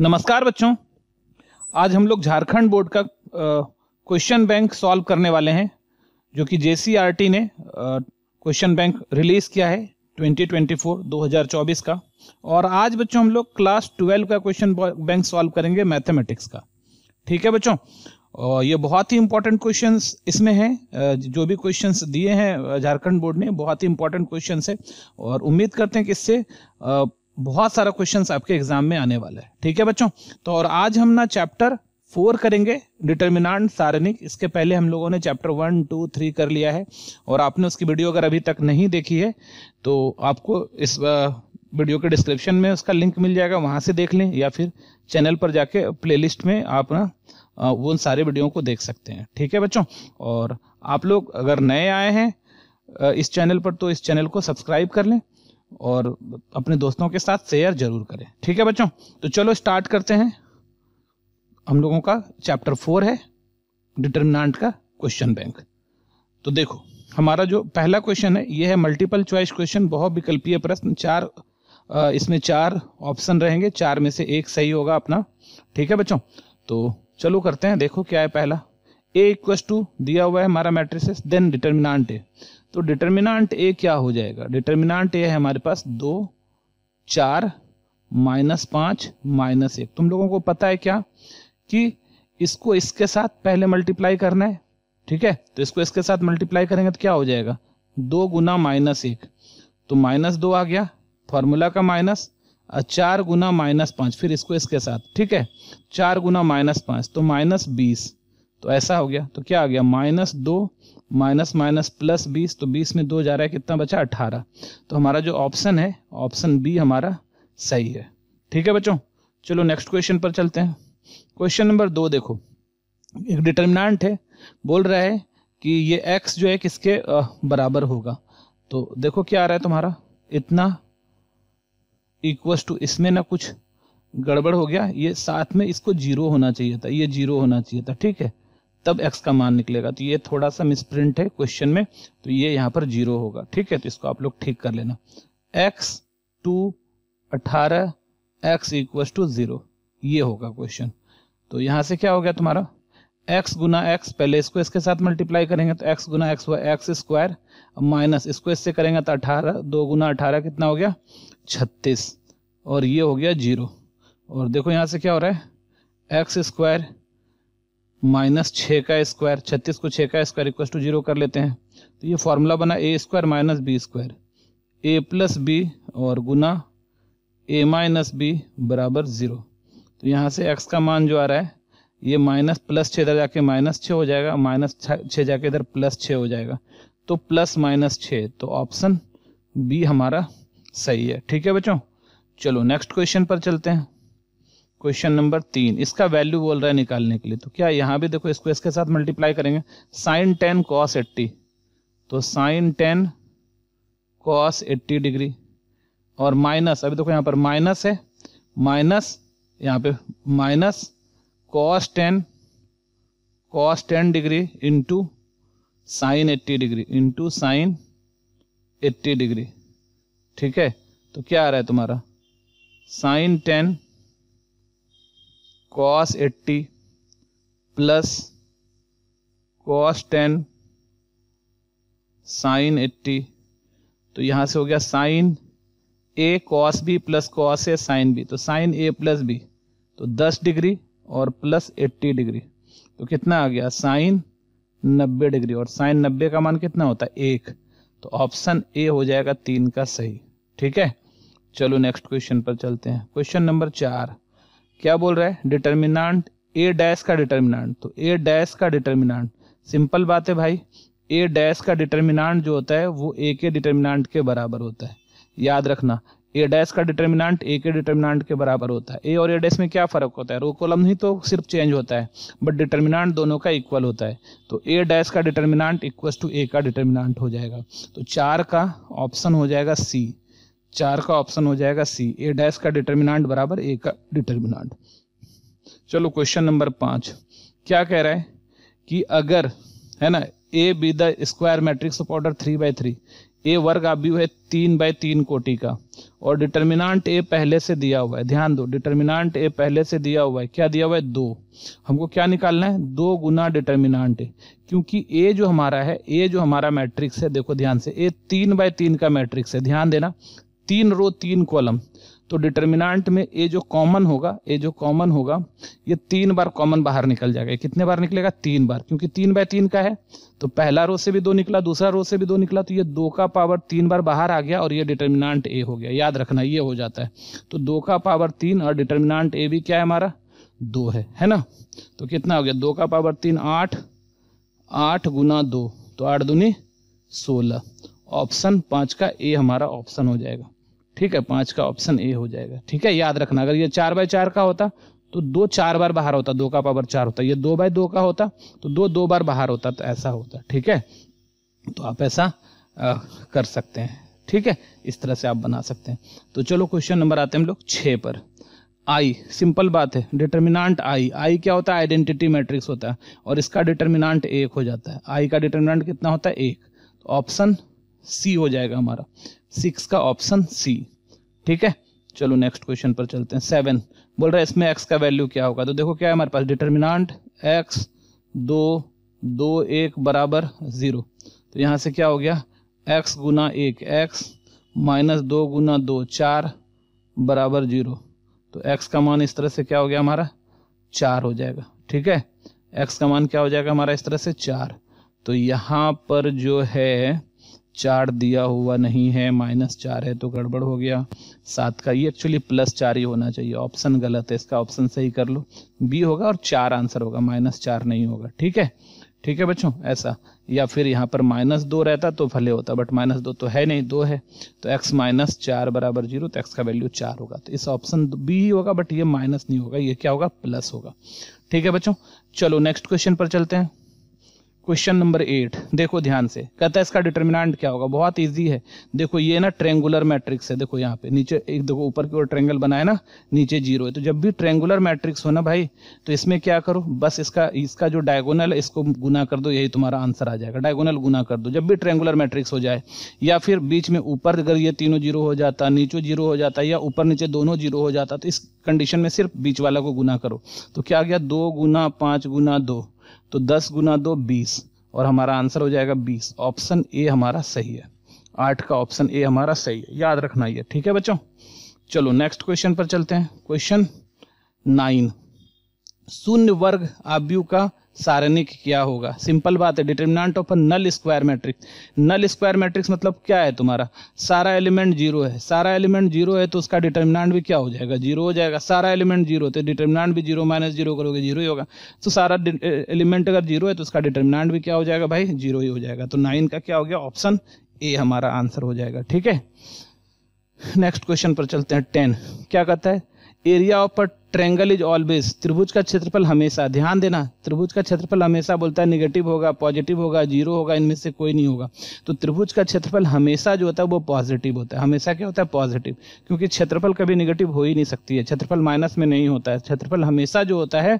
नमस्कार बच्चों आज हम लोग झारखंड बोर्ड का क्वेश्चन बैंक सॉल्व करने वाले हैं जो कि जे ने क्वेश्चन बैंक रिलीज किया है 2024 2024 का और आज बच्चों हम लोग क्लास 12 का क्वेश्चन बैंक सॉल्व करेंगे मैथमेटिक्स का ठीक है बच्चों और ये बहुत ही इंपॉर्टेंट क्वेश्चन इसमें हैं जो भी क्वेश्चन दिए हैं झारखंड बोर्ड ने बहुत ही इंपॉर्टेंट क्वेश्चन है और उम्मीद करते हैं कि इससे बहुत सारा क्वेश्चन आपके एग्जाम में आने वाला है ठीक है बच्चों तो और आज हम ना चैप्टर फोर करेंगे डिटर्मिनाट सारणिक इसके पहले हम लोगों ने चैप्टर वन टू थ्री कर लिया है और आपने उसकी वीडियो अगर अभी तक नहीं देखी है तो आपको इस वीडियो के डिस्क्रिप्शन में उसका लिंक मिल जाएगा वहाँ से देख लें या फिर चैनल पर जाके प्लेलिस्ट में आप ना वो उन सारे वीडियो को देख सकते हैं ठीक है बच्चों और आप लोग अगर नए आए हैं इस चैनल पर तो इस चैनल को सब्सक्राइब कर लें और अपने दोस्तों के साथ शेयर जरूर करें ठीक है बच्चों तो चलो स्टार्ट करते हैं हम लोगों का चैप्टर फोर है डिटर्मिनाट का क्वेश्चन बैंक तो देखो हमारा जो पहला क्वेश्चन है यह है मल्टीपल चॉइस क्वेश्चन बहुत विकल्पीय प्रश्न चार इसमें चार ऑप्शन रहेंगे चार में से एक सही होगा अपना ठीक है बच्चों तो चलो करते हैं देखो क्या है पहला ए इक्व टू दिया हुआ है हमारा मैट्रिसेस देन डिटर्मिनाट है तो डिटर्मिनांट ए क्या हो जाएगा डिटर्मिनाट ए है हमारे पास दो चार माइनस पांच माइनस एक तुम लोगों को पता है क्या कि इसको इसके साथ पहले मल्टीप्लाई करना है ठीक है तो इसको इसके साथ मल्टीप्लाई करेंगे तो क्या हो जाएगा दो गुना माइनस एक तो माइनस दो आ गया फॉर्मूला का माइनस चार गुना माइनस पांच फिर इसको इसके साथ ठीक है चार गुना माइनस पांच तो माइनस बीस तो ऐसा हो गया तो क्या आ गया माइनस दो माइनस माइनस प्लस बीस तो बीस में दो जा रहा है कितना बचा अठारह तो हमारा जो ऑप्शन है ऑप्शन बी हमारा सही है ठीक है बच्चों चलो नेक्स्ट क्वेश्चन पर चलते हैं क्वेश्चन नंबर दो देखो एक डिटर्मिनाट है बोल रहा है कि ये एक्स जो है किसके बराबर होगा तो देखो क्या आ रहा है तुम्हारा इतना इक्वस टू इसमें ना कुछ गड़बड़ हो गया ये साथ में इसको जीरो होना चाहिए था ये जीरो होना चाहिए था ठीक है तब एक्स का मान निकलेगा तो ये थोड़ा सा मिसप्रिंट है क्वेश्चन में तो ये यहाँ पर जीरो होगा ठीक है तो इसको आप लोग ठीक कर लेना एक्स टू अठारह एक्स इक्वस टू ज़ीरो ये होगा क्वेश्चन तो यहाँ से क्या हो गया तुम्हारा एक्स गुना एक्स पहले इसको इसके साथ मल्टीप्लाई करेंगे तो एक्स गुना एक्स हुआ एक्स स्क्वायर माइनस इसको इससे करेंगे तो अठारह दो गुना अठारह कितना हो गया छत्तीस और ये हो गया जीरो और देखो यहाँ से क्या हो रहा है एक्स स्क्वायर माइनस छः का स्क्वायर छत्तीस को छः का स्क्वायर इक्व टू जीरो कर लेते हैं तो ये फॉर्मूला बना A square minus B square A plus B और गुना ए माइनस बी बराबर ज़ीरो तो यहाँ से एक्स का मान जो आ रहा है ये माइनस प्लस छः इधर जाके माइनस छः हो जाएगा माइनस छः जाके इधर प्लस छः हो जाएगा तो प्लस माइनस छः तो ऑप्शन बी हमारा सही है ठीक है बच्चों चलो नेक्स्ट क्वेश्चन पर चलते हैं क्वेश्चन नंबर तीन इसका वैल्यू बोल रहा है निकालने के लिए तो क्या यहाँ भी देखो इसको इसके साथ मल्टीप्लाई करेंगे साइन टेन कॉस एट्टी तो sine ten cos eighty degree और माइनस अभी देखो यहाँ पर माइनस है माइनस यहाँ पे minus cos ten cos ten degree into sine eighty degree into sine eighty degree ठीक है तो क्या आ रहा है तुम्हारा sine ten cos eighty plus cos ten sine eighty तो यहां से हो गया sine A cos B plus cos A sine B तो साइन ए प्लस बी तो दस डिग्री और प्लस एट्टी डिग्री तो कितना आ गया साइन नब्बे डिग्री और साइन नब्बे का मान कितना होता है एक तो ऑप्शन ए हो जाएगा तीन का सही ठीक है चलो नेक्स्ट क्वेश्चन पर चलते हैं क्वेश्चन नंबर चार क्या बोल रहा है डिटर्मिनांट ए डैश का डिटर्मिनांट तो ए डैश का डिटर्मिनांट सिंपल बात है भाई ए डैश का डिटर्मिनांट जो होता है वो ए के डिटर्मिनांट के बराबर होता है याद रखना ए डैश का डिटर्मिनांट ए के डिटर्मिनांट के बराबर होता है ए और ए डैश में क्या फ़र्क होता है रो कॉलम ही तो सिर्फ चेंज होता है बट डिटर्मिनांट दोनों का इक्वल होता है तो ए डैश का डिटर्मिनांट इक्वल टू ए का डिटर्मिनांट हो जाएगा तो चार का ऑप्शन हो जाएगा सी चार का ऑप्शन हो जाएगा सी ए डैश का डिटर्मिनाट बराबर ए का डिटर्मिनाट चलो क्वेश्चन नंबर पांच क्या कह रहा है कि अगर है ना A B the square matrix of order three by three A वर्ग अभी है तीन बाय तीन कोटि का और डिटर्मिनाट ए पहले से दिया हुआ है ध्यान दो डिटर्मिनाट ए पहले से दिया हुआ है क्या दिया हुआ है दो हमको क्या निकालना है दो गुना डिटर्मिनाट ए क्योंकि ए जो हमारा है ए जो हमारा मैट्रिक्स है देखो ध्यान से ए तीन बाय तीन का मैट्रिक्स है ध्यान देना तीन रो तीन कॉलम तो डिटर्मिनांट में ए जो कॉमन होगा ए जो कॉमन होगा ये तीन बार कॉमन बाहर निकल जाएगा कितने बार निकलेगा तीन बार क्योंकि तीन बाय तीन का है तो पहला रो से भी दो निकला दूसरा रो से भी दो निकला तो ये दो का पावर तीन बार बाहर आ गया और ये डिटर्मिनांट ए हो गया याद रखना ये हो जाता है तो दो का पावर तीन और डिटर्मिनाट ए भी क्या है हमारा दो है है ना तो कितना हो गया दो का पावर तीन आठ आठ गुना दो तो आठ दुनी सोलह ऑप्शन पांच का ए हमारा ऑप्शन हो जाएगा ठीक है पाँच का ऑप्शन ए हो जाएगा ठीक है याद रखना अगर ये चार बाय चार का होता तो दो चार बार बाहर होता दो का पावर चार होता ये दो बाय दो का होता तो दो दो बार बाहर होता तो ऐसा होता ठीक है तो आप ऐसा आ, कर सकते हैं ठीक है इस तरह से आप बना सकते हैं तो चलो क्वेश्चन नंबर आते हैं हम लोग छः पर आई सिंपल बात है डिटर्मिनांट आई आई क्या होता है आइडेंटिटी मैट्रिक्स होता है और इसका डिटर्मिनांट एक हो जाता है आई का डिटर्मिनांट कितना होता है एक ऑप्शन तो सी हो जाएगा हमारा सिक्स का ऑप्शन सी ठीक है चलो नेक्स्ट क्वेश्चन पर चलते हैं सेवन बोल रहा है इसमें एक्स का वैल्यू क्या होगा तो देखो क्या है हमारे पास डिटर्मिनांट एक्स दो दो एक बराबर ज़ीरो तो यहाँ से क्या हो गया एक्स गुना एक एक्स माइनस दो गुना दो चार बराबर जीरो तो एक्स का मान इस तरह से क्या हो गया हमारा चार हो जाएगा ठीक है एक्स का मान क्या हो जाएगा हमारा इस तरह से चार तो यहाँ पर जो है चार दिया हुआ नहीं है माइनस चार है तो गड़बड़ हो गया सात का ये एक्चुअली प्लस चार ही होना चाहिए ऑप्शन गलत है इसका ऑप्शन सही कर लो बी होगा और चार आंसर होगा माइनस चार नहीं होगा ठीक है ठीक है बच्चों ऐसा या फिर यहाँ पर माइनस दो रहता तो भले होता बट माइनस दो तो है नहीं दो है तो एक्स माइनस चार बराबर जीरो तो एक्स का वैल्यू चार होगा तो इस ऑप्शन बी ही होगा बट ये माइनस नहीं होगा ये क्या होगा प्लस होगा ठीक है बच्चों चलो नेक्स्ट क्वेश्चन पर चलते हैं क्वेश्चन नंबर एट देखो ध्यान से कहता है इसका डिटर्मिनेंट क्या होगा बहुत इजी है देखो ये ना ट्रेंगुलर मैट्रिक्स है देखो यहाँ पे नीचे एक देखो ऊपर की ओर ट्रेंगल बनाए ना नीचे जीरो है तो जब भी ट्रेंगुलर मैट्रिक्स हो ना भाई तो इसमें क्या करो बस इसका इसका जो डायगोनल है इसको गुना कर दो यही तुम्हारा आंसर आ जाएगा डायगोनल गुना कर दो जब भी ट्रेंगुलर मैट्रिक्स हो जाए या फिर बीच में ऊपर अगर ये तीनों जीरो हो जाता नीचे जीरो हो जाता या ऊपर नीचे दोनों जीरो हो जाता तो इस कंडीशन में सिर्फ बीच वाला को गुना करो तो क्या गया दो गुना पाँच गुना दो तो दस गुना दो बीस और हमारा आंसर हो जाएगा बीस ऑप्शन ए हमारा सही है आठ का ऑप्शन ए हमारा सही है याद रखना ये ठीक है बच्चों चलो नेक्स्ट क्वेश्चन पर चलते हैं क्वेश्चन नाइन शून्य वर्ग आव्यू का सारणिक क्या होगा सिंपल बात है determinant of null square matrix null square matrix मतलब क्या है तुम्हारा सारा एलिमेंट जीरो है सारा एलिमेंट जीरो है तो उसका डिटर्मिनेंट भी क्या हो जाएगा जीरो हो जाएगा सारा एलिमेंट जीरो तो डिटर्मिनेंट भी जीरो माइनस जीरो करोगे जीरो ही होगा तो सारा एलिमेंट अगर जीरो है तो उसका डिटर्मिनेंट भी क्या हो जाएगा भाई जीरो ही हो जाएगा तो नाइन का क्या हो गया ऑप्शन ए हमारा आंसर हो जाएगा ठीक है नेक्स्ट क्वेश्चन पर चलते हैं टेन क्या कहता है area of a triangle is always त्रिभुज का क्षेत्रफल हमेशा ध्यान देना त्रिभुज का क्षेत्रफल हमेशा बोलता है निगेटिव होगा पॉजिटिव होगा जीरो होगा इनमें से कोई नहीं होगा तो त्रिभुज का क्षेत्रफल हमेशा जो होता है वो पॉजिटिव होता है हमेशा क्या होता है पॉजिटिव क्योंकि क्षेत्रफल कभी निगेटिव हो ही नहीं सकती है क्षेत्रफल माइनस में नहीं होता है क्षेत्रफल हमेशा जो होता है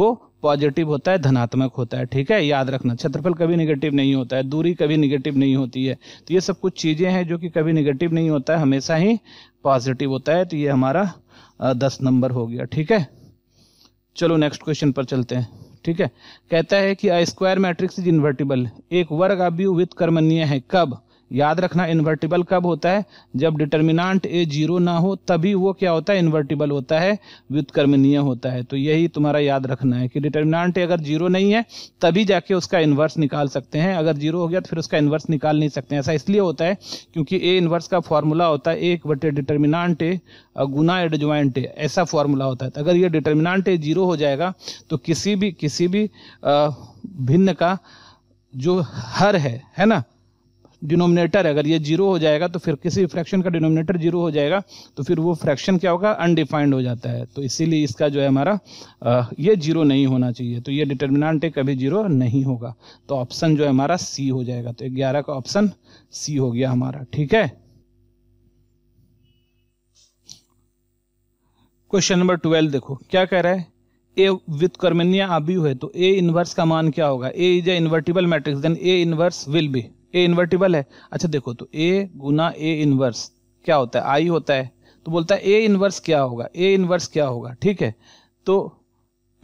वो पॉजिटिव होता है धनात्मक होता है ठीक है याद रखना क्षेत्रफल कभी निगेटिव नहीं होता है दूरी कभी निगेटिव नहीं होती है तो ये सब कुछ चीज़ें हैं जो कि कभी निगेटिव नहीं होता है हमेशा ही पॉजिटिव होता है तो ये हमारा दस नंबर हो गया ठीक है चलो नेक्स्ट क्वेश्चन पर चलते हैं ठीक है कहता है कि I square matrix is invertible एक वर्ग अभ्यू वित्त कर्मनीय है कब याद रखना इन्वर्टिबल कब होता है जब डिटर्मिनांट ए जीरो ना हो तभी वो क्या होता है इन्वर्टिबल होता है व्युत्कर्मणीय होता है तो यही तुम्हारा याद रखना है कि डिटर्मिनांट ए अगर जीरो नहीं है तभी जाके उसका इन्वर्स निकाल सकते हैं अगर जीरो हो गया तो फिर उसका इन्वर्स निकाल नहीं सकते ऐसा इसलिए होता है क्योंकि ए इन्वर्स का फॉर्मूला होता है एक बटे डिटर्मिनांट ए गुना एडजॉइंट ए ऐसा फॉर्मूला होता है तो अगर ये डिटर्मिनांट ए जीरो हो जाएगा तो किसी भी किसी भी भिन्न का जो हर है है ना डिनोमिनेटर अगर ये जीरो हो जाएगा तो फिर किसी फ्रैक्शन का डिनोमिनेटर जीरो हो जाएगा तो फिर वो फ्रैक्शन क्या होगा अनडिफाइंड हो जाता है तो इसीलिए इसका जो है हमारा ये जीरो नहीं होना चाहिए तो ये डिटर्मिनाट कभी जीरो नहीं होगा तो ऑप्शन जो है हमारा सी हो जाएगा तो ग्यारह का ऑप्शन सी हो गया हमारा ठीक है क्वेश्चन नंबर ट्वेल्व देखो क्या कह रहा है ए विथ कर्मेनिया आबी है तो ए इनवर्स का मान क्या होगा A is A invertible matrix then A inverse will be A invertible है अच्छा देखो तो ए गुना ए इन्वर्स क्या होता है आई होता है तो बोलता है ए इन्वर्स क्या होगा ए इन्वर्स क्या होगा ठीक है तो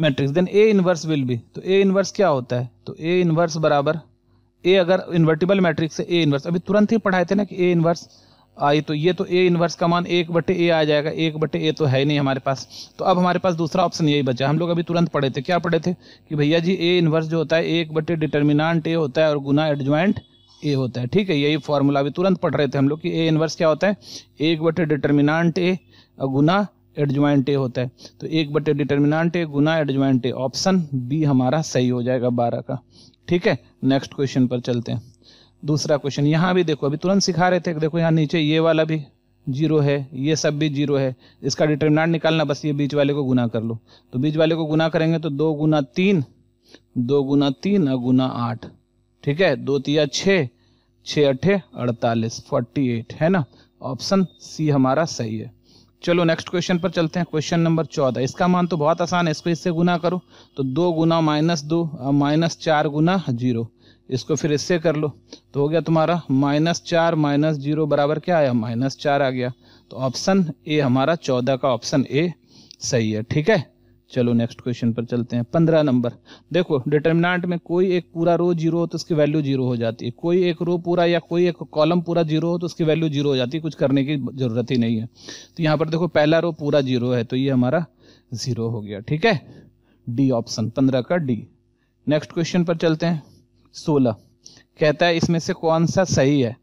matrix then A inverse will be तो ए इन्वर्स क्या होता है तो ए इन्वर्स बराबर ए अगर इन्वर्टिबल मैट्रिक्स है ए इन्वर्स अभी तुरंत ही पढ़ाए थे ना कि ए इन्वर्स आई तो ये तो ए इन्वर्स का मान एक बटे ए आ जाएगा एक बटे ए तो है ही नहीं हमारे पास तो अब हमारे पास दूसरा ऑप्शन यही बचा हम लोग अभी तुरंत पढ़े थे क्या पढ़े थे कि भैया जी ए इन्वर्स जो होता है एक बटे डिटर्मिनाट ए होता है और गुना एडजॉइंट ए होता है ठीक है यही फॉर्मूला भी तुरंत पढ़ रहे थे हम लोग कि ए इनवर्स क्या होता है एक बटे डिटर्मिनाट ए गुना एडजमाइंट ए होता है तो एक बटे डिटर्मिनाट ए गुना एडजमाइंट ए ऑप्शन बी हमारा सही हो जाएगा बारह का ठीक है नेक्स्ट क्वेश्चन पर चलते हैं दूसरा क्वेश्चन यहाँ भी देखो अभी तुरंत सिखा रहे थे देखो यहाँ नीचे ये वाला भी जीरो है ये सब भी जीरो है इसका डिटर्मिनाट निकालना बस ये बीच वाले को गुना कर लो तो बीच वाले को गुना करेंगे तो दो गुना तीन दो गुना तीन गुना आठ ठीक है दो तिया छ छ अठे अड़तालीस फोर्टी एट है ना ऑप्शन सी हमारा सही है चलो नेक्स्ट क्वेश्चन पर चलते हैं क्वेश्चन नंबर चौदह इसका मान तो बहुत आसान है इसको इससे गुना करो तो दो गुना माइनस दो माइनस चार गुना जीरो इसको फिर इससे कर लो तो हो गया तुम्हारा माइनस चार माइनस जीरो बराबर क्या आया माइनस चार आ गया तो ऑप्शन ए हमारा चौदह का ऑप्शन ए सही है ठीक है चलो नेक्स्ट क्वेश्चन पर चलते हैं पंद्रह नंबर देखो डिटर्मिनाट में कोई एक पूरा रो जीरो हो तो उसकी वैल्यू जीरो हो जाती है कोई एक रो पूरा या कोई एक कॉलम पूरा जीरो हो तो उसकी वैल्यू जीरो हो जाती है कुछ करने की ज़रूरत ही नहीं है तो यहाँ पर देखो पहला रो पूरा जीरो है तो ये हमारा ज़ीरो हो गया ठीक है डी ऑप्शन पंद्रह का डी नेक्स्ट क्वेश्चन पर चलते हैं सोलह कहता है इसमें से कौन सा सही है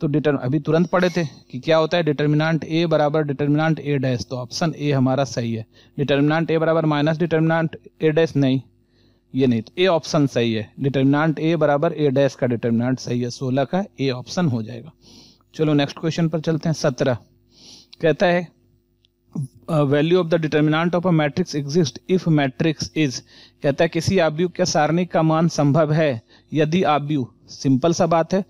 तो डिटर अभी तुरंत पढ़े थे कि क्या होता है डिटर्मिनाट ए बराबर डिटर्मिनाट ए डैश तो ऑप्शन ए हमारा सही है डिटर्मिनाट ए बराबर माइनस डिटर्मिनाट ए डैश नहीं ये नहीं तो ए ऑप्शन सही है डिटर्मिनाट ए बराबर ए डैश का डिटर्मिनाट सही है सोलह का ए ऑप्शन हो जाएगा चलो नेक्स्ट क्वेश्चन पर चलते हैं सत्रह कहता है value of the determinant of a matrix exist if matrix is कहता है किसी आब्यू के सारणी का मान संभव है यदि आब्यू सिंपल सा बात है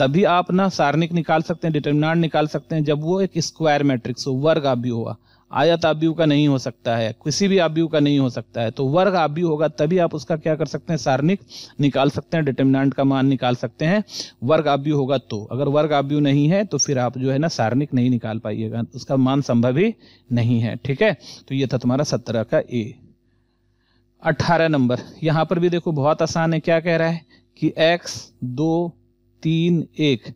तभी आप ना सारणिक निकाल सकते हैं डिटर्मिनाट निकाल सकते हैं जब वो एक स्क्वायर मैट्रिक्स हो वर्ग आब्यू हुआ आयत आब्यू का नहीं हो सकता है किसी भी आव्यू का नहीं हो सकता है तो वर्ग आब्यू होगा तभी आप उसका क्या कर सकते हैं सारणिक निकाल सकते हैं डिटर्मिनाट का मान निकाल सकते हैं वर्ग आब्यू होगा तो अगर वर्ग आव्यू नहीं है तो फिर आप जो है ना सारणिक नहीं निकाल पाइएगा उसका मान संभव ही नहीं है ठीक है तो ये था तुम्हारा सत्रह का ए अठारह नंबर यहाँ पर भी देखो बहुत आसान है क्या कह रहा है कि एक्स दो तीन एक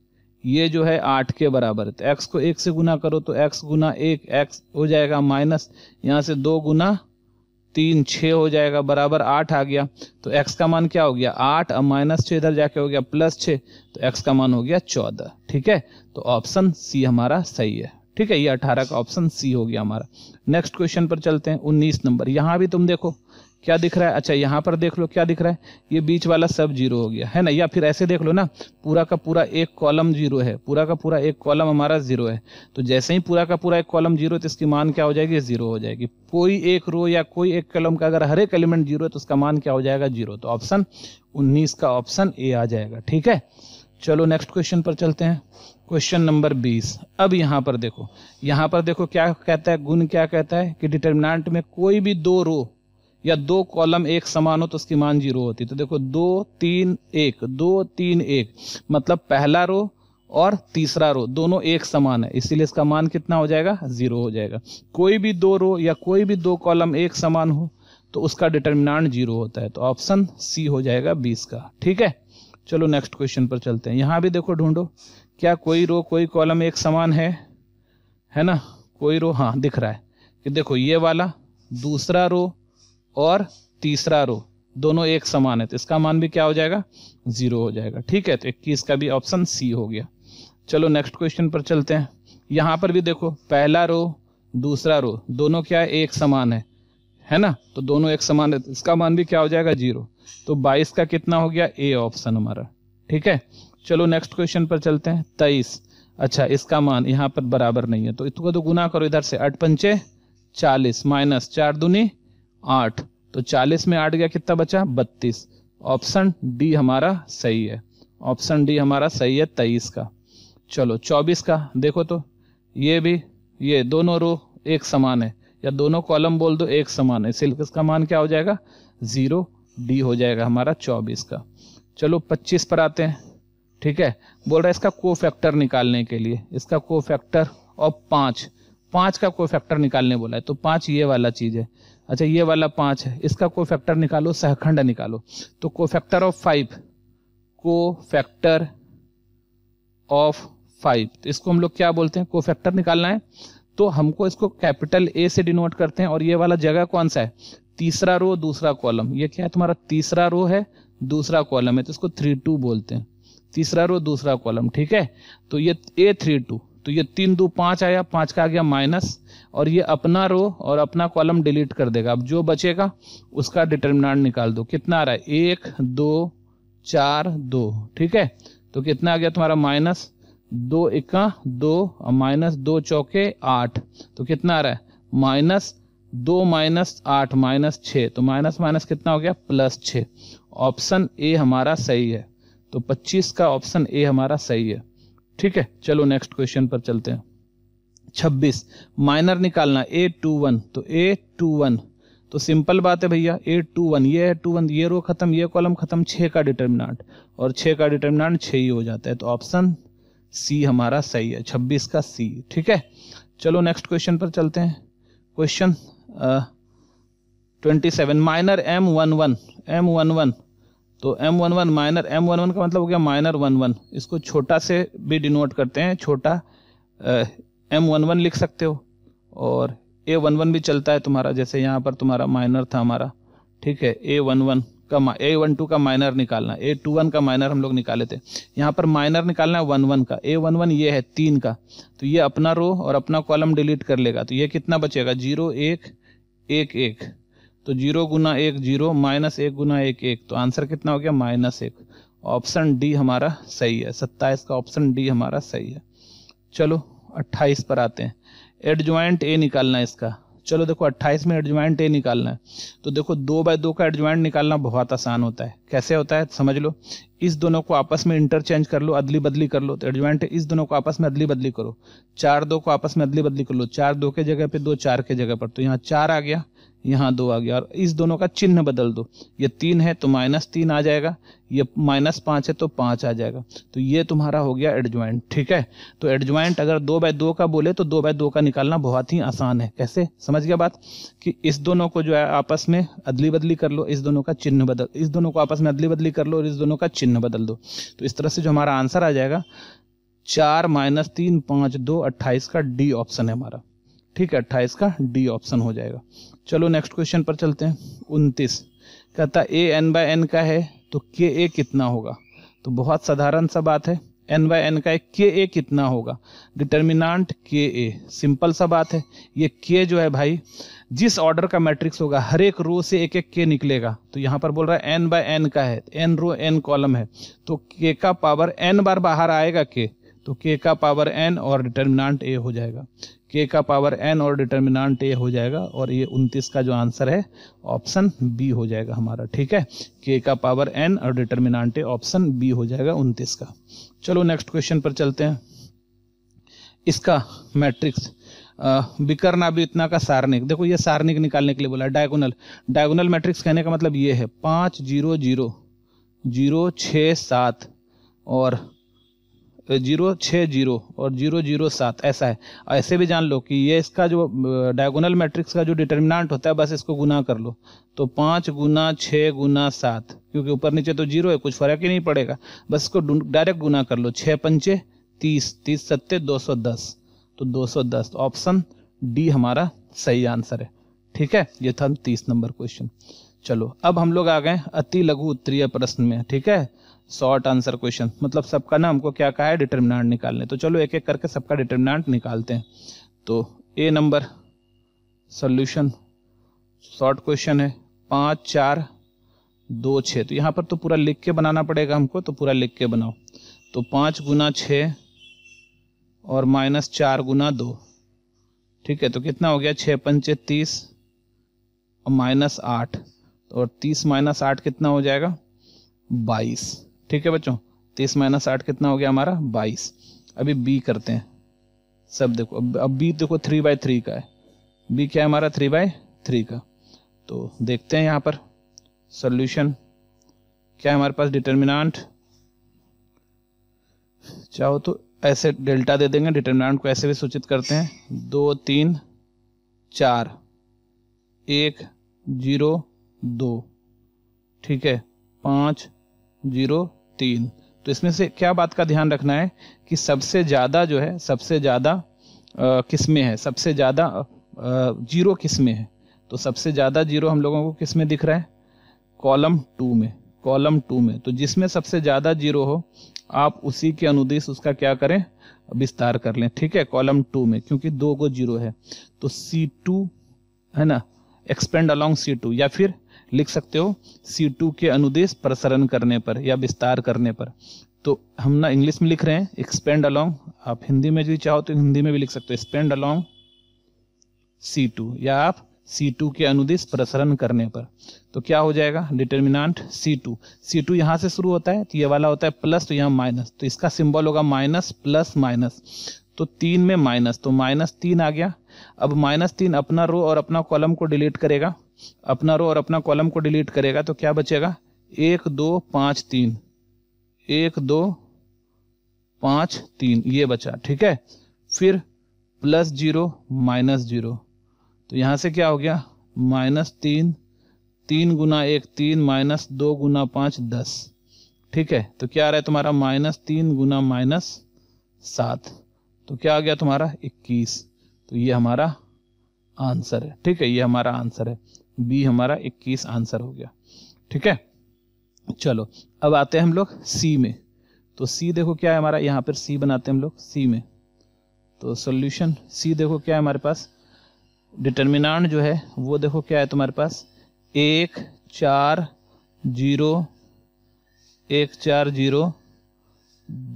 ये जो है आठ के बराबर है तो एक्स को एक से गुना करो तो एक्स गुना एक एक्स हो जाएगा माइनस यहाँ से दो गुना तीन छः हो जाएगा बराबर आठ आ गया तो एक्स का मान क्या हो गया आठ और माइनस छः इधर जाके हो गया प्लस छः तो एक्स का मान हो गया चौदह ठीक है तो ऑप्शन सी हमारा सही है ठीक है ये अठारह का ऑप्शन सी हो गया हमारा नेक्स्ट क्वेश्चन पर चलते हैं उन्नीस नंबर यहाँ भी तुम देखो क्या दिख रहा है अच्छा यहाँ पर देख लो क्या दिख रहा है ये बीच वाला सब जीरो हो गया है ना या फिर ऐसे देख लो ना पूरा का पूरा एक कॉलम जीरो है पूरा का पूरा एक कॉलम हमारा जीरो है तो जैसे ही पूरा का पूरा एक कॉलम जीरो तो इसकी मान क्या हो जाएगी जीरो हो जाएगी कोई एक रो या कोई एक कॉलम का अगर हर एक एलिमेंट जीरो है तो उसका मान क्या हो जाएगा जीरो तो ऑप्शन उन्नीस का ऑप्शन ए आ जाएगा ठीक है चलो नेक्स्ट क्वेश्चन पर चलते हैं क्वेश्चन नंबर बीस अब यहाँ पर देखो यहाँ पर देखो क्या कहता है गुण क्या कहता है कि डिटर्मिनाट में कोई भी दो रो या दो कॉलम एक समान हो तो उसकी मान जीरो होती तो देखो दो तीन एक दो तीन एक मतलब पहला रो और तीसरा रो दोनों एक समान है इसीलिए इसका मान कितना हो जाएगा जीरो हो जाएगा कोई भी दो रो या कोई भी दो कॉलम एक समान हो तो उसका डिटर्मिनाट जीरो होता है तो ऑप्शन सी हो जाएगा बीस का ठीक है चलो नेक्स्ट क्वेश्चन पर चलते हैं यहाँ भी देखो ढूंढो क्या कोई रो कोई कॉलम एक समान है है ना कोई रो हाँ दिख रहा है कि देखो ये वाला दूसरा रो और तीसरा रो दोनों एक समान है तो इसका मान भी क्या हो जाएगा जीरो हो जाएगा ठीक है तो इक्कीस का भी ऑप्शन सी हो गया चलो नेक्स्ट क्वेश्चन पर चलते हैं यहाँ पर भी देखो पहला रो दूसरा रो दोनों क्या है एक समान है है ना तो दोनों एक समान है तो इसका मान भी क्या हो जाएगा जीरो तो 22 का कितना हो गया ए ऑप्शन हमारा ठीक है चलो नेक्स्ट क्वेश्चन पर चलते हैं 23 अच्छा इसका मान यहाँ पर बराबर नहीं है तो इसको तो गुना करो इधर से अठ पंचे चालीस माइनस चार दूनी आठ तो चालीस में आठ गया कितना बचा बत्तीस ऑप्शन डी हमारा सही है ऑप्शन डी हमारा सही है तेईस का चलो चौबीस का देखो तो ये भी ये दोनों रो एक समान है या दोनों कॉलम बोल दो एक समान है सिल्क का मान क्या हो जाएगा ज़ीरो डी हो जाएगा हमारा चौबीस का चलो पच्चीस पर आते हैं ठीक है बोल रहा है इसका को फैक्टर निकालने के लिए इसका को फैक्टर और पाँच पाँच का को फैक्टर निकालने बोला है तो पाँच ये वाला चीज़ है अच्छा ये वाला पांच है इसका को फैक्टर निकालो सहखंड निकालो तो cofactor of five cofactor of five तो इसको हम लोग क्या बोलते हैं को फैक्टर निकालना है तो हमको इसको कैपिटल ए से डिनोट करते हैं और ये वाला जगह कौन सा है तीसरा रो दूसरा कॉलम ये क्या है तुम्हारा तीसरा रो है दूसरा कॉलम है तो इसको थ्री टू बोलते हैं तीसरा रो दूसरा कॉलम ठीक है तो ये ए थ्री टू तो ये तीन दो पाँच आया पाँच का आ गया माइनस और ये अपना रो और अपना कॉलम डिलीट कर देगा अब जो बचेगा उसका डिटर्मिनाट निकाल दो कितना आ रहा है एक दो चार दो ठीक है तो कितना आ गया तुम्हारा माइनस दो इक्का दो और माइनस दो चौके आठ तो कितना आ रहा है माइनस दो माइनस आठ माइनस छः तो माइनस माइनस कितना हो गया प्लस छः ऑप्शन ए हमारा सही है तो 25 का ऑप्शन ए हमारा सही है ठीक है चलो नेक्स्ट क्वेश्चन पर चलते हैं 26 माइनर निकालना ए टू वन तो ए टू वन तो सिंपल बात है भैया ए टू वन ये है टू वन ये रो खत्म ये कॉलम खत्म छः का डिटर्मिनाट और छः का डिटर्मिनाट छः ही हो जाता है तो ऑप्शन सी हमारा सही है छब्बीस का सी ठीक है चलो नेक्स्ट क्वेश्चन पर चलते हैं question twenty seven minor M one one M one one तो M one one minor M one one का मतलब हो गया माइनर वन वन इसको छोटा से भी डिनोट करते हैं छोटा एम वन वन लिख सकते हो और ए वन वन भी चलता है तुम्हारा जैसे यहाँ पर तुम्हारा माइनर था हमारा ठीक है ए वन वन का ए वन टू का माइनर निकालना ए टू वन का माइनर हम लोग निकाले थे यहाँ पर माइनर निकालना है वन वन का ए वन वन ये है तीन का तो ये अपना रो और अपना कॉलम डिलीट कर लेगा तो ये कितना बचेगा जीरो एक एक एक तो जीरो गुना एक जीरो माइनस एक गुना एक एक तो आंसर कितना हो गया माइनस एक ऑप्शन डी हमारा सही है सत्ताईस का ऑप्शन डी हमारा सही है चलो अट्ठाईस पर आते हैं एडजॉइंट ए निकालना है इसका चलो देखो अट्ठाईस में एडजॉइंट ए निकालना है तो देखो दो बाय दो का एडजॉइंट निकालना बहुत आसान होता है कैसे होता है समझ लो इस दोनों को आपस में इंटरचेंज कर लो अदली बदली कर लो तो एडजॉइंट इस दोनों को आपस में अदली बदली करो चार दो को आपस में अदली बदली कर लो चार दो के जगह पे दो चार के जगह पर तो यहाँ चार आ गया यहाँ दो आ गया और इस दोनों का चिन्ह बदल दो ये तीन है तो माइनस तीन आ जाएगा ये माइनस पाँच है तो पाँच आ जाएगा तो ये तुम्हारा हो गया एडजॉइंट ठीक है तो एडजॉइंट अगर दो बाय दो का बोले तो दो बाय दो का निकालना बहुत ही आसान है कैसे समझ गया बात कि इस दोनों को जो है आपस में अदली बदली कर लो इस दोनों का चिन्ह बदल इस दोनों को आपस में अदली बदली कर लो और इस दोनों का चिन्ह बदल दो तो इस तरह से जो हमारा आंसर आ जाएगा चार माइनस तीन पांच दो अट्ठाईस का डी ऑप्शन है हमारा ठीक है अट्ठाईस का डी ऑप्शन हो जाएगा चलो नेक्स्ट क्वेश्चन पर चलते हैं उनतीस कहता ए एन बाय एन का है तो के ए कितना होगा तो बहुत साधारण सा बात है एन बाय एन का एक के ए कितना होगा डिटर्मिनांट के ए सिंपल सा बात है ये के जो है भाई जिस ऑर्डर का मैट्रिक्स होगा हर एक रो से एक एक के निकलेगा तो यहाँ पर बोल रहा है एन बाय एन का है एन रो एन कॉलम है तो के का पावर एन बार बाहर आएगा के तो के का पावर एन और डिटर्मिनांट ए हो जाएगा के का पावर एन और डिटर्मिनाट ए हो जाएगा और ये उनतीस का जो आंसर है ऑप्शन बी हो जाएगा हमारा ठीक है के का पावर एन और डिटर्मिनाट ए ऑप्शन बी हो जाएगा उनतीस का चलो नेक्स्ट क्वेश्चन पर चलते हैं इसका मैट्रिक्स बिकरना भी इतना का सारणिक देखो ये सारणिक निकालने के लिए बोला डायगोनल डायगोनल मैट्रिक्स कहने का मतलब ये है पाँच जीरो जीरो जीरो छः सात और जीरो छः जीरो और जीरो जीरो सात ऐसा है ऐसे भी जान लो कि ये इसका जो डायगोनल मैट्रिक्स का जो डिटर्मिनाट होता है बस इसको गुना कर लो तो पाँच गुना छः गुना सात क्योंकि ऊपर नीचे तो जीरो है कुछ फर्क ही नहीं पड़ेगा बस इसको डायरेक्ट गुना कर लो छः पंचे तीस तीस सत्ते दो सौ दस तो दो सौ दस ऑप्शन डी हमारा सही आंसर है ठीक है ये था तीस नंबर क्वेश्चन चलो अब हम लोग आ गए अति लघु उत्तरीय प्रश्न में ठीक है शॉर्ट आंसर क्वेश्चन मतलब सबका ना हमको क्या कहा है डिटर्मिनाट निकालने तो चलो एक एक करके सबका डिटर्मिनाट निकालते हैं तो a number solution short question है पाँच चार दो छः तो यहाँ पर तो पूरा लिख के बनाना पड़ेगा हमको तो पूरा लिख के बनाओ तो पाँच गुना छ और माइनस चार गुना दो ठीक है तो कितना हो गया छः पंचे तीस और माइनस आठ और तीस माइनस आठ कितना हो जाएगा बाईस ठीक है बच्चों तीस माइनस आठ कितना हो गया हमारा बाईस अभी बी करते हैं सब देखो अब अब बी देखो थ्री बाय थ्री का है बी क्या है हमारा थ्री बाय थ्री का तो देखते हैं यहाँ पर सोल्यूशन क्या है हमारे पास डिटर्मिनाट चाहो तो ऐसे डेल्टा दे देंगे डिटर्मिनाट को ऐसे भी सूचित करते हैं दो तीन चार एक जीरो दो ठीक है पाँच जीरो तीन तो इसमें से क्या बात का ध्यान रखना है कि सबसे ज़्यादा जो है सबसे ज़्यादा किस्में है सबसे ज़्यादा जीरो किस्में है तो सबसे ज़्यादा जीरो हम लोगों को किस में दिख रहा है कॉलम टू में कॉलम टू में तो जिसमें सबसे ज़्यादा जीरो हो आप उसी के अनुदेश उसका क्या करें विस्तार कर लें ठीक है कॉलम टू में क्योंकि दो को जीरो है तो सी टू है ना एक्सपेंड अलोंग सी टू या फिर लिख सकते हो सी टू के अनुदेश प्रसरण करने पर या विस्तार करने पर तो हम ना इंग्लिश में लिख रहे हैं एक्सपेंड अलोंग आप हिंदी में भी चाहो तो हिंदी में भी लिख सकते हो एक्सपेंड अलोंग सी टू या आप सी टू के अनुदेश प्रसरण करने पर तो क्या हो जाएगा determinant C two C two यहाँ से शुरू होता है तो ये वाला होता है प्लस तो यहाँ माइनस तो इसका सिंबल होगा माइनस प्लस माइनस तो तीन में माइनस तो माइनस तीन आ गया अब माइनस तीन अपना रो और अपना कॉलम को डिलीट करेगा अपना रो और अपना कॉलम को डिलीट करेगा तो क्या बचेगा एक दो पांच तीन एक दो पांच तीन ये बचा ठीक है फिर प्लस जीरो माइनस जीरो तो यहां से क्या हो गया माइनस तीन तीन गुना एक तीन माइनस दो गुना पांच दस ठीक है तो क्या आ रहा है तुम्हारा माइनस तीन गुना माइनस सात तो क्या आ गया तुम्हारा इक्कीस तो ये हमारा आंसर है ठीक है ये हमारा आंसर है बी हमारा 21 आंसर हो गया ठीक है चलो अब आते हैं हम लोग सी में तो सी देखो क्या है हमारा यहाँ पर सी बनाते हैं हम लोग सी में तो सोल्यूशन सी देखो क्या है हमारे पास डिटर्मिनाट जो है वो देखो क्या है तुम्हारे पास एक चार जीरो एक चार जीरो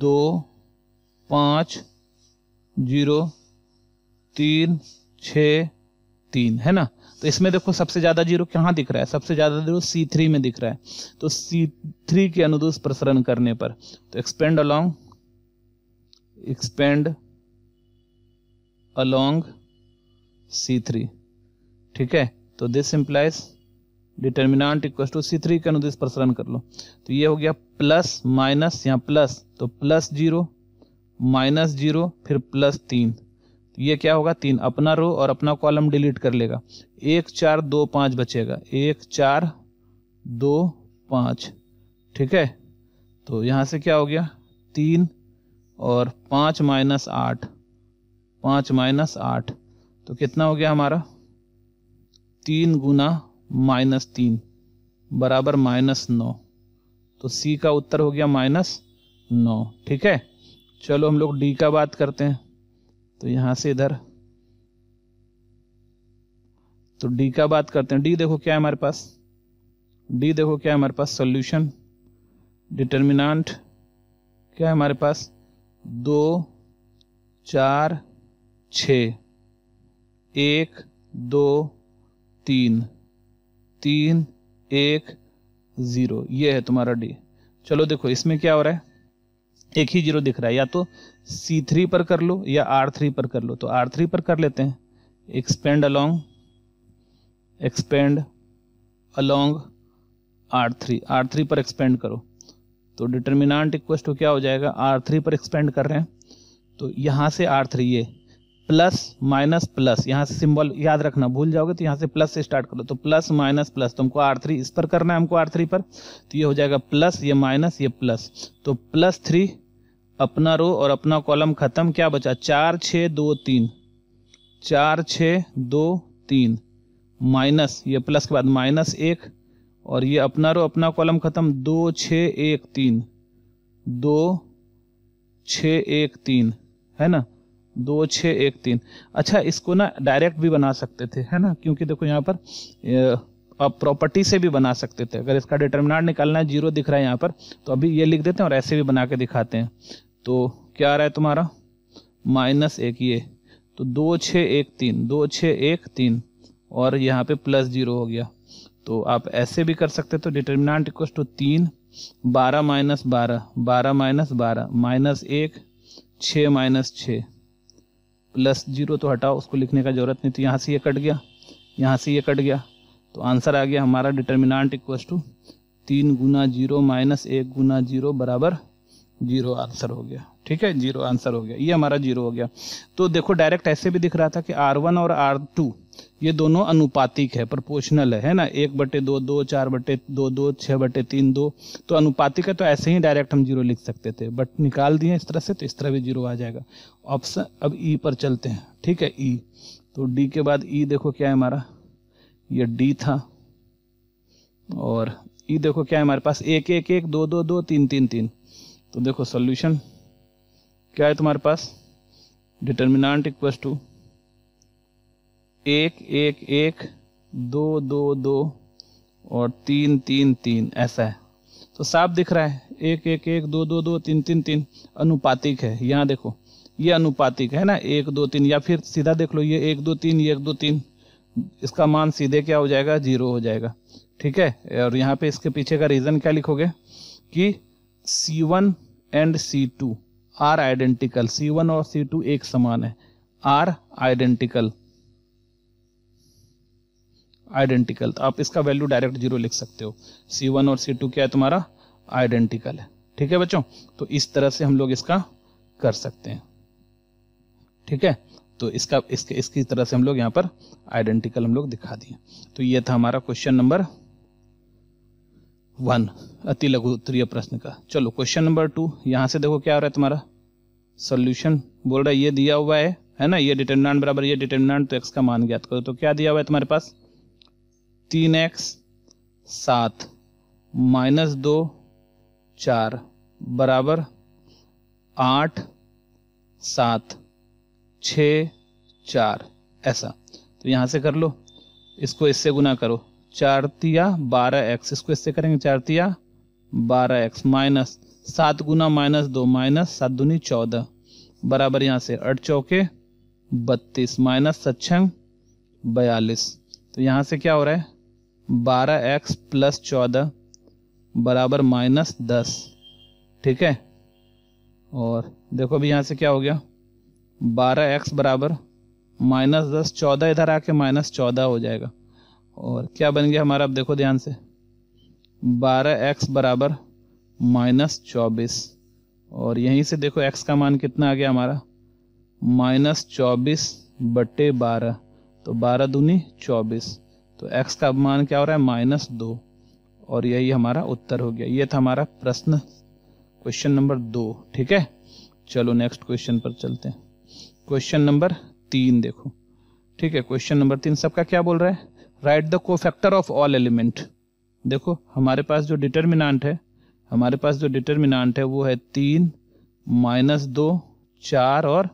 दो पाँच जीरो तीन छ तीन है ना तो इसमें देखो सबसे ज़्यादा जीरो कहाँ दिख रहा है सबसे ज़्यादा जीरो सी थ्री में दिख रहा है तो सी थ्री के अनुदूष प्रसरण करने पर तो expand along expand along C three ठीक है तो this implies determinant equal to C three के अनुदेश प्रसरण कर लो तो ये हो गया प्लस माइनस या प्लस तो प्लस जीरो माइनस जीरो फिर प्लस तीन ये क्या होगा तीन अपना रो और अपना कॉलम डिलीट कर लेगा एक चार दो पाँच बचेगा एक चार दो पाँच ठीक है तो यहाँ से क्या हो गया तीन और पाँच माइनस आठ पाँच माइनस आठ तो कितना हो गया हमारा तीन गुना माइनस तीन बराबर माइनस नौ तो सी का उत्तर हो गया माइनस नौ ठीक है चलो हम लोग डी का बात करते हैं तो यहां से इधर तो डी का बात करते हैं डी देखो क्या है हमारे पास डी देखो क्या है हमारे पास सॉल्यूशन डिटर्मिनाट क्या है हमारे पास दो चार छ एक दो तीन तीन एक ज़ीरो ये है तुम्हारा डी चलो देखो इसमें क्या हो रहा है एक ही जीरो दिख रहा है या तो सी थ्री पर कर लो या आर थ्री पर कर लो तो आर थ्री पर कर लेते हैं expand along expand along R three R three पर एक्सपेंड करो तो डिटर्मिनाट इक्वेस्ट हो क्या हो जाएगा आर थ्री पर एक्सपेंड कर रहे हैं तो यहाँ से आर थ्री ये प्लस माइनस प्लस यहाँ से सिंबल याद रखना भूल जाओगे तो यहाँ से प्लस से स्टार्ट करो तो प्लस माइनस प्लस तो हमको आर थ्री इस पर करना है हमको आर थ्री पर तो ये हो जाएगा प्लस ये माइनस ये प्लस तो प्लस थ्री अपना रो और अपना कॉलम खत्म क्या बचा चार छः दो तीन चार छः दो तीन माइनस ये प्लस के बाद माइनस एक और ये अपना रो अपना कॉलम खत्म दो छः एक तीन दो छः एक तीन है ना दो छः एक तीन अच्छा इसको ना डायरेक्ट भी बना सकते थे है ना क्योंकि देखो यहाँ पर आप प्रॉपर्टी से भी बना सकते थे अगर इसका डिटर्मिनाट निकालना है जीरो दिख रहा है यहाँ पर तो अभी ये लिख देते हैं और ऐसे भी बना के दिखाते हैं तो क्या आ रहा है तुम्हारा माइनस एक ये तो दो छः एक तीन दो छः एक तीन और यहाँ पे प्लस जीरो हो गया तो आप ऐसे भी कर सकते तो डिटर्मिनाट इक्व टू तीन बारह माइनस बारह बारह माइनस बारह माइनस एक छः माइनस छः प्लस जीरो तो हटाओ उसको लिखने का ज़रूरत नहीं तो यहाँ से ये कट गया यहाँ से ये कट गया तो आंसर आ गया हमारा डिटर्मिनाट इक्वस टू तीन गुना जीरो माइनस एक गुना जीरो बराबर जीरो आंसर हो गया ठीक है जीरो आंसर हो गया ये हमारा जीरो हो गया तो देखो डायरेक्ट ऐसे भी दिख रहा था कि आर वन और आर टू ये दोनों अनुपातिक है प्रोपोर्शनल है है ना एक बटे दो दो चार बटे दो दो छः बटे तीन दो तो अनुपातिक है तो ऐसे ही डायरेक्ट हम जीरो लिख सकते थे बट निकाल दिए इस तरह से तो इस तरह भी जीरो आ जाएगा ऑप्शन अब ई e पर चलते हैं ठीक है ई e। तो डी के बाद ई e देखो क्या है हमारा ये डी था और ई देखो क्या है हमारे पास एक एक एक दो दो दो तीन तीन तीन तो देखो सोल्यूशन क्या है तुम्हारे पास डिटर्मिनाट इक्वस टू एक एक एक दो दो दो और तीन तीन तीन ऐसा है तो साफ दिख रहा है एक एक एक दो दो दो तीन तीन तीन अनुपातिक है यहाँ देखो ये अनुपातिक है ना एक दो तीन या फिर सीधा देख लो ये एक दो तीन ये एक दो तीन इसका मान सीधे क्या हो जाएगा जीरो हो जाएगा ठीक है और यहाँ पे इसके पीछे का रीज़न क्या लिखोगे कि C one and C two are identical C one और सी टू एक समान है आर आइडेंटिकल आइडेंटिकल तो आप इसका वैल्यू डायरेक्ट जीरो लिख सकते हो सी वन और सी टू क्या है तुम्हारा आइडेंटिकल है ठीक है बच्चों तो इस तरह से हम लोग इसका कर सकते हैं ठीक है तो इसका इसके इसकी तरह से हम लोग यहाँ पर आइडेंटिकल हम लोग दिखा दिए तो ये था हमारा क्वेश्चन नंबर वन अति लघु उत्तरीय प्रश्न का चलो क्वेश्चन नंबर टू यहाँ से देखो क्या हो रहा है तुम्हारा सोल्यूशन बोल रहा है ये दिया हुआ है है ना ये डिटर्मिनाट बराबर ये डिटर्मिनाट तो एक्स का मान ज्ञात करो तो क्या दिया हुआ है तुम्हारे पास तीन एक्स सात माइनस दो चार बराबर आठ सात छ चार ऐसा तो यहाँ से कर लो इसको इससे गुना करो चार तिया बारह एक्स इसको इससे करेंगे चार तिया बारह एक्स माइनस सात गुना माइनस दो माइनस सात दूनी चौदह बराबर यहाँ से अठ चौके बत्तीस माइनस सच्छंग बयालीस तो यहाँ से क्या हो रहा है बारह एक्स प्लस चौदह बराबर माइनस दस ठीक है और देखो अभी यहाँ से क्या हो गया बारह एक्स बराबर माइनस दस चौदह इधर आके माइनस चौदह हो जाएगा और क्या बन गया हमारा अब देखो ध्यान से बारह एक्स बराबर माइनस चौबीस और यहीं से देखो एक्स का मान कितना आ गया हमारा माइनस चौबीस बटे बारह तो बारह दूनी चौबीस तो एक्स का मान क्या हो रहा है माइनस दो और यही हमारा उत्तर हो गया ये था हमारा प्रश्न क्वेश्चन नंबर दो ठीक है चलो नेक्स्ट क्वेश्चन पर चलते हैं क्वेश्चन नंबर तीन देखो ठीक है क्वेश्चन नंबर तीन सबका क्या बोल रहा है राइट द को ऑफ ऑल एलिमेंट देखो हमारे पास जो डिटर्मिनांट है हमारे पास जो डिटर्मिनांट है वो है तीन माइनस दो चार और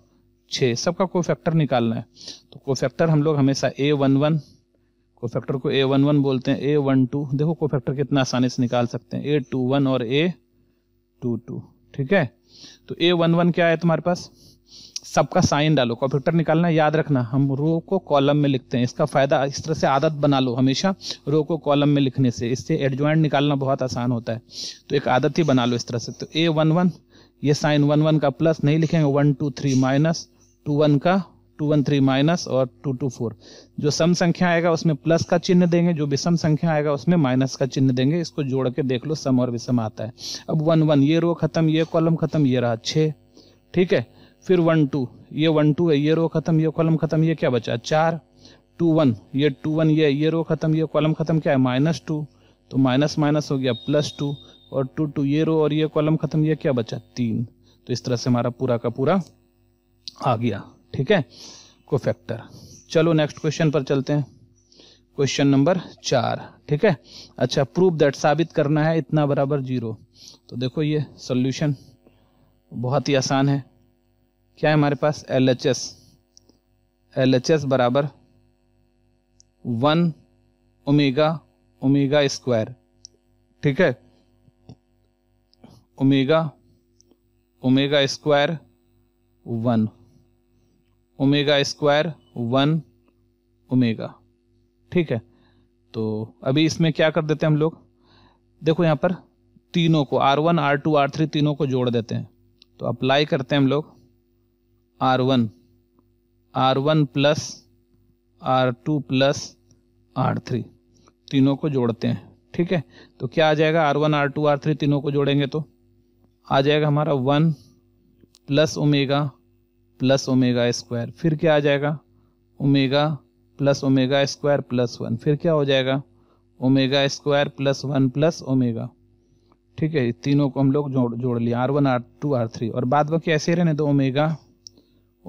छः सबका फैक्टर निकालना है तो फैक्टर हम लोग हमेशा ए वन वन कोफैक्टर को ए वन वन बोलते हैं ए वन टू देखो कोफैक्टर कितना आसानी से निकाल सकते हैं ए टू वन और ए टू टू ठीक है तो ए वन वन क्या है तुम्हारे पास सबका साइन डालो कॉम्प्यूटर निकालना याद रखना हम रो को कॉलम में लिखते हैं इसका फायदा इस तरह से आदत बना लो हमेशा रो को कॉलम में लिखने से इससे एडजॉइंट निकालना बहुत आसान होता है तो एक आदत ही बना लो इस तरह से तो ए वन वन ये साइन वन वन का प्लस नहीं लिखेंगे one two three minus two one का टू वन थ्री माइनस और टू टू फोर जो सम संख्या आएगा उसमें प्लस का चिन्ह देंगे जो विषम संख्या आएगा उसमें माइनस का चिन्ह देंगे इसको जोड़ के देख लो सम और विषम आता है अब वन वन ये रो खत्म ये कॉलम खत्म ये रहा छः ठीक है फिर वन टू ये वन टू है ये रो खत्म ये कॉलम खत्म ये क्या बचा चार टू वन ये टू वन ये ये रो खत्म ये कॉलम खत्म क्या है माइनस टू तो माइनस माइनस हो गया प्लस टू और टू टू ये रो और ये कॉलम खत्म ये क्या बचा तीन तो इस तरह से हमारा पूरा का पूरा आ गया ठीक है कोफैक्टर चलो नेक्स्ट क्वेश्चन पर चलते हैं क्वेश्चन नंबर चार ठीक है अच्छा प्रूफ दैट साबित करना है इतना बराबर जीरो तो देखो ये सोल्यूशन बहुत ही आसान है क्या है हमारे पास L H S L H S बराबर वन ओमेगा ओमेगा स्क्वायर ठीक है omega omega square one omega square one omega ठीक है तो अभी इसमें क्या कर देते हैं हम लोग देखो यहाँ पर तीनों को R one R two R three तीनों को जोड़ देते हैं तो अप्लाई करते हैं हम लोग R one R one plus R two plus R three तीनों को जोड़ते हैं ठीक है तो क्या आ जाएगा R one R two R three तीनों को जोड़ेंगे तो आ जाएगा हमारा one plus omega plus omega square फिर क्या आ जाएगा omega plus omega square plus one फिर क्या हो जाएगा omega square plus one plus omega ठीक है तीनों को हम लोग जोड़ जोड़ लिया R one R two R three और बाद बाकी ऐसे ही रहने दो omega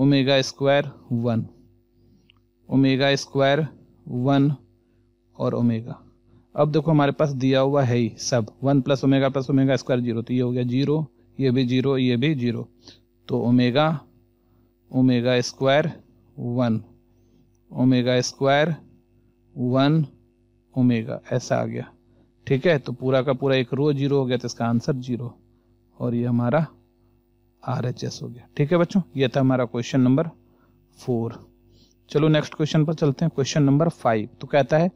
omega square one omega square one और ओमेगा अब देखो हमारे पास दिया हुआ है ही सब one plus omega plus omega square zero तो ये हो गया जीरो ये भी जीरो ये भी जीरो तो omega omega square one omega square one omega ऐसा आ गया ठीक है तो पूरा का पूरा एक रो जीरो हो गया तो इसका आंसर जीरो और ये हमारा आर एच एस हो गया ठीक है बच्चों ये था हमारा क्वेश्चन नंबर फोर चलो नेक्स्ट क्वेश्चन पर चलते हैं क्वेश्चन नंबर फाइव तो कहता है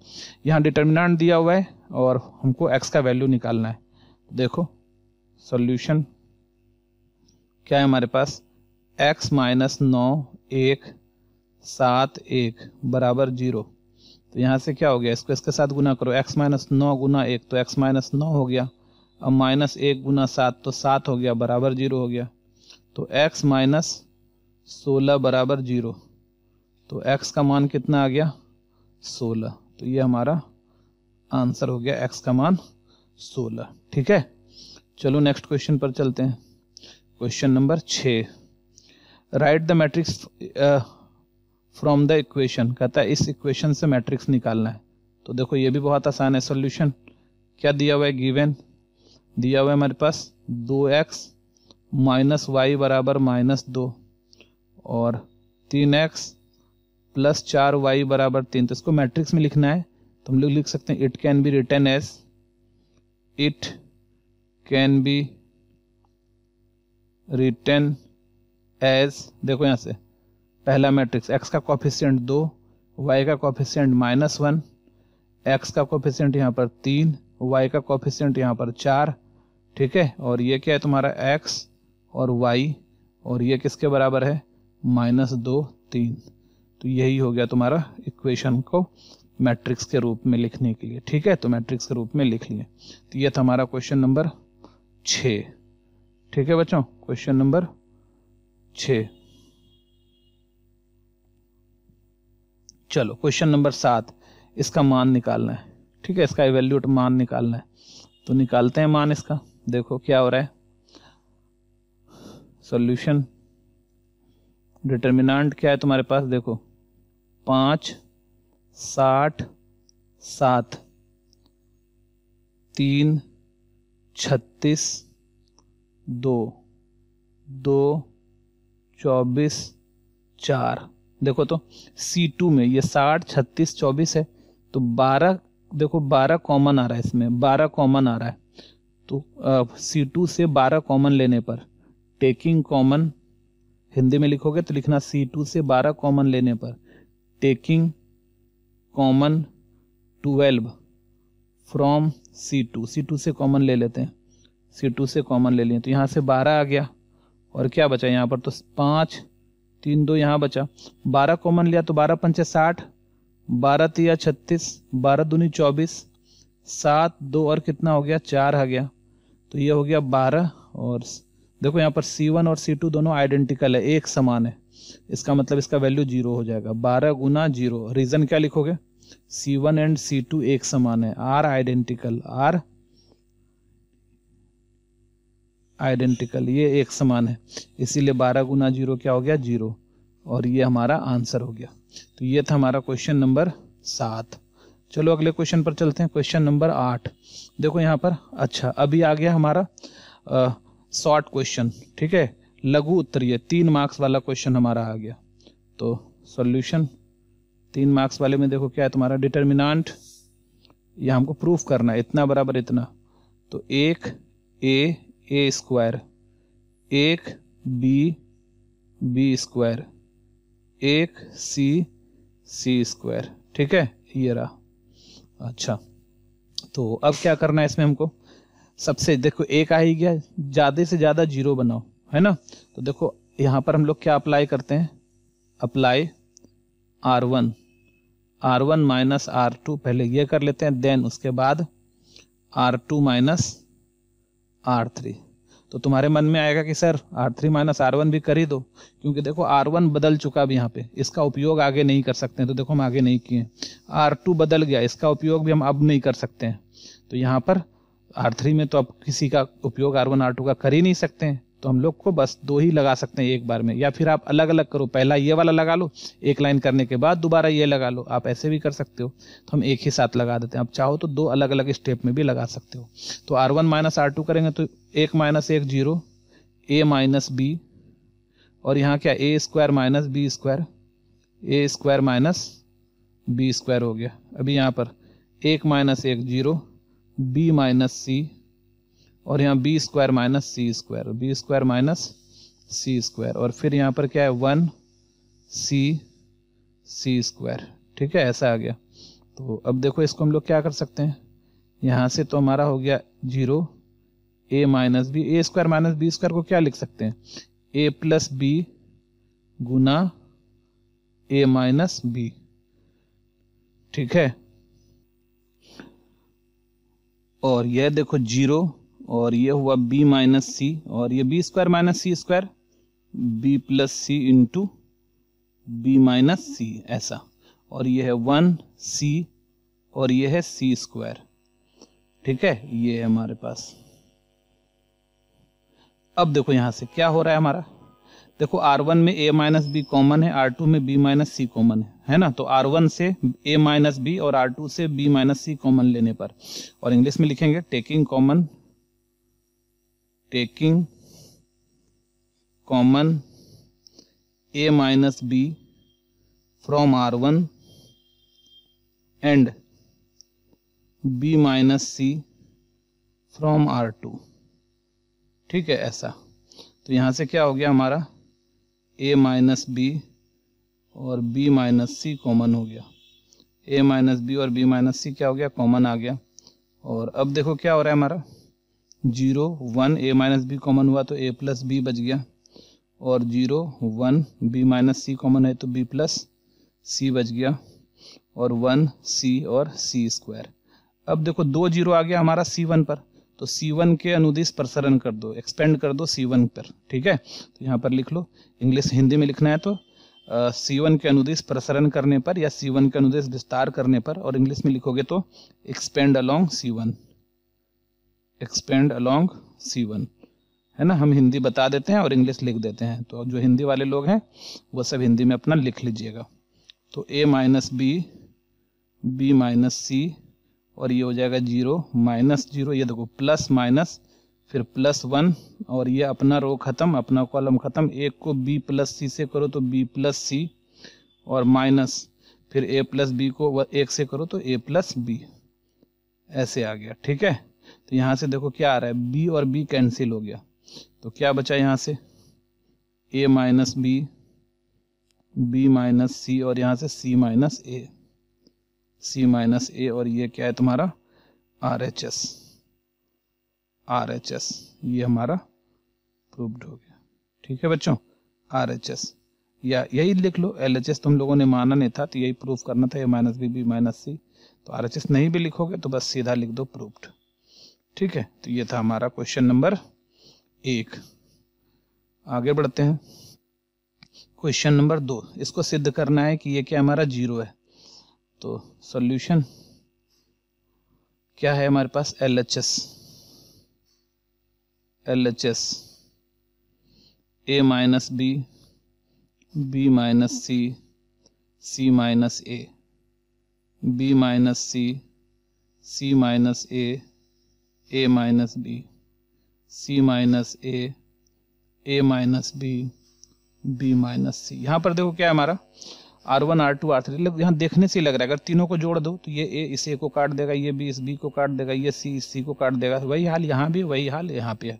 यहाँ डिटर्मिनेंट दिया हुआ है और हमको एक्स का वैल्यू निकालना है देखो सॉल्यूशन क्या है हमारे पास एक्स माइनस नौ एक सात एक बराबर जीरो तो यहाँ से क्या हो गया इसको इसके साथ गुना करो एक्स माइनस नौ गुना एक तो एक्स माइनस नौ हो गया अब माइनस एक गुना सात तो सात हो गया बराबर जीरो हो गया तो एक्स माइनस सोलह बराबर जीरो तो एक्स का मान कितना आ गया सोलह तो ये हमारा आंसर हो गया एक्स का मान सोलह ठीक है चलो नेक्स्ट क्वेश्चन पर चलते हैं क्वेश्चन नंबर छः write the matrix from the equation कहता है इस इक्वेशन से मैट्रिक्स निकालना है तो देखो ये भी बहुत आसान है सोल्यूशन क्या दिया हुआ है गिवन दिया हुआ है हमारे पास दो एक्स माइनस वाई बराबर माइनस दो और तीन एक्स प्लस चार वाई बराबर तीन तो इसको मैट्रिक्स में लिखना है तो हम लोग लिख सकते हैं it can be written as it can be written as देखो यहाँ से पहला मैट्रिक्स एक्स का कॉफिशियंट दो वाई का कॉफिशियंट माइनस वन एक्स का कॉफिशियंट यहाँ पर तीन वाई का कॉफिशियंट यहाँ पर चार ठीक है और ये क्या है तुम्हारा एक्स और वाई और ये किसके बराबर है माइनस दो तीन तो यही हो गया तुम्हारा इक्वेशन को मैट्रिक्स के रूप में लिखने के लिए ठीक है तो मैट्रिक्स के रूप में लिख लिए तो ये था हमारा क्वेश्चन नंबर छः ठीक है बच्चों क्वेश्चन नंबर छ चलो क्वेश्चन नंबर सात इसका मान निकालना है ठीक है इसका वैल्यूट मान निकालना है तो निकालते हैं मान इसका देखो क्या हो रहा है सॉल्यूशन डिटर्मिनांट क्या है तुम्हारे पास देखो पांच साठ सात तीन छत्तीस दो दो चौबीस चार देखो तो सी टू में ये साठ छत्तीस चौबीस है तो बारह देखो बारह कॉमन आ रहा है इसमें बारह कॉमन आ रहा है तो सी टू से बारह कॉमन लेने पर टेकिंग कॉमन हिंदी में लिखोगे तो लिखना सी टू से बारह कॉमन लेने पर taking common twelve from C two C two से कॉमन ले लेते हैं सी टू से कॉमन ले लिए तो यहाँ से बारह आ गया और क्या बचा यहाँ पर तो पाँच तीन दो यहाँ बचा बारह कॉमन लिया तो बारह पंचे साठ बारह तिया छत्तीस बारह दूनी चौबीस सात दो और कितना हो गया चार आ गया तो ये हो गया बारह और देखो यहाँ पर सी वन और सी टू दोनों आइडेंटिकल है एक समान है इसका मतलब इसका वैल्यू जीरो हो जाएगा बारह गुना जीरो रीज़न क्या लिखोगे C one and C two एक समान है आर आइडेंटिकल आर आइडेंटिकल ये एक समान है इसीलिए बारह गुना जीरो क्या हो गया जीरो और ये हमारा आंसर हो गया तो ये था हमारा क्वेश्चन नंबर सात चलो अगले क्वेश्चन पर चलते हैं क्वेश्चन नंबर आठ देखो यहाँ पर अच्छा अभी आ गया हमारा शॉर्ट क्वेश्चन ठीक है लघु उत्तर ये तीन मार्क्स वाला क्वेश्चन हमारा आ गया तो सॉल्यूशन तीन मार्क्स वाले में देखो क्या है तुम्हारा डिटर्मिनांट ये हमको प्रूफ करना है इतना बराबर इतना तो एक ए ए स्क्वायर एक बी बी स्क्वायर एक सी सी स्क्वायर ठीक है ये रहा अच्छा तो अब क्या करना है इसमें हमको सबसे देखो एक आ ही गया ज़्यादा से ज़्यादा जीरो बनाओ है ना तो देखो यहाँ पर हम लोग क्या अप्लाई करते हैं apply R one R one minus R two पहले ये कर लेते हैं देन उसके बाद R two minus R three तो तुम्हारे मन में आएगा कि sir R three minus R one भी कर ही दो क्योंकि देखो आर वन बदल चुका अब यहाँ पे इसका उपयोग आगे नहीं कर सकते हैं तो देखो हम आगे नहीं किए आर टू बदल गया इसका उपयोग भी हम अब नहीं कर सकते हैं तो यहाँ पर आर थ्री में तो अब किसी का उपयोग आर वन आर टू का कर ही नहीं सकते हैं तो हम लोग को बस दो ही लगा सकते हैं एक बार में या फिर आप अलग अलग करो पहला ये वाला लगा लो एक लाइन करने के बाद दोबारा ये लगा लो आप ऐसे भी कर सकते हो तो हम एक ही साथ लगा देते हैं आप चाहो तो दो अलग अलग स्टेप में भी लगा सकते हो तो R one minus R two करेंगे तो एक माइनस एक जीरो ए माइनस बी और यहाँ क्या A square minus B square A square minus B square हो गया अभी यहाँ पर एक माइनस एक जीरो बी माइनस सी और यहाँ B square minus C square B square minus C square और फिर यहाँ पर क्या है वन सी सी स्क्वायर ठीक है ऐसा आ गया तो अब देखो इसको हम लोग क्या कर सकते हैं यहाँ से तो हमारा हो गया zero A minus B A square minus B square को क्या लिख सकते हैं ए प्लस बी गुना ए माइनस बी ठीक है और यह देखो जीरो और ये हुआ b माइनस सी और ये B square minus C square B plus C into B minus C ऐसा और ये है वन सी और ये है सी स्क्वायर ठीक है ये है हमारे पास अब देखो यहां से क्या हो रहा है हमारा देखो R1 में A माइनस बी कॉमन है R2 में B माइनस सी कॉमन है है ना तो R1 से A माइनस बी और R2 से B माइनस सी कॉमन लेने पर और इंग्लिश में लिखेंगे taking common taking common a minus b from r1 and b minus c from R two ठीक है ऐसा तो यहाँ से क्या हो गया हमारा ए माइनस बी और बी माइनस सी कॉमन हो गया ए माइनस बी और बी माइनस सी क्या हो गया कॉमन आ गया और अब देखो क्या हो रहा है हमारा zero one A minus B common हुआ तो ए प्लस बी बच गया और zero one B minus C common है तो बी प्लस सी बच गया और वन सी और सी स्क्वायर अब देखो दो जीरो आ गया हमारा सी वन पर तो सी वन के अनुदिश प्रसरण कर दो एक्सपेंड कर दो सी वन पर ठीक है तो यहाँ पर लिख लो इंग्लिश हिंदी में लिखना है तो सी वन के अनुदेश प्रसरण करने पर या सी वन के अनुदेश विस्तार करने पर और इंग्लिश में लिखोगे तो expand along C one expand along C one है ना हम हिंदी बता देते हैं और इंग्लिश लिख देते हैं तो जो हिंदी वाले लोग हैं वो सब हिंदी में अपना लिख लीजिएगा तो A minus B B minus C और ये हो जाएगा जीरो माइनस जीरो ये देखो प्लस माइनस फिर प्लस वन और ये अपना रो ख़त्म अपना कॉलम ख़त्म एक को बी प्लस सी से करो तो बी प्लस सी और माइनस फिर ए प्लस बी को एक से करो तो ए प्लस बी ऐसे आ गया ठीक है तो यहाँ से देखो क्या आ रहा है बी और बी कैंसिल हो गया तो क्या बचा यहाँ से A minus B B minus C और यहाँ से सी माइनस ए सी माइनस ए और ये क्या है तुम्हारा R H S R H S ये हमारा प्रूव्ड हो गया ठीक है बच्चों आर एच एस या यही लिख लो एल एच एस तुम लोगों ने माना नहीं था तो यही प्रूफ करना था ये minus B B minus C तो आर एच एस नहीं भी लिखोगे तो बस सीधा लिख दो प्रूफ्ड ठीक है तो ये था हमारा क्वेश्चन नंबर एक आगे बढ़ते हैं क्वेश्चन नंबर दो इसको सिद्ध करना है कि ये क्या हमारा जीरो है तो सॉल्यूशन क्या है हमारे पास L H S L H S A minus B B minus C C minus A B minus C C minus A A minus B C minus A A minus B B minus C यहाँ पर देखो क्या है हमारा R one R two R three यहाँ देखने से ही लग रहा है अगर तीनों को जोड़ दो तो ये ए इस ए को काट देगा ये बी इस बी को काट देगा ये सी इस सी को काट देगा तो वही हाल यहाँ भी वही हाल यहाँ पे है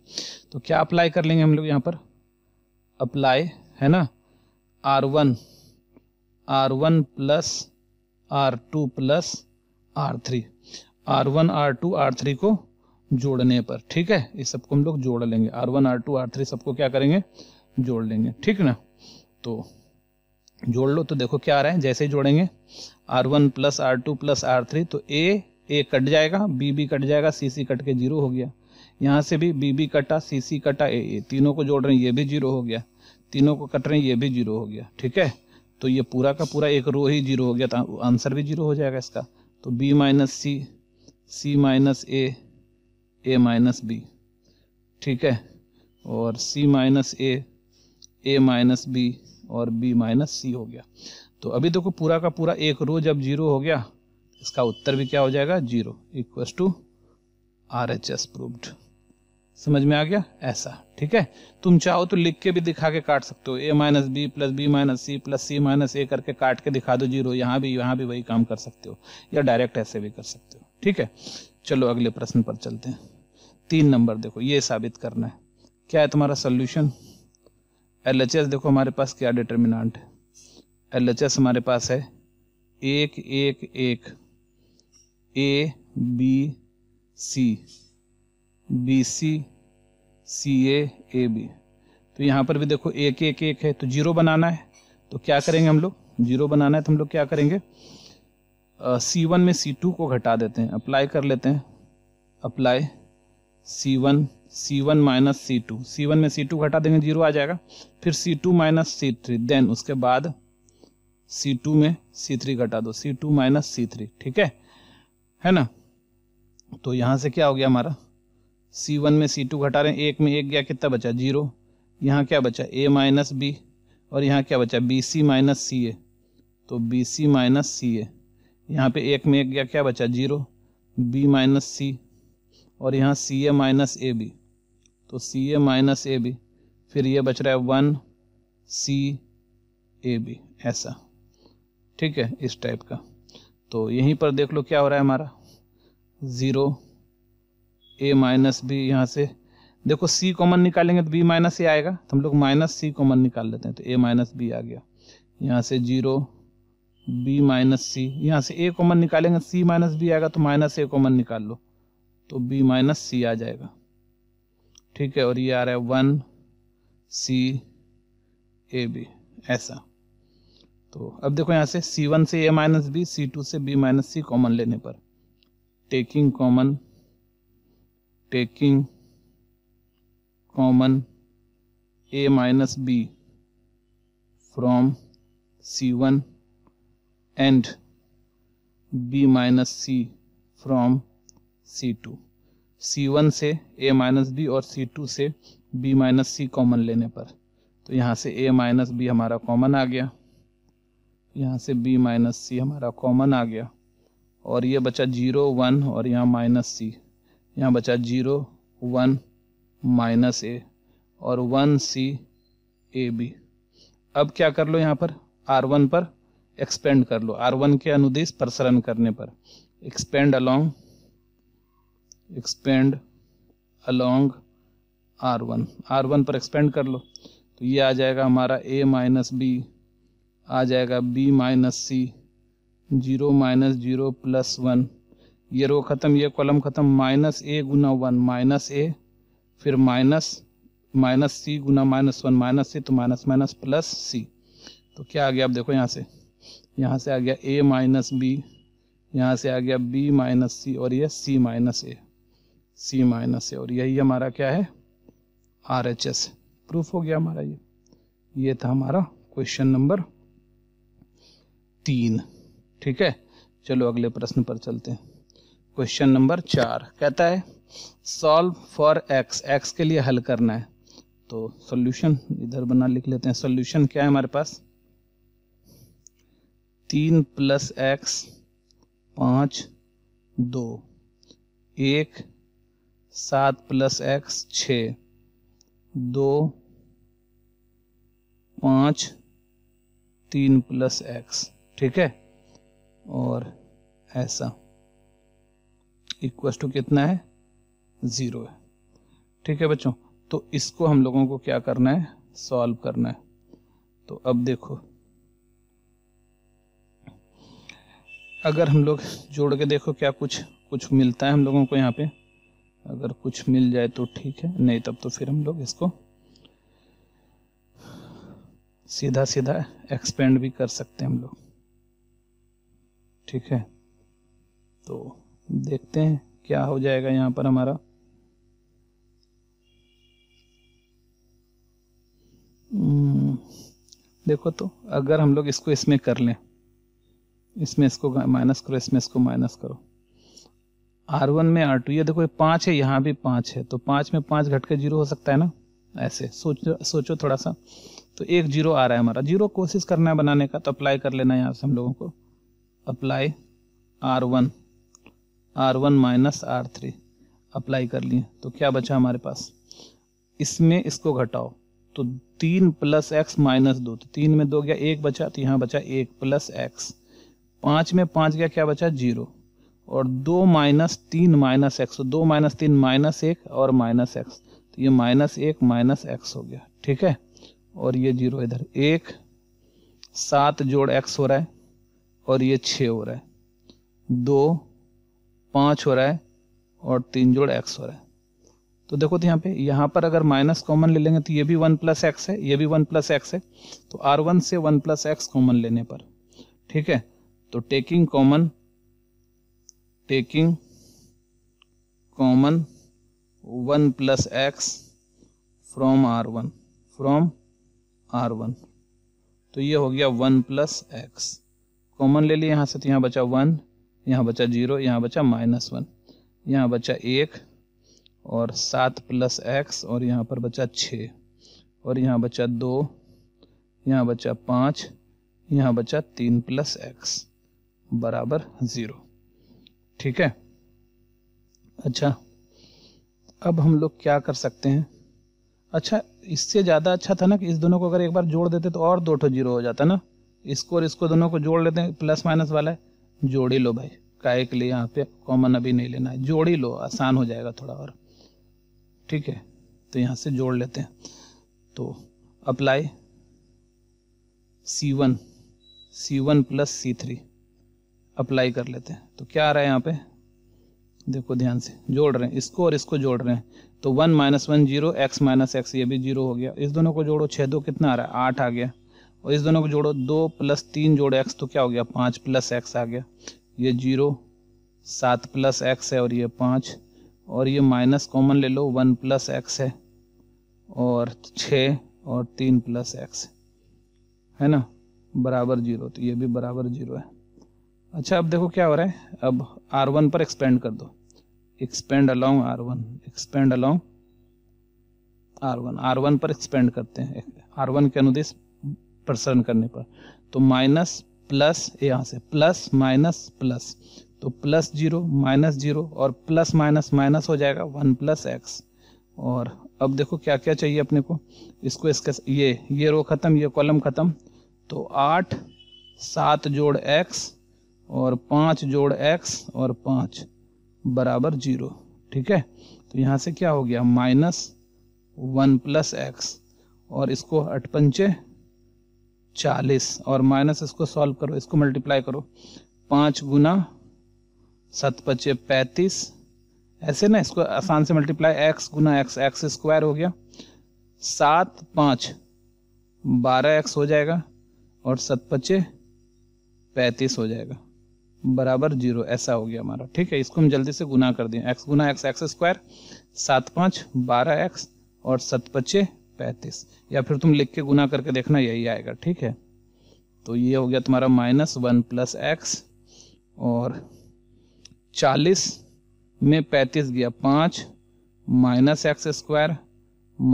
तो क्या अप्लाई कर लेंगे हम लोग यहाँ पर अप्लाई है ना R one R one plus R two plus R three R one R two R three को जोड़ने पर ठीक है इस सबको हम लोग जोड़ लेंगे R one R two R three सबको क्या करेंगे जोड़ लेंगे ठीक ना तो जोड़ लो तो देखो क्या आ रहा है जैसे ही जोड़ेंगे R one plus R two plus R three तो ए ए कट जाएगा बी बी कट जाएगा सी सी कट के जीरो हो गया यहाँ से भी बी बी कटा सी सी कटा ए ए तीनों को जोड़ रहे हैं ये भी जीरो हो गया तीनों को कट रहे हैं ये भी जीरो हो गया ठीक है तो ये पूरा का पूरा एक रो ही जीरो हो गया था आंसर भी जीरो हो जाएगा इसका तो B minus C C minus A A minus B ठीक है और C minus A A minus B और बी माइनस सी हो गया तो अभी देखो पूरा का पूरा एक रो जब जीरो हो गया इसका उत्तर भी क्या हो जाएगा zero equals to R H S proved समझ में आ गया ऐसा ठीक है तुम चाहो तो लिख के भी दिखा के काट सकते हो A minus B plus B minus C plus C minus A करके काट के दिखा दो जीरो यहाँ भी यहाँ भी वही काम कर सकते हो या डायरेक्ट ऐसे भी कर सकते हो ठीक है चलो अगले प्रश्न पर चलते हैं तीन नंबर देखो ये साबित करना है क्या है तुम्हारा सोल्यूशन एल एच एस देखो हमारे पास क्या डिटर्मिनाट है एल हमारे पास है एक एक एक A B C B C C A A B तो यहाँ पर भी देखो एक एक एक है तो जीरो बनाना है तो क्या करेंगे हम लोग जीरो बनाना है तो हम लोग क्या करेंगे सी uh, वन में सी टू को घटा देते हैं अप्लाई कर लेते हैं apply C one C one minus C two C one में सी टू घटा देंगे जीरो आ जाएगा फिर C two minus C three then उसके बाद सी टू में सी थ्री घटा दो C two minus C three ठीक है है ना तो यहां से क्या हो गया हमारा सी वन में सी टू घटा रहे हैं एक में एक गया कितना बचा जीरो यहाँ क्या बचा ए माइनस बी और यहाँ क्या बचा बी सी माइनस सी ए तो बी सी माइनस सी ए यहाँ पे एक में एक गया क्या बचा जीरो बी माइनस सी और यहाँ सी ए माइनस ए बी तो सी ए माइनस ए बी फिर ये बच रहा है वन सी ए बी ऐसा ठीक है इस टाइप का तो यहीं पर देख लो क्या हो रहा है हमारा ज़ीरो ए माइनस बी यहाँ से देखो सी कॉमन निकालेंगे तो बी माइनस ए आएगा तो हम लोग माइनस सी कॉमन निकाल लेते हैं तो ए माइनस बी आ गया यहाँ से जीरो बी माइनस सी यहाँ से ए कॉमन निकालेंगे सी माइनस बी आएगा तो माइनस ए कॉमन निकाल लो तो बी माइनस सी आ जाएगा ठीक है और ये आ रहा है वन सी ए बी ऐसा तो अब देखो यहाँ से सी वन से A minus B C two से बी माइनस सी कॉमन लेने पर taking common taking common A minus B from C one and B minus C from C two C one से ए माइनस बी और C two से B minus C common लेने पर तो यहाँ से ए माइनस बी हमारा common आ गया यहाँ से बी माइनस सी हमारा कॉमन आ गया और ये बचा जीरो वन और यहाँ माइनस सी यहाँ बचा जीरो वन माइनस ए और वन सी ए बी अब क्या कर लो यहाँ पर आर वन पर एक्सपेंड कर लो आर वन के अनुदेश प्रसरण करने पर expand along expand along R one R one पर एक्सपेंड कर लो तो ये आ जाएगा हमारा ए माइनस बी आ जाएगा B minus C zero minus zero plus one ये रो ख़त्म ये कॉलम ख़त्म माइनस ए गुना वन माइनस ए फिर माइनस माइनस सी गुना माइनस वन माइनस सी तो माइनस माइनस प्लस सी तो क्या आ गया आप देखो यहाँ से यहाँ से आ गया ए माइनस बी यहाँ से आ गया बी माइनस सी और ये सी माइनस ए सी माइनस है और यही हमारा क्या है आर एच एस प्रूफ हो गया हमारा ये ये था हमारा क्वेश्चन नंबर तीन ठीक है चलो अगले प्रश्न पर चलते हैं क्वेश्चन नंबर चार कहता है सॉल्व फॉर एक्स एक्स के लिए हल करना है तो सॉल्यूशन इधर बना लिख लेते हैं सॉल्यूशन क्या है हमारे पास तीन प्लस एक्स पाँच दो एक सात प्लस एक्स छ दो पाँच तीन प्लस एक्स ठीक है और ऐसा इक्वस टू कितना है ज़ीरो है ठीक है बच्चों तो इसको हम लोगों को क्या करना है सॉल्व करना है तो अब देखो अगर हम लोग जोड़ के देखो क्या कुछ कुछ मिलता है हम लोगों को यहाँ पे अगर कुछ मिल जाए तो ठीक है नहीं तब तो फिर हम लोग इसको सीधा सीधा एक्सपेंड भी कर सकते हैं हम लोग ठीक है तो देखते हैं क्या हो जाएगा यहाँ पर हमारा हम्म, देखो तो अगर हम लोग इसको इसमें कर लें इसमें इसको माइनस करो इसमें इसको माइनस करो आर वन में आर टू ये देखो ये पाँच है यहाँ भी पाँच है तो पाँच में पाँच घट के जीरो हो सकता है ना ऐसे सोचो सोचो थोड़ा सा तो एक जीरो आ रहा है हमारा जीरो कोशिश करना है बनाने का तो अप्लाई कर लेना है यहाँ से हम लोगों को apply R one R one minus R three apply कर लिए तो क्या बचा हमारे पास इसमें इसको घटाओ तो तीन प्लस एक्स माइनस दो तो तीन में दो गया एक बचा तो यहाँ बचा एक प्लस एक्स पाँच में पाँच गया क्या बचा जीरो और दो माइनस तीन माइनस एक्स तो दो माइनस तीन माइनस एक और माइनस एक्स तो ये माइनस एक माइनस एक्स हो गया ठीक है और ये जीरो इधर एक सात जोड़ एक्स हो रहा है और ये छ हो रहा है दो पाँच हो रहा है और तीन जोड़ एक्स हो रहा है तो देखो तो यहाँ पे यहाँ पर अगर माइनस कॉमन ले लेंगे तो ये भी वन प्लस एक्स है ये भी वन प्लस एक्स है तो आर वन से वन प्लस एक्स कॉमन लेने पर ठीक है तो taking common taking common 1 plus x from r1 from r1 तो ये हो गया 1 प्लस एक्स कॉमन ले लिया यहाँ से तो यहाँ बचा वन यहाँ बचा जीरो यहाँ बचा माइनस वन यहाँ बचा एक और सात प्लस एक्स और यहाँ पर बचा छः और यहाँ बचा दो यहाँ बचा पाँच यहाँ बचा तीन प्लस एक्स बराबर ज़ीरो ठीक है अच्छा अब हम लोग क्या कर सकते हैं अच्छा इससे ज़्यादा अच्छा था ना कि इस दोनों को अगर एक बार जोड़ देते तो और दो ठो जीरो हो जाता ना इसको और इसको दोनों को जोड़ लेते हैं प्लस माइनस वाला है जोड़ ही लो भाई काय के लिए यहाँ पे कॉमन अभी नहीं लेना है जोड़ ही लो आसान हो जाएगा थोड़ा और ठीक है तो यहाँ से जोड़ लेते हैं तो apply C one C one plus C three apply कर लेते हैं तो क्या आ रहा है यहाँ पे देखो ध्यान से जोड़ रहे हैं इसको और इसको जोड़ रहे हैं तो one minus one zero X minus X ये भी जीरो हो गया इस दोनों को जोड़ो छः दो कितना आ रहा है आठ आ गया और इस दोनों को जोड़ो दो प्लस तीन जोड़ो एक्स तो क्या हो गया पाँच प्लस एक्स आ गया ये जीरो सात प्लस एक्स है और ये पाँच और ये माइनस कॉमन ले लो वन प्लस एक्स है और छः और तीन प्लस एक्स है ना बराबर जीरो तो ये भी बराबर जीरो है अच्छा अब देखो क्या हो रहा है अब आर वन पर एक्सपेंड कर दो expand along R one expand along R one R one पर एक्सपेंड करते हैं आर वन के अनुदेश प्रसरण करने पर तो माइनस प्लस यहाँ से प्लस माइनस प्लस तो प्लस जीरो माइनस जीरो और प्लस माइनस माइनस हो जाएगा वन प्लस एक्स और अब देखो क्या क्या चाहिए अपने को इसको इसके ये ये रो ख़त्म ये कॉलम ख़त्म तो आठ सात जोड़ एक्स और पाँच जोड़ एक्स और पाँच बराबर जीरो ठीक है तो यहाँ से क्या हो गया माइनस वन प्लस एक्स और इसको अठपंचे चालीस और माइनस इसको सॉल्व करो इसको मल्टीप्लाई करो पाँच गुना सत पचे पैंतीस ऐसे ना इसको आसान से मल्टीप्लाई एक्स गुना एक्स एक्स स्क्वायर हो गया सात पाँच बारह एक्स हो जाएगा और सत पचे पैंतीस हो जाएगा बराबर जीरो ऐसा हो गया हमारा ठीक है इसको हम जल्दी से गुना कर दें एक्स गुना एक्स एक्स स्क्वायर सात पाँच बारह एक्स और सत पच्चे पैंतीस या फिर तुम लिख के गुना करके देखना यही आएगा ठीक है तो ये हो गया तुम्हारा माइनस वन प्लस एक्स और चालीस में पैंतीस गया पाँच माइनस एक्स स्क्वायर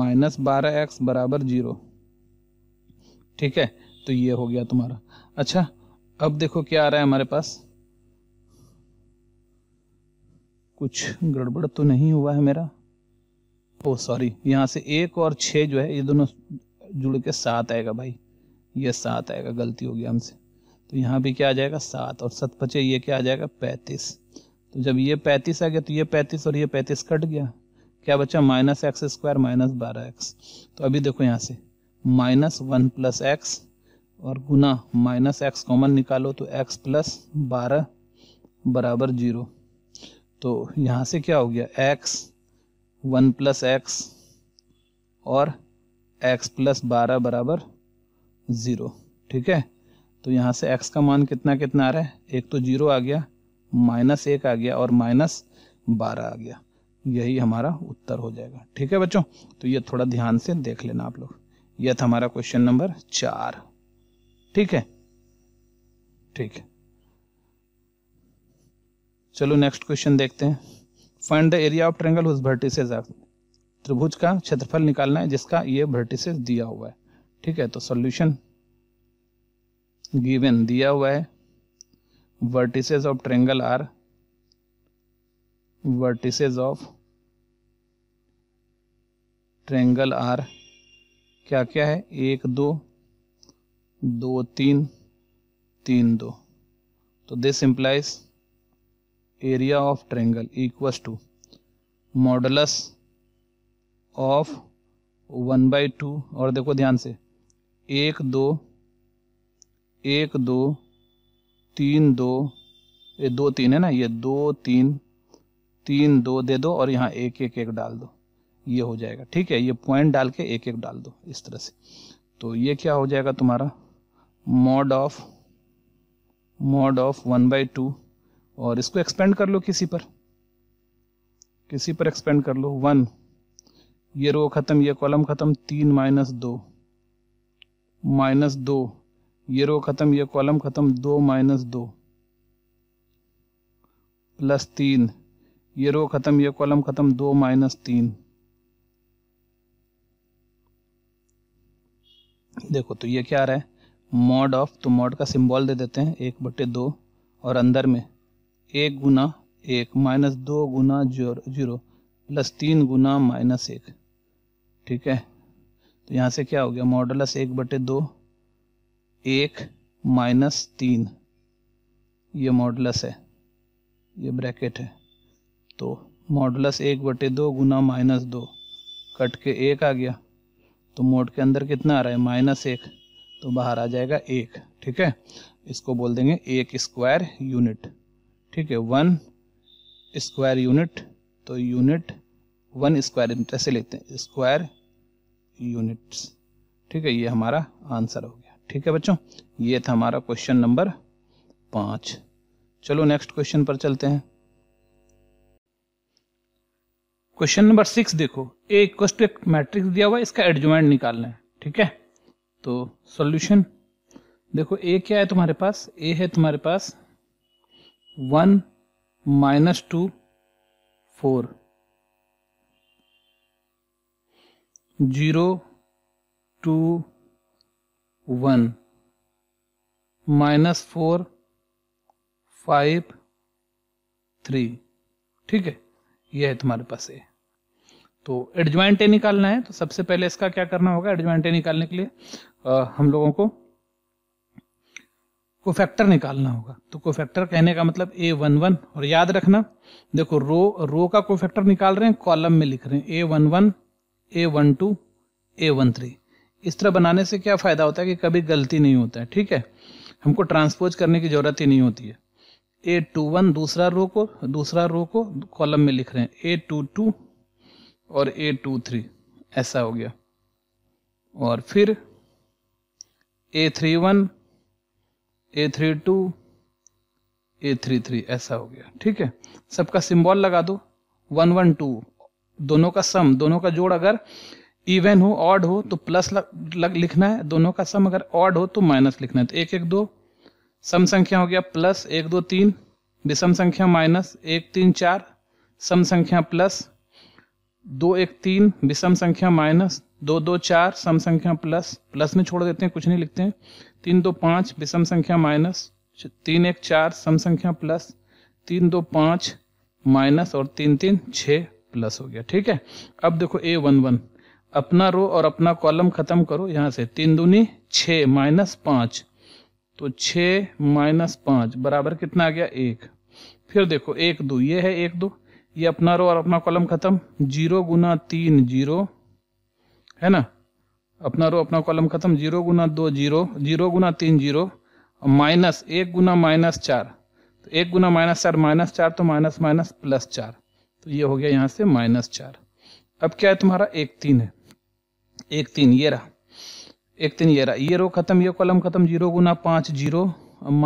माइनस बारह एक्स बराबर जीरो ठीक है तो ये हो गया तुम्हारा अच्छा अब देखो क्या आ रहा है हमारे पास कुछ गड़बड़ तो नहीं हुआ है मेरा ओ सॉरी यहाँ से एक और छः जो है ये दोनों जुड़ के सात आएगा भाई ये सात आएगा गलती होगी हमसे तो यहाँ भी क्या आ जाएगा सात और सत पचे ये क्या आ जाएगा पैंतीस तो जब ये पैंतीस आ गया तो ये पैंतीस और ये पैंतीस कट गया क्या बचा माइनस एक्स स्क्वायर माइनस बारह एक्स तो अभी देखो यहाँ से माइनस वन प्लस एक्स और गुना माइनस एक्स कॉमन निकालो तो एक्स प्लस बारह बराबर जीरो तो यहाँ से क्या हो गया x वन प्लस एक्स और x प्लस बारह बराबर ज़ीरो ठीक है तो यहाँ से x का मान कितना कितना आ रहा है एक तो जीरो आ गया माइनस एक आ गया और माइनस बारह आ गया यही हमारा उत्तर हो जाएगा ठीक है बच्चों तो ये थोड़ा ध्यान से देख लेना आप लोग यह था हमारा क्वेश्चन नंबर चार ठीक है ठीक है चलो नेक्स्ट क्वेश्चन देखते हैं find the area of triangle whose vertices are त्रिभुज का क्षेत्रफल निकालना है जिसका ये वर्टिसेस दिया हुआ है ठीक है तो सॉल्यूशन गिवन दिया हुआ है vertices of triangle are vertices of triangle are क्या क्या है एक दो दो तीन तीन दो तो this implies area of triangle equal to modulus of one by two और देखो ध्यान से एक दो एक दो तीन दो ये दो तीन है ना ये दो तीन तीन दो दे दो और यहाँ एक एक एक डाल दो ये हो जाएगा ठीक है ये पॉइंट डाल के एक एक डाल दो इस तरह से तो ये क्या हो जाएगा तुम्हारा mod of mod of one by two और इसको एक्सपेंड कर लो किसी पर किसी पर एक्सपेंड कर लो वन ये रो ख़त्म ये कॉलम ख़त्म तीन माइनस दो माइनस दो ये रो ख़त्म ये कॉलम ख़त्म दो माइनस दो प्लस तीन ये रो ख़त्म ये कॉलम ख़त्म दो माइनस तीन देखो तो ये क्या आ रहा है मॉड ऑफ तो मॉड का सिंबल दे देते हैं एक बटे दो और अंदर में एक गुना एक माइनस दो गुना जीरो प्लस तीन गुना माइनस एक ठीक है तो यहाँ से क्या हो गया मॉडलस एक बटे दो एक माइनस तीन ये मॉडलस है ये ब्रैकेट है तो मॉडलस एक बटे दो गुना माइनस दो कट के एक आ गया तो मोड के अंदर कितना आ रहा है माइनस एक तो बाहर आ जाएगा एक ठीक है इसको बोल देंगे एक स्क्वायर यूनिट ठीक है वन स्क्वायर यूनिट तो यूनिट वन स्क्वायर यूनिट ऐसे लेते हैं स्क्वायर यूनिट्स ठीक है ये हमारा आंसर हो गया ठीक है बच्चों ये था हमारा क्वेश्चन नंबर पाँच चलो नेक्स्ट क्वेश्चन पर चलते हैं क्वेश्चन नंबर सिक्स देखो एक क्वेश्चन एक मैट्रिक्स दिया हुआ है इसका एडजमेंट निकालना है ठीक है तो सॉल्यूशन देखो ए क्या है तुम्हारे पास ए है तुम्हारे पास one minus two four zero two one minus four five three ठीक है यह है तुम्हारे पास है तो एडजॉइंट निकालना है तो सबसे पहले इसका क्या करना होगा एडजॉइंट निकालने के लिए आ, हम लोगों को कोफैक्टर निकालना होगा तो कोफैक्टर कहने का मतलब ए वन वन और याद रखना देखो रो रो का कोफैक्टर निकाल रहे हैं कॉलम में लिख रहे हैं ए वन वन ए वन टू ए वन थ्री इस तरह बनाने से क्या फ़ायदा होता है कि कभी गलती नहीं होता है ठीक है हमको ट्रांसपोज करने की ज़रूरत ही नहीं होती है ए टू वन दूसरा रो को दूसरा रो को कॉलम में लिख रहे हैं ए टू टू और ए टू थ्री ऐसा हो गया और फिर a three one A three two A three three ऐसा हो गया ठीक है सबका सिंबल लगा दो वन वन टू दोनों का सम दोनों का जोड़ अगर इवन हो ऑड हो तो प्लस लग, लग लिखना है दोनों का सम अगर ऑड हो तो माइनस लिखना है तो एक एक दो सम संख्या हो गया प्लस एक दो तीन विषम संख्या माइनस एक तीन चार सम संख्या प्लस दो एक तीन विषम संख्या माइनस दो दो चार सम संख्या प्लस प्लस में छोड़ देते हैं कुछ नहीं लिखते हैं तीन दो पाँच विषम संख्या माइनस तीन एक चार सम संख्या प्लस तीन दो पाँच माइनस और तीन तीन छः प्लस हो गया ठीक है अब देखो ए वन वन अपना रो और अपना कॉलम खत्म करो यहाँ से तीन दूनी छः माइनस पाँच तो छः माइनस पाँच बराबर कितना आ गया एक फिर देखो एक दो ये है एक दो ये अपना रो और अपना कॉलम खत्म जीरो गुना तीन जीरो है ना अपना रो अपना कॉलम खत्म जीरो गुना दो जीरो जीरो गुना तीन जीरो माइनस एक गुना माइनस चार तो एक गुना माइनस चार माइनस चार तो माइनस माइनस प्लस चार तो ये हो गया यहाँ से माइनस चार अब क्या है तुम्हारा एक तीन है एक तीन ये रहा एक तीन ये रहा ये रो खत्म ये कॉलम खत्म जीरो गुना पाँच जीरो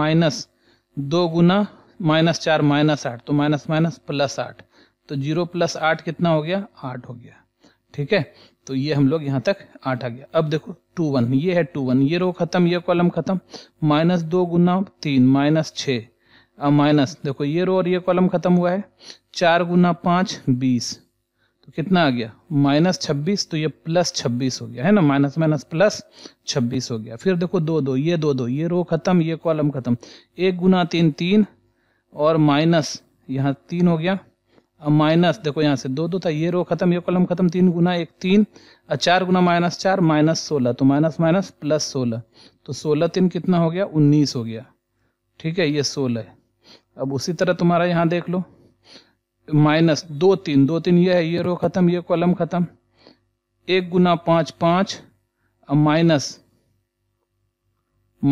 माइनस दो गुना माइनस चार माइनस आठ तो माइनस माइनस प्लस आठ तो जीरो प्लस आठ कितना हो गया आठ हो गया ठीक है तो ये हम लोग यहाँ तक आठ आ गया अब देखो टू वन ये है टू वन ये रो खत्म ये कॉलम खत्म माइनस दो गुना तीन माइनस छ माइनस देखो ये रो और ये कॉलम खत्म हुआ है चार गुना पांच बीस तो कितना आ गया माइनस छब्बीस तो ये प्लस छब्बीस हो गया है ना माइनस माइनस प्लस छब्बीस हो गया फिर देखो दो दो ये दो दो ये रो खत्म ये कॉलम खत्म एक गुना तीन तीन और माइनस यहाँ तीन हो गया माइनस देखो यहाँ से दो दो था ये रो खत्म ये कॉलम खत्म तीन गुना एक तीन चार गुना माइनस चार माइनस सोलह तो माइनस माइनस प्लस सोलह तो सोलह तीन कितना हो गया उन्नीस हो गया ठीक है ये सोलह अब उसी तरह तुम्हारा यहाँ देख लो माइनस दो तीन दो तीन ये है ये रो खत्म ये कॉलम खत्म एक गुना पाँच पाँच अब माइनस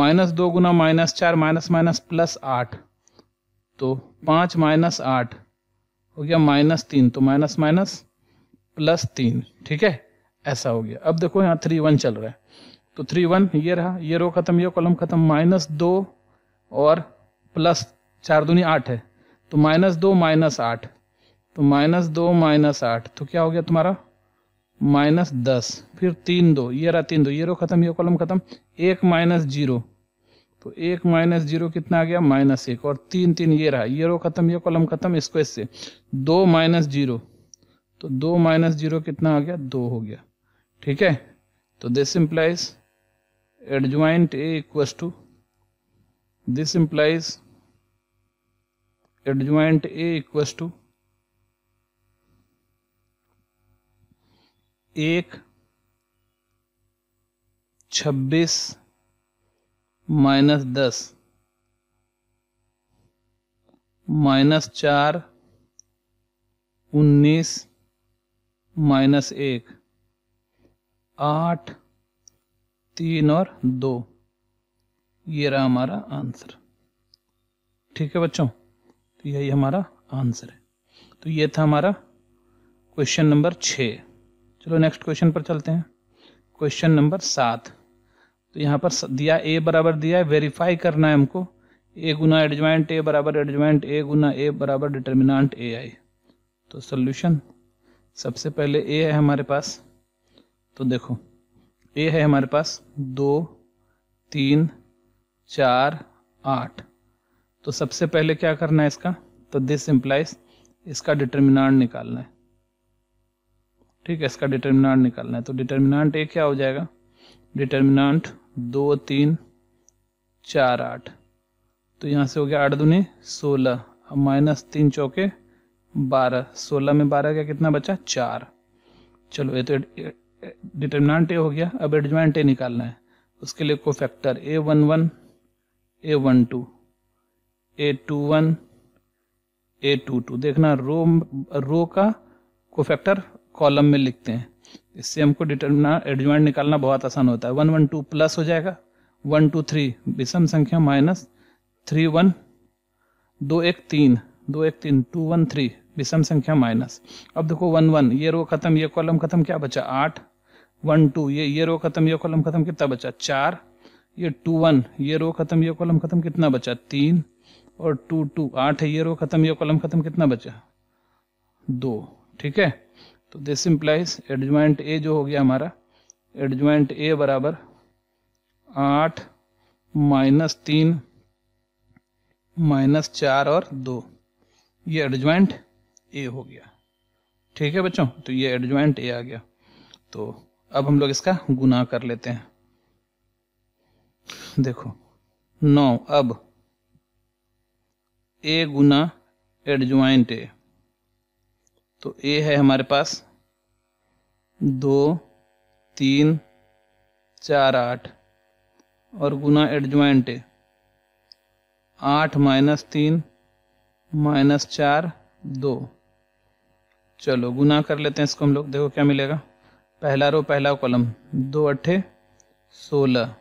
माइनस दो गुना माइनस चार माइनस माइनस प्लस आठ तो पाँच माइनस आठ हो गया माइनस तीन तो माइनस माइनस प्लस तीन ठीक है ऐसा हो गया अब देखो यहाँ थ्री वन चल रहा है तो थ्री वन ये रहा ये रो खत्म ये कॉलम खत्म माइनस दो और प्लस चार दूनी आठ है तो माइनस दो माइनस आठ तो माइनस दो माइनस आठ तो क्या हो गया तुम्हारा माइनस दस फिर तीन दो ये रहा तीन दो ये रो खत्म ये कॉलम खत्म एक माइनस जीरो तो एक माइनस जीरो कितना आ गया माइनस एक और तीन तीन ये रहा ये रो खत्म ये कॉलम खत्म इसको इससे दो माइनस जीरो तो दो माइनस जीरो कितना आ गया दो हो गया ठीक है तो this implies adjoint A equals to this implies adjoint A equals to एक छब्बीस माइनस दस माइनस चार उन्नीस माइनस एक आठ तीन और दो ये रहा हमारा आंसर ठीक है बच्चों तो यही हमारा आंसर है तो ये था हमारा क्वेश्चन नंबर छ चलो नेक्स्ट क्वेश्चन पर चलते हैं क्वेश्चन नंबर सात तो यहाँ पर दिया ए बराबर दिया है वेरीफाई करना है हमको ए गुना एडजमेंट ए बराबर एडजमेंट ए गुना ए बराबर डिटर्मिनाट ए आई तो सोल्यूशन सबसे पहले ए है हमारे पास तो देखो ए है हमारे पास दो तीन चार आठ तो सबसे पहले क्या करना है इसका तो दिस इम्प्लाइज इसका डिटर्मिनाट निकालना है ठीक है इसका डिटर्मिनाट निकालना है तो डिटर्मिनाट ए क्या हो जाएगा डिटर्मिनाट दो तीन चार आठ तो यहाँ से हो गया आठ दूनी सोलह अब माइनस तीन चौके बारह सोलह में बारह का कितना बचा चार चलो ये तो डिटर्मिनाट ए हो गया अब एडजमेंट ए निकालना है उसके लिए को factor a one one A one two A two one A two two देखना रो रो का को फैक्टर कॉलम में लिखते हैं इससे हमको डिटर्मिना एडजमेंट निकालना बहुत आसान होता है वन वन टू प्लस हो जाएगा वन टू थ्री विषम संख्या माइनस थ्री वन दो एक तीन दो एक तीन टू वन थ्री विषम संख्या माइनस अब देखो वन वन ये रो खत्म ये कॉलम खत्म क्या बचा आठ वन टू ये ये रो खत्म ये कॉलम खत्म कितना बचा चार ये टू वन ये रो खत्म ये कॉलम खत्म कितना बचा तीन और टू टू आठ ये रो खत्म ये कॉलम खत्म कितना बचा दो ठीक है तो दिस इम्प्लाइज एडजमेंट ए जो हो गया हमारा एडजॉइंट ए बराबर आठ माइनस तीन माइनस चार और दो ये एडजमेंट ए हो गया ठीक है बच्चों तो ये एडजमेंट ए आ गया तो अब हम लोग इसका गुना कर लेते हैं देखो नौ अब ए गुना एडजमेंट ए तो ए है हमारे पास दो तीन चार आठ और गुना एडजॉइंट आठ माइनस तीन माइनस चार दो चलो गुना कर लेते हैं इसको हम लोग देखो क्या मिलेगा पहला रो पहला कॉलम दो अट्ठे सोलह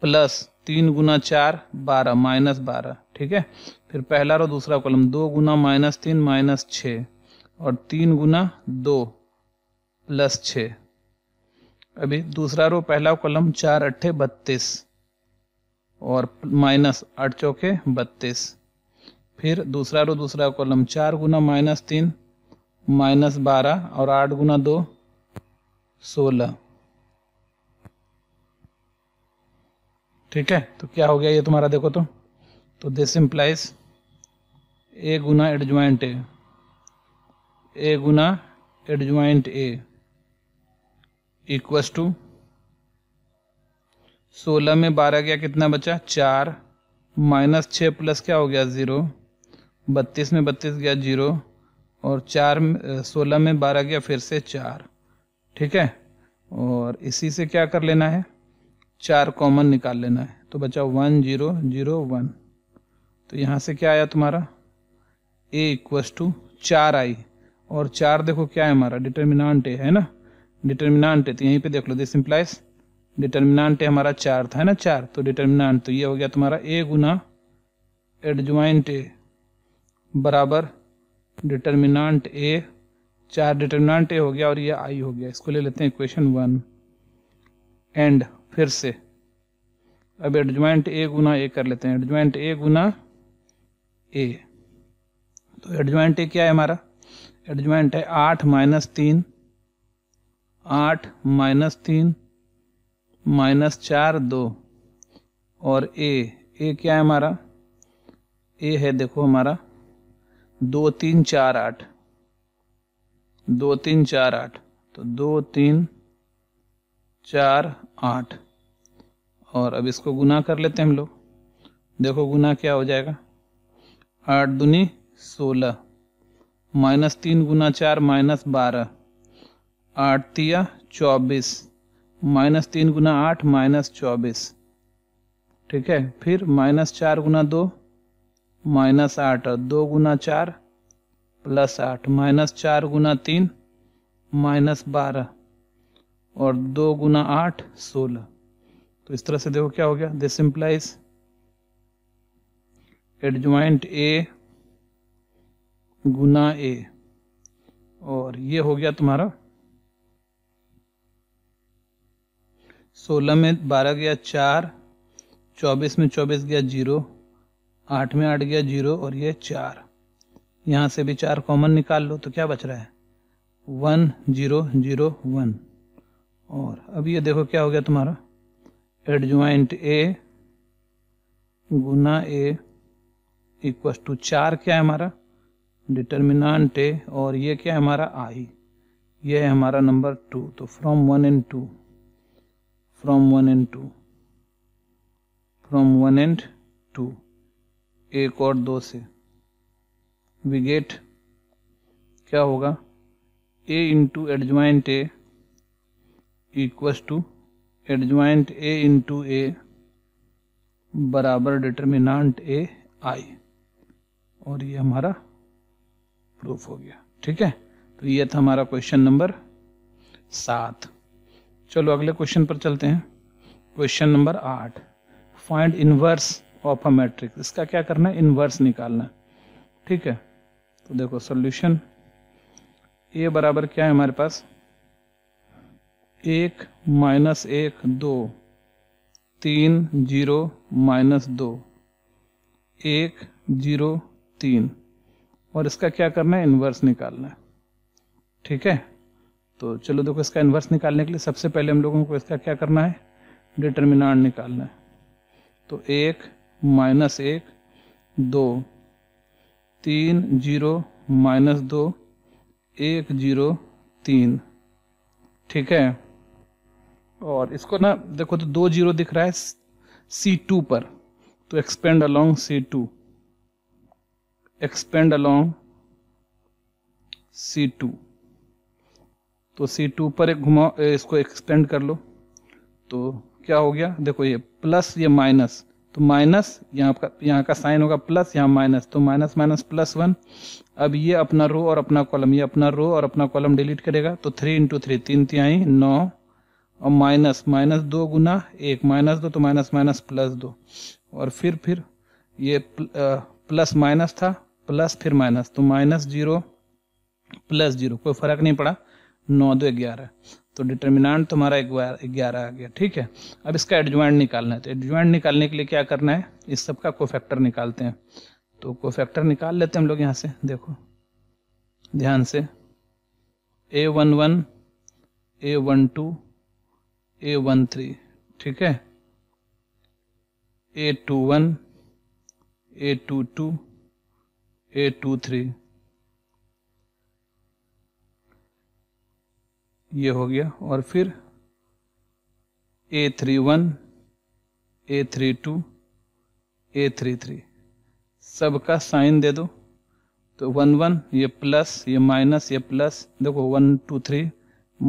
प्लस तीन गुना चार बारह माइनस बारह ठीक है फिर पहला रो दूसरा कॉलम दो गुना माइनस तीन माइनस छः और तीन गुना दो प्लस छ अभी दूसरा रो पहला कॉलम चार अट्ठे बत्तीस और माइनस आठ चौके बत्तीस फिर दूसरा रो दूसरा कॉलम चार गुना माइनस तीन माइनस बारह और आठ गुना दो सोलह ठीक है तो क्या हो गया ये तुम्हारा देखो तो तो दिस इम्प्लाइज ए गुना एडजॉइंट ए ए गुना एडजॉइंट ए इक्वस टू सोलह में बारह गया कितना बचा चार माइनस छः प्लस क्या हो गया ज़ीरो बत्तीस में बत्तीस गया जीरो और चार सोलह में बारह गया फिर से चार ठीक है और इसी से क्या कर लेना है चार कॉमन निकाल लेना है तो बचा वन जीरो जीरो वन तो यहाँ से क्या आया तुम्हारा ए इक्वस टू चार आई और चार देखो क्या है हमारा डिटर्मिनाट है ना है तो यहीं पे देख लो दिस इम्प्लाइज डिटर्मिनांट हमारा चार था है ना चार तो डिटर्मिनाट तो ये हो गया तुम्हारा ए गुना एडजॉइंट ए बराबर डिटर्मिनाट ए चार डिटर्मिनाट ए हो गया और ये आई हो गया इसको ले लेते हैं इक्वेशन वन एंड फिर से अब एडजॉइंट ए गुना ए कर लेते हैं एडजॉइंट ए गुना ए तो एडजॉइंट ए क्या है हमारा एडजमेंट है आठ माइनस तीन आठ माइनस तीन माइनस चार दो और ए ए क्या है हमारा ए है देखो हमारा दो तीन चार आठ दो तीन चार आठ तो दो तीन चार आठ और अब इसको गुना कर लेते हैं हम लोग देखो गुना क्या हो जाएगा आठ दुनी सोलह माइनस तीन गुना चार माइनस बारह आठ तिया चौबीस माइनस तीन गुना आठ माइनस चौबीस ठीक है फिर माइनस चार गुना दो माइनस आठ दो गुना चार प्लस आठ माइनस चार गुना तीन माइनस बारह और दो गुना आठ सोलह तो इस तरह से देखो क्या हो गया दिस इम्प्लाइज एडजॉइंट ए गुना ए और ये हो गया तुम्हारा सोलह में बारह गया चार चौबीस में चौबीस गया जीरो आठ में आठ गया जीरो और ये चार यहाँ से भी चार कॉमन निकाल लो तो क्या बच रहा है वन जीरो जीरो वन और अब ये देखो क्या हो गया तुम्हारा एड ज्वाइंट ए गुना ए टू चार क्या है हमारा डिटर्मिनाट है और ये क्या है हमारा आई ये है हमारा नंबर टू तो from one and two from one and two from one and two एक और दो से वी गेट क्या होगा A into adjoint A equals to adjoint A into A बराबर डिटर्मिनाट ए आई और ये हमारा प्रूफ हो गया ठीक है तो ये था हमारा क्वेश्चन नंबर सात चलो अगले क्वेश्चन पर चलते हैं क्वेश्चन नंबर आठ find inverse of a matrix इसका क्या करना है इनवर्स निकालना ठीक है तो देखो सोल्यूशन ए बराबर क्या है हमारे पास एक माइनस एक दो तीन जीरो माइनस दो एक जीरो तीन और इसका क्या करना है इन्वर्स निकालना है ठीक है तो चलो देखो इसका इन्वर्स निकालने के लिए सबसे पहले हम लोगों को इसका क्या करना है डिटर्मिनाट निकालना है तो एक माइनस एक दो तीन जीरो माइनस दो एक जीरो तीन ठीक है और इसको ना देखो तो दो जीरो दिख रहा है सी टू पर तो expand along C two expand along C two तो सी टू पर एक घुमाओ इसको एक्सपेंड कर लो तो क्या हो गया देखो ये प्लस ये माइनस तो माइनस यहाँ का यहाँ का साइन होगा प्लस यहाँ माइनस तो माइनस माइनस प्लस वन अब ये अपना रो और अपना कॉलम ये अपना रो और अपना कॉलम डिलीट करेगा तो थ्री इंटू थ्री तीन तिहाई नौ और माइनस माइनस दो गुना एक माइनस दो तो माइनस माइनस प्लस दो और फिर फिर ये प्लस माइनस था प्लस फिर माइनस तो माइनस जीरो प्लस जीरो कोई फर्क नहीं पड़ा नौ दो ग्यारह तो डिटर्मिनाट तुम्हारा ग्यारह आ गया ठीक है अब इसका एडजॉइंट निकालना है तो एडजॉइंट निकालने के लिए क्या करना है इस सब का कोफैक्टर निकालते हैं तो कोफैक्टर निकाल लेते हैं हम लोग यहाँ से देखो ध्यान से a one one A one two A one three ठीक है a two one A two two a two three ये हो गया और फिर a three one A three two A three three सबका साइन दे दो तो वन वन ये प्लस ये माइनस ये प्लस देखो वन टू थ्री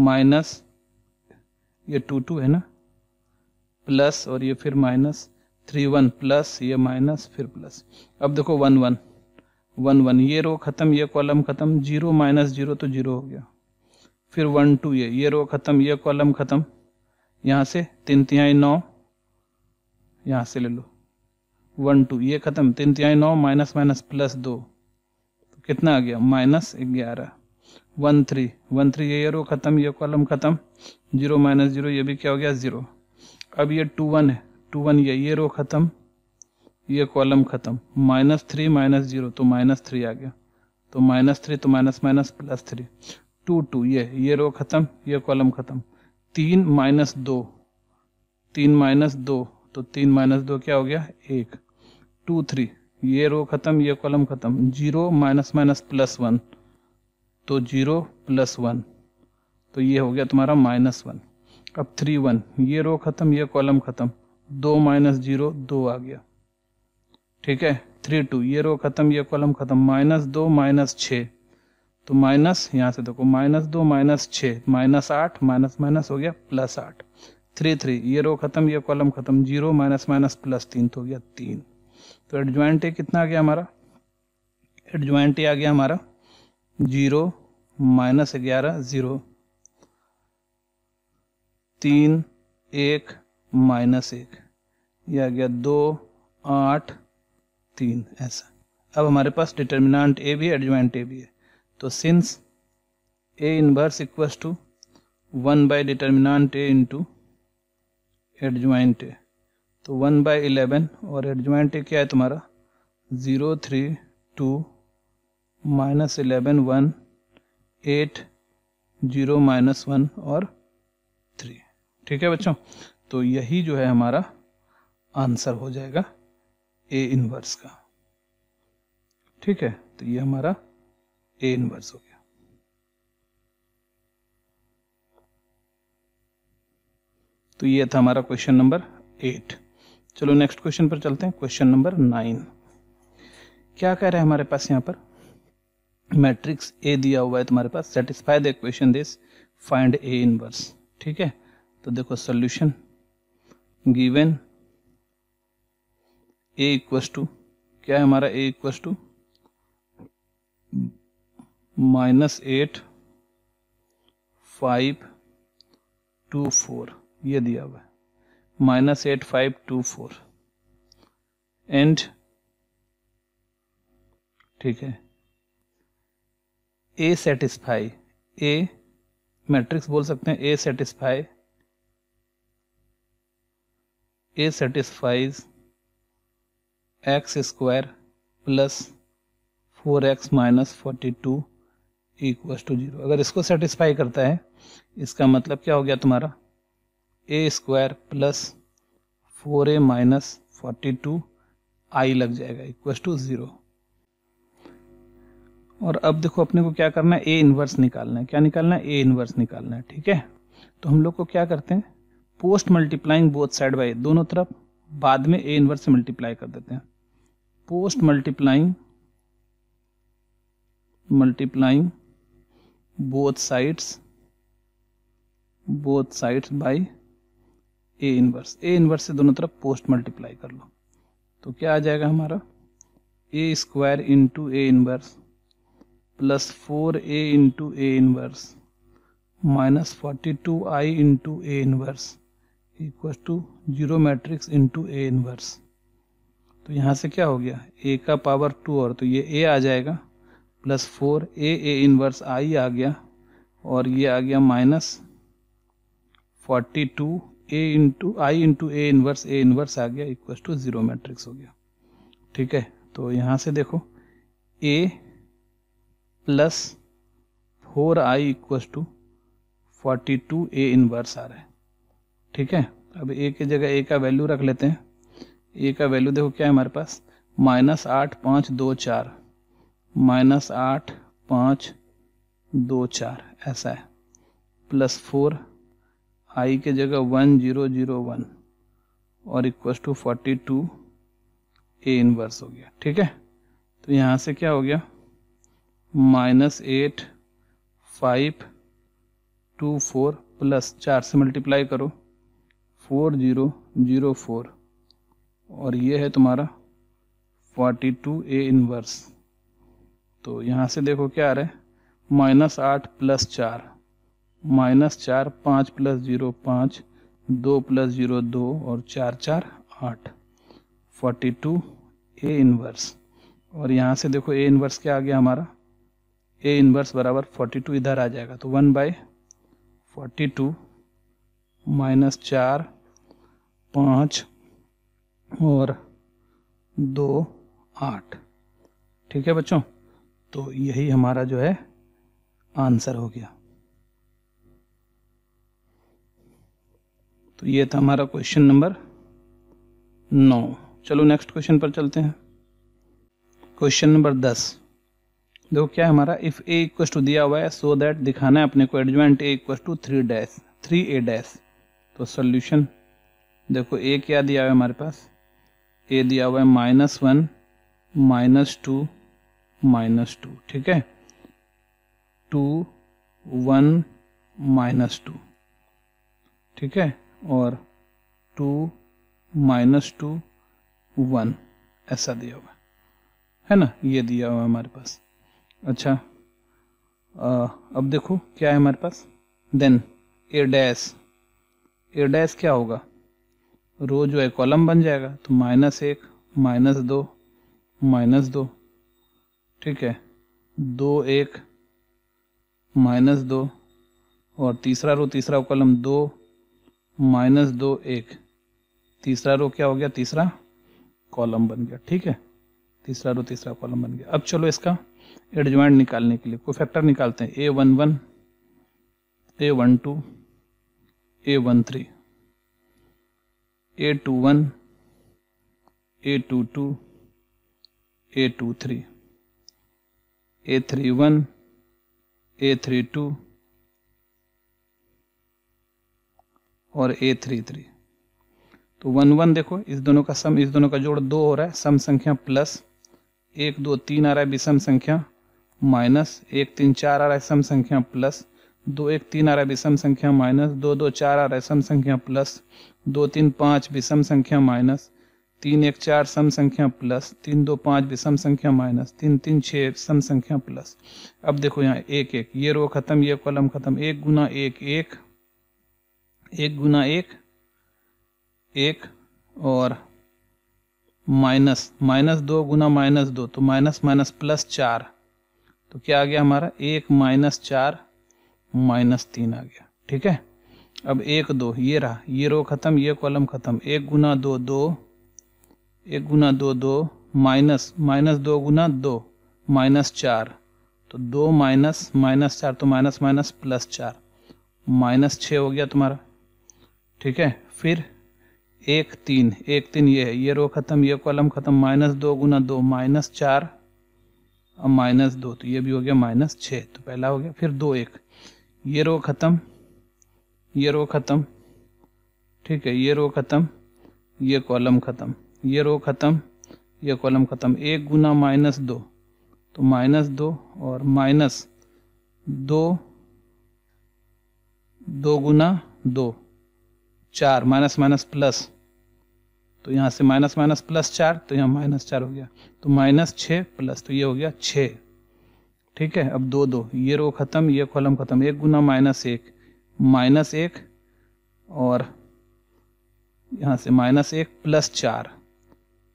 माइनस ये टू टू है ना प्लस और ये फिर माइनस थ्री वन प्लस ये माइनस फिर प्लस अब देखो वन वन वन वन ये रो खत्म ये कॉलम खत्म जीरो माइनस जीरो तो जीरो हो गया फिर वन टू ये ये रो खत्म ये कॉलम खत्म यहाँ से तीन तिहाई नौ यहाँ से ले लो वन टू ये खत्म तीन तिहाई नौ माइनस माइनस प्लस दो तो कितना आ गया माइनस ग्यारह वन थ्री वन थ्री ये, ये रो खत्म ये कॉलम खत्म जीरो माइनस जीरो ये भी क्या हो गया ज़ीरो अब ये टू वन है टू वन ये ये रो खत्म ये कॉलम खत्म माइनस थ्री माइनस जीरो तो माइनस थ्री आ गया तो माइनस थ्री तो minus minus plus three two two ये ये रो खत्म ये कॉलम खत्म तीन माइनस दो तीन माइनस दो तो तीन माइनस दो क्या हो गया एक टू थ्री ये रो खत्म ये कॉलम खत्म zero minus minus plus one तो जीरो प्लस वन तो ये हो गया तुम्हारा माइनस वन अब थ्री वन ये रो खत्म ये कॉलम खत्म दो माइनस जीरो दो आ गया ठीक है थ्री टू ये रो खत्म ये कॉलम खत्म माइनस दो माइनस छ तो माइनस यहां से देखो माइनस दो माइनस छ माइनस आठ माइनस माइनस हो गया प्लस आठ थ्री थ्री ये रो खत्म ये कॉलम खत्म जीरो माइनस माइनस प्लस तीन तो हो गया तीन तो एडजॉइंट ए कितना आ गया हमारा एडजॉइंट ए आ गया हमारा जीरो माइनस ग्यारह जीरो तीन एक माइनस एक यह आ गया दो आठ तीन ऐसा अब हमारे पास डिटर्मिनाट ए भी एडजमेंट ए भी है तो since A inverse equals to one by determinant A into adjoint A तो वन बाई इलेवन और एडजमेंट ए क्या है तुम्हारा zero three two minus eleven one eight zero minus one और थ्री ठीक है बच्चों तो यही जो है हमारा आंसर हो जाएगा ए इनवर्स का ठीक है तो ये हमारा ए इनवर्स हो गया तो ये था हमारा क्वेश्चन नंबर एट चलो नेक्स्ट क्वेश्चन पर चलते हैं क्वेश्चन नंबर नाइन क्या कह रहे हैं हमारे पास यहां पर मैट्रिक्स ए दिया हुआ है तुम्हारे पास satisfy the question this find A inverse ठीक है तो देखो solution given A equals to क्या है हमारा A equals to minus eight five two four ये दिया हुआ है minus eight five two four and ठीक है ए सेटिस्फाई ए मैट्रिक्स बोल सकते हैं A satisfy A satisfies x square plus four x minus forty two equals to zero अगर इसको सेटिस्फाई करता है इसका मतलब क्या हो गया तुम्हारा A square plus four A minus forty two I लग जाएगा इक्वस टू ज़ीरो और अब देखो अपने को क्या करना है ए इन्वर्स निकालना है क्या निकालना है ए इन्वर्स निकालना है ठीक है तो हम लोग को क्या करते हैं post multiplying both side by दोनों तरफ बाद में ए इन्वर्स से मल्टीप्लाई कर देते हैं post multiplying multiplying both sides both sides by A inverse A inverse से दोनों तरफ पोस्ट मल्टीप्लाई कर लो तो क्या आ जाएगा हमारा A square into A inverse plus four A into A inverse minus forty two I into A inverse equal to zero matrix into A inverse तो यहाँ से क्या हो गया ए का पावर टू और तो ये ए आ जाएगा plus four A A inverse I आ गया और ये आ गया minus forty two A into I into A inverse A inverse आ गया इक्व टू ज़ीरो मैट्रिक्स हो गया ठीक है तो यहाँ से देखो A plus four I equal to forty two A inverse आ रहा है ठीक है अब ए की जगह ए का वैल्यू रख लेते हैं ए का वैल्यू देखो क्या है हमारे पास माइनस आठ पाँच दो चार माइनस आठ पाँच दो चार ऐसा है प्लस फोर आई के जगह वन जीरो जीरो वन और equal to forty two A inverse हो गया ठीक है तो यहाँ से क्या हो गया minus eight five two four plus चार से मल्टीप्लाई करो फोर जीरो जीरो फोर और ये है तुम्हारा 42 ए इनवर्स तो यहाँ से देखो क्या आ रहा है माइनस आठ प्लस चार माइनस चार पाँच प्लस जीरो पाँच दो प्लस जीरो दो और चार चार आठ फोर्टी टू ए इनवर्स और यहाँ से देखो ए इनवर्स क्या आ गया हमारा ए इनवर्स बराबर फोर्टी टू इधर आ जाएगा तो one by forty two minus चार पाँच और दो आठ ठीक है बच्चों तो यही हमारा जो है आंसर हो गया तो ये था हमारा क्वेश्चन नंबर नौ चलो नेक्स्ट क्वेश्चन पर चलते हैं क्वेश्चन नंबर दस देखो क्या है हमारा इफ़ ए इक्व टू दिया हुआ है सो दैट दिखाना है अपने को adjoint A equal to three dash three A dash तो सॉल्यूशन देखो ए क्या दिया हुआ है हमारे पास ए दिया हुआ है minus one minus two minus two ठीक है टू वन माइनस टू ठीक है और टू माइनस टू वन ऐसा दिया हुआ है ना ये दिया हुआ है हमारे पास अच्छा आ, अब देखो क्या है हमारे पास then A dash A dash क्या होगा रो जो है कॉलम बन जाएगा तो माइनस एक माइनस दो माइनस दो ठीक है दो एक माइनस दो और तीसरा रो तीसरा कॉलम दो माइनस दो एक तीसरा रो क्या हो गया तीसरा कॉलम बन गया ठीक है तीसरा रो तीसरा कॉलम बन गया अब चलो इसका एडजॉइंट निकालने के लिए कोई फैक्टर निकालते हैं ए वन वन ए वन टू ए वन थ्री ए टू वन ए टू टू ए टू थ्री ए थ्री वन ए थ्री टू और ए थ्री थ्री तो वन वन देखो इस दोनों का सम इस दोनों का जोड़ दो हो रहा है सम संख्या प्लस एक दो तीन आ रहा है विषम संख्या माइनस एक तीन चार आ रहा है सम संख्या प्लस दो एक तीन आ रहा है विषम संख्या माइनस दो दो चार आ रहा है सम संख्या प्लस दो तीन पाँच विषम संख्या माइनस तीन एक चार सम संख्या प्लस तीन दो पाँच विषम संख्या माइनस तीन तीन छः सम संख्या प्लस अब देखो यहाँ एक एक ये रो खत्म ये कॉलम खत्म एक गुना एक एक एक गुना एक एक और माइनस माइनस दो गुना माइनस दो तो माइनस माइनस प्लस चार तो क्या आ गया हमारा एक माइनस चार माइनस तीन आ गया ठीक है अब एक दो ये रहा ये रो खत्म ये कॉलम खत्म एक गुना दो दो एक गुना दो दो माइनस माइनस दो गुना दो माइनस चार तो दो माइनस माइनस चार तो माइनस माइनस प्लस चार माइनस छ हो गया तुम्हारा ठीक है फिर एक तीन एक तीन ये है ये रो खत्म ये कॉलम खत्म माइनस दो गुना दो माइनस चार और माइनस दो तो ये भी हो गया माइनस छः तो पहला हो गया फिर दो एक ये रो ख़त्म ये रो ख़त्म ठीक है ये रो ख़त्म ये कॉलम ख़त्म ये रो ख़त्म ये कॉलम ख़त्म एक गुना माइनस दो तो माइनस दो और माइनस दो दो गुना दो चार माइनस माइनस प्लस तो यहाँ से माइनस माइनस प्लस चार तो यहाँ माइनस चार हो गया तो माइनस छः प्लस तो ये हो गया छः ठीक है अब दो दो ये रो ख़त्म ये कॉलम ख़त्म एक गुना माइनस एक माइनस एक और यहाँ से माइनस एक प्लस चार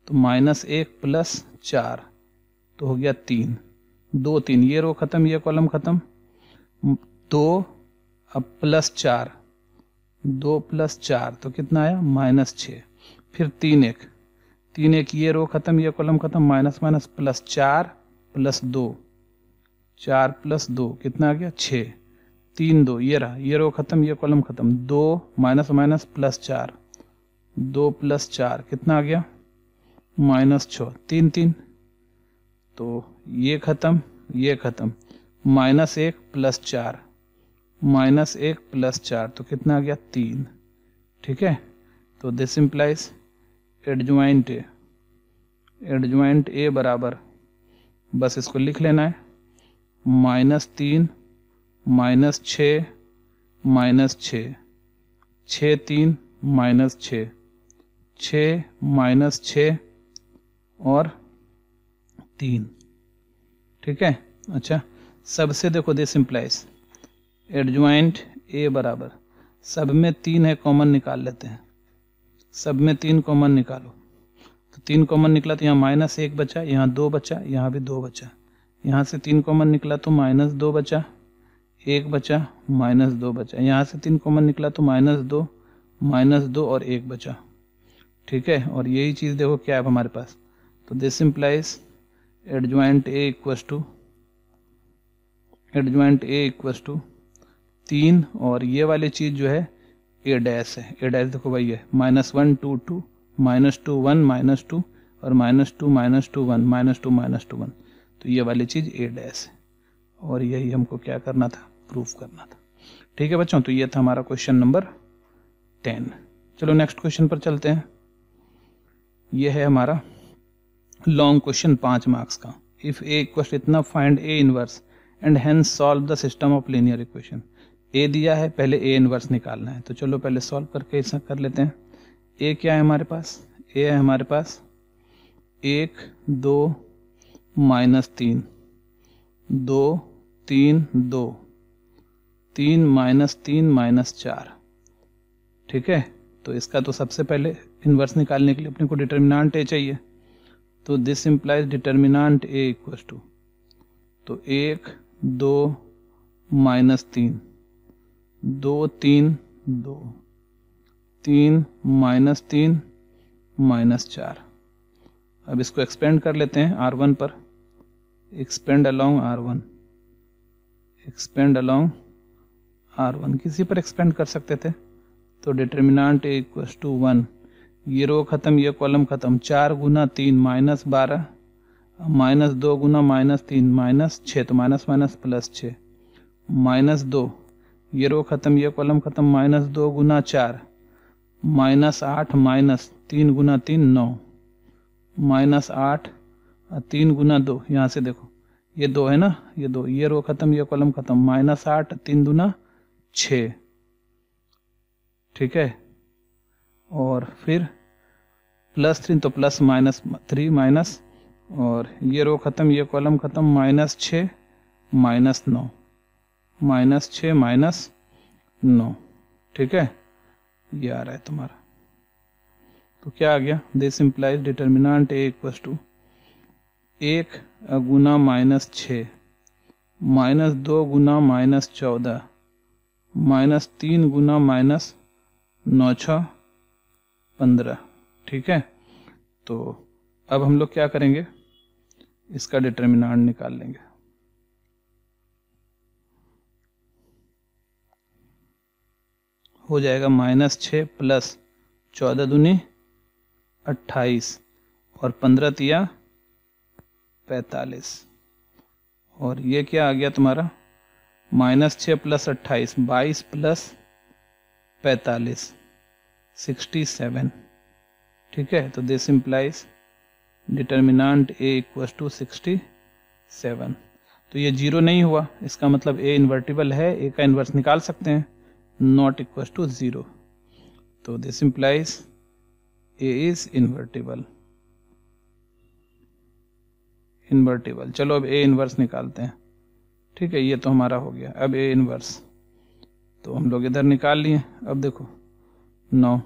तो माइनस एक प्लस चार तो हो गया तीन दो तीन ये रो ख़त्म ये कॉलम ख़त्म दो अब प्लस चार दो प्लस चार तो कितना आया माइनस छः फिर तीन एक तीन एक ये रो ख़त्म ये कॉलम ख़त्म माइनस माइनस प्लस चार प्लस दो चार प्लस दो कितना आ गया छः तीन दो ये रहा ये रो ख़त्म ये कॉलम ख़त्म दो माइनस माइनस प्लस चार दो प्लस चार कितना आ गया माइनस छ तीन तीन तो ये ख़त्म ये ख़त्म माइनस एक प्लस चार माइनस एक प्लस चार तो कितना आ गया तीन ठीक है तो this implies adjoint A adjoint A बराबर बस इसको लिख लेना है माइनस तीन माइनस छ माइनस छ छ तीन माइनस छ छ माइनस छ और तीन ठीक है अच्छा सबसे देखो दे सिंप्लाइज एडजॉइंट ए बराबर सब में तीन है कॉमन निकाल लेते हैं सब में तीन कॉमन निकालो तो तीन कॉमन निकला तो यहाँ माइनस एक बचा यहाँ दो बचा यहाँ भी दो बचा यहाँ से तीन कॉमन निकला तो माइनस दो बचा एक बचा माइनस दो बचा यहाँ से तीन कॉमन निकला तो माइनस दो माइनस दो और एक बचा ठीक है और यही चीज़ देखो क्या है हमारे पास तो this implies adjoint A equals to adjoint A equals to तीन और ये वाली चीज़ जो है ए डैश है ए डैश देखो भाई है minus one two two minus two one minus two और minus two minus two one minus two minus two one तो ये वाली चीज़ ए डैश है और यही हमको क्या करना था प्रूफ करना था ठीक है बच्चों तो ये था हमारा क्वेश्चन नंबर टेन चलो नेक्स्ट क्वेश्चन पर चलते हैं ये है हमारा लॉन्ग क्वेश्चन पांच मार्क्स का इफ़ ए क्वेश्चन इतना find A inverse and hence solve the system of linear equation A दिया है पहले ए इनवर्स निकालना है तो चलो पहले सॉल्व करके ऐसा कर लेते हैं ए क्या है हमारे पास ए है हमारे पास एक दो माइनस तीन दो तीन दो तीन माइनस तीन माइनस चार ठीक है तो इसका तो सबसे पहले इन्वर्स निकालने के लिए अपने को डिटर्मिनांट ए चाहिए तो this implies determinant A equal to तो एक दो माइनस तीन दो तीन दो तीन माइनस तीन माइनस चार अब इसको एक्सपेंड कर लेते हैं आर वन पर expand along R one expand along R one किसी पर एक्सपेंड कर सकते थे तो डिटर्मिनाट इक्व टू वन ये रो ख़त्म ये कॉलम ख़त्म चार गुना तीन माइनस बारह माइनस दो गुना माइनस तीन माइनस छः तो माइनस माइनस प्लस छः माइनस दो ये रो ख़त्म ये कॉलम ख़त्म माइनस दो गुना चार माइनस आठ माइनस तीन गुना तीन नौ माइनस आठ तीन गुना दो यहाँ से देखो ये दो है ना ये दो ये रो खत्म ये कॉलम खत्म माइनस आठ तीन दुना छ ठीक है और फिर प्लस थ्री तो प्लस माइनस थ्री माइनस और ये रो खत्म ये कॉलम खत्म माइनस छ माइनस नौ माइनस छ माइनस नौ ठीक है ये आ रहा है तुम्हारा तो क्या आ गया this implies determinant A equals to एक गुना माइनस छ माइनस दो गुना माइनस चौदह माइनस तीन गुना माइनस नौ छ पंद्रह ठीक है तो अब हम लोग क्या करेंगे इसका डिटर्मिनाट निकाल लेंगे हो जाएगा माइनस छ प्लस चौदह दूनी अट्ठाईस और पंद्रह तिया पैतालीस और ये क्या आ गया तुम्हारा माइनस छः प्लस अट्ठाईस बाईस प्लस पैतालीस सिक्सटी सेवन ठीक है तो this implies determinant A equals to sixty seven तो ये जीरो नहीं हुआ इसका मतलब ए इन्वर्टिबल है ए का इन्वर्स निकाल सकते हैं नॉट इक्वस टू ज़ीरो तो this implies A is invertible invertible चलो अब ए इन्वर्स निकालते हैं ठीक है ये तो हमारा हो गया अब ए इन्वर्स तो हम लोग इधर निकाल लिए अब देखो नौ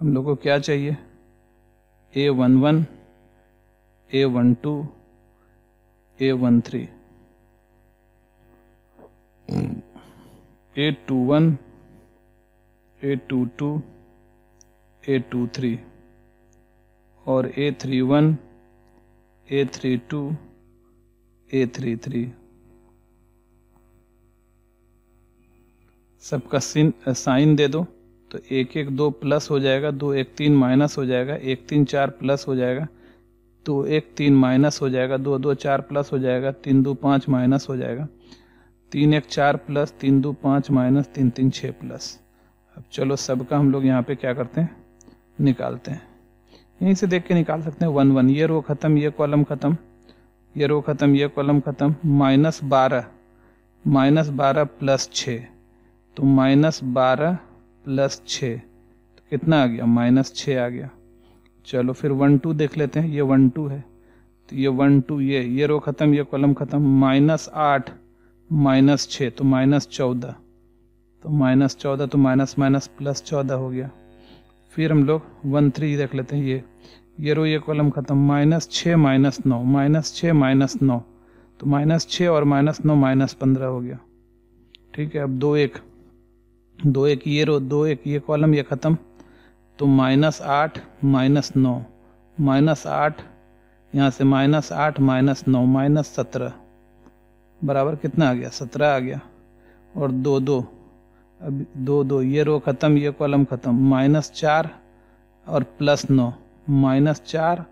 हम लोग को क्या चाहिए a one one A one two A one three A two one A two two A two three और a three one A three two A three three सबका सिन साइन दे दो तो एक एक दो प्लस हो जाएगा दो एक तीन माइनस हो जाएगा एक तीन चार प्लस हो जाएगा दो एक तीन माइनस हो जाएगा दो दो चार प्लस हो जाएगा तीन दो पाँच माइनस हो जाएगा तीन एक चार प्लस तीन दो पाँच माइनस तीन तीन छः प्लस अब चलो सबका हम लोग यहाँ पे क्या करते हैं निकालते हैं यहीं से देख के निकाल सकते हैं वन वन ये रो खत्म ये कॉलम खत्म ये रो खत्म ये कॉलम खत्म माइनस बारह माइनस बारह प्लस छः तो माइनस बारह प्लस छ तो कितना आ गया माइनस छः आ गया चलो फिर वन टू देख लेते हैं ये वन टू है तो ये वन टू ये ये रो खत्म ये कॉलम खत्म माइनस आठ माइनस छः तो माइनस चौदह तो माइनस चौदह तो माइनस माइनस प्लस चौदह हो गया फिर हम लोग वन थ्री देख लेते हैं ये ये रो ये कॉलम ख़त्म माइनस छः माइनस नौ माइनस छः माइनस नौ तो माइनस छः और माइनस नौ माइनस पंद्रह हो गया ठीक है अब दो एक दो एक ये रो दो एक ये कॉलम ये ख़त्म तो माइनस आठ माइनस नौ माइनस आठ यहाँ से माइनस आठ माइनस नौ माइनस सत्रह बराबर कितना आ गया सत्रह आ गया और दो दो अब दो दो ये रो ख़त्म ये कॉलम ख़त्म माइनस चार और प्लस नौ माइनस चार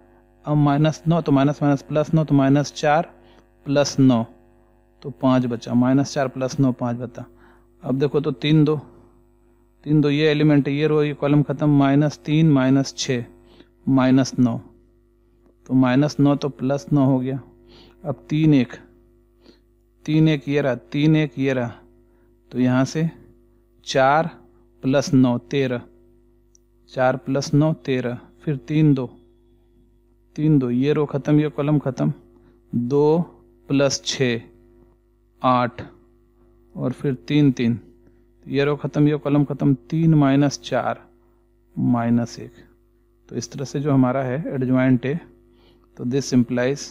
अब माइनस नौ तो माइनस माइनस प्लस नौ तो माइनस चार प्लस नौ तो पाँच बचा माइनस चार प्लस नौ पाँच बता अब देखो तो तीन दो तीन दो ये एलिमेंट है ये रो ये कॉलम ख़त्म माइनस तीन माइनस छः माइनस नौ तो माइनस नौ तो प्लस नौ हो गया अब तीन एक तीन एक ये रहा तीन एक ये रहा तो यहाँ से चार प्लस नौ तेरह चार प्लस नौ तेरह फिर तीन दो तीन दो ये रो ख़त्म ये कलम ख़त्म दो प्लस छ आठ और फिर तीन तीन ये रो ख़त्म ये कॉलम ख़त्म तीन माइनस चार माइनस एक तो इस तरह से जो हमारा है एडजॉइंट ए तो दिस इम्प्लाइज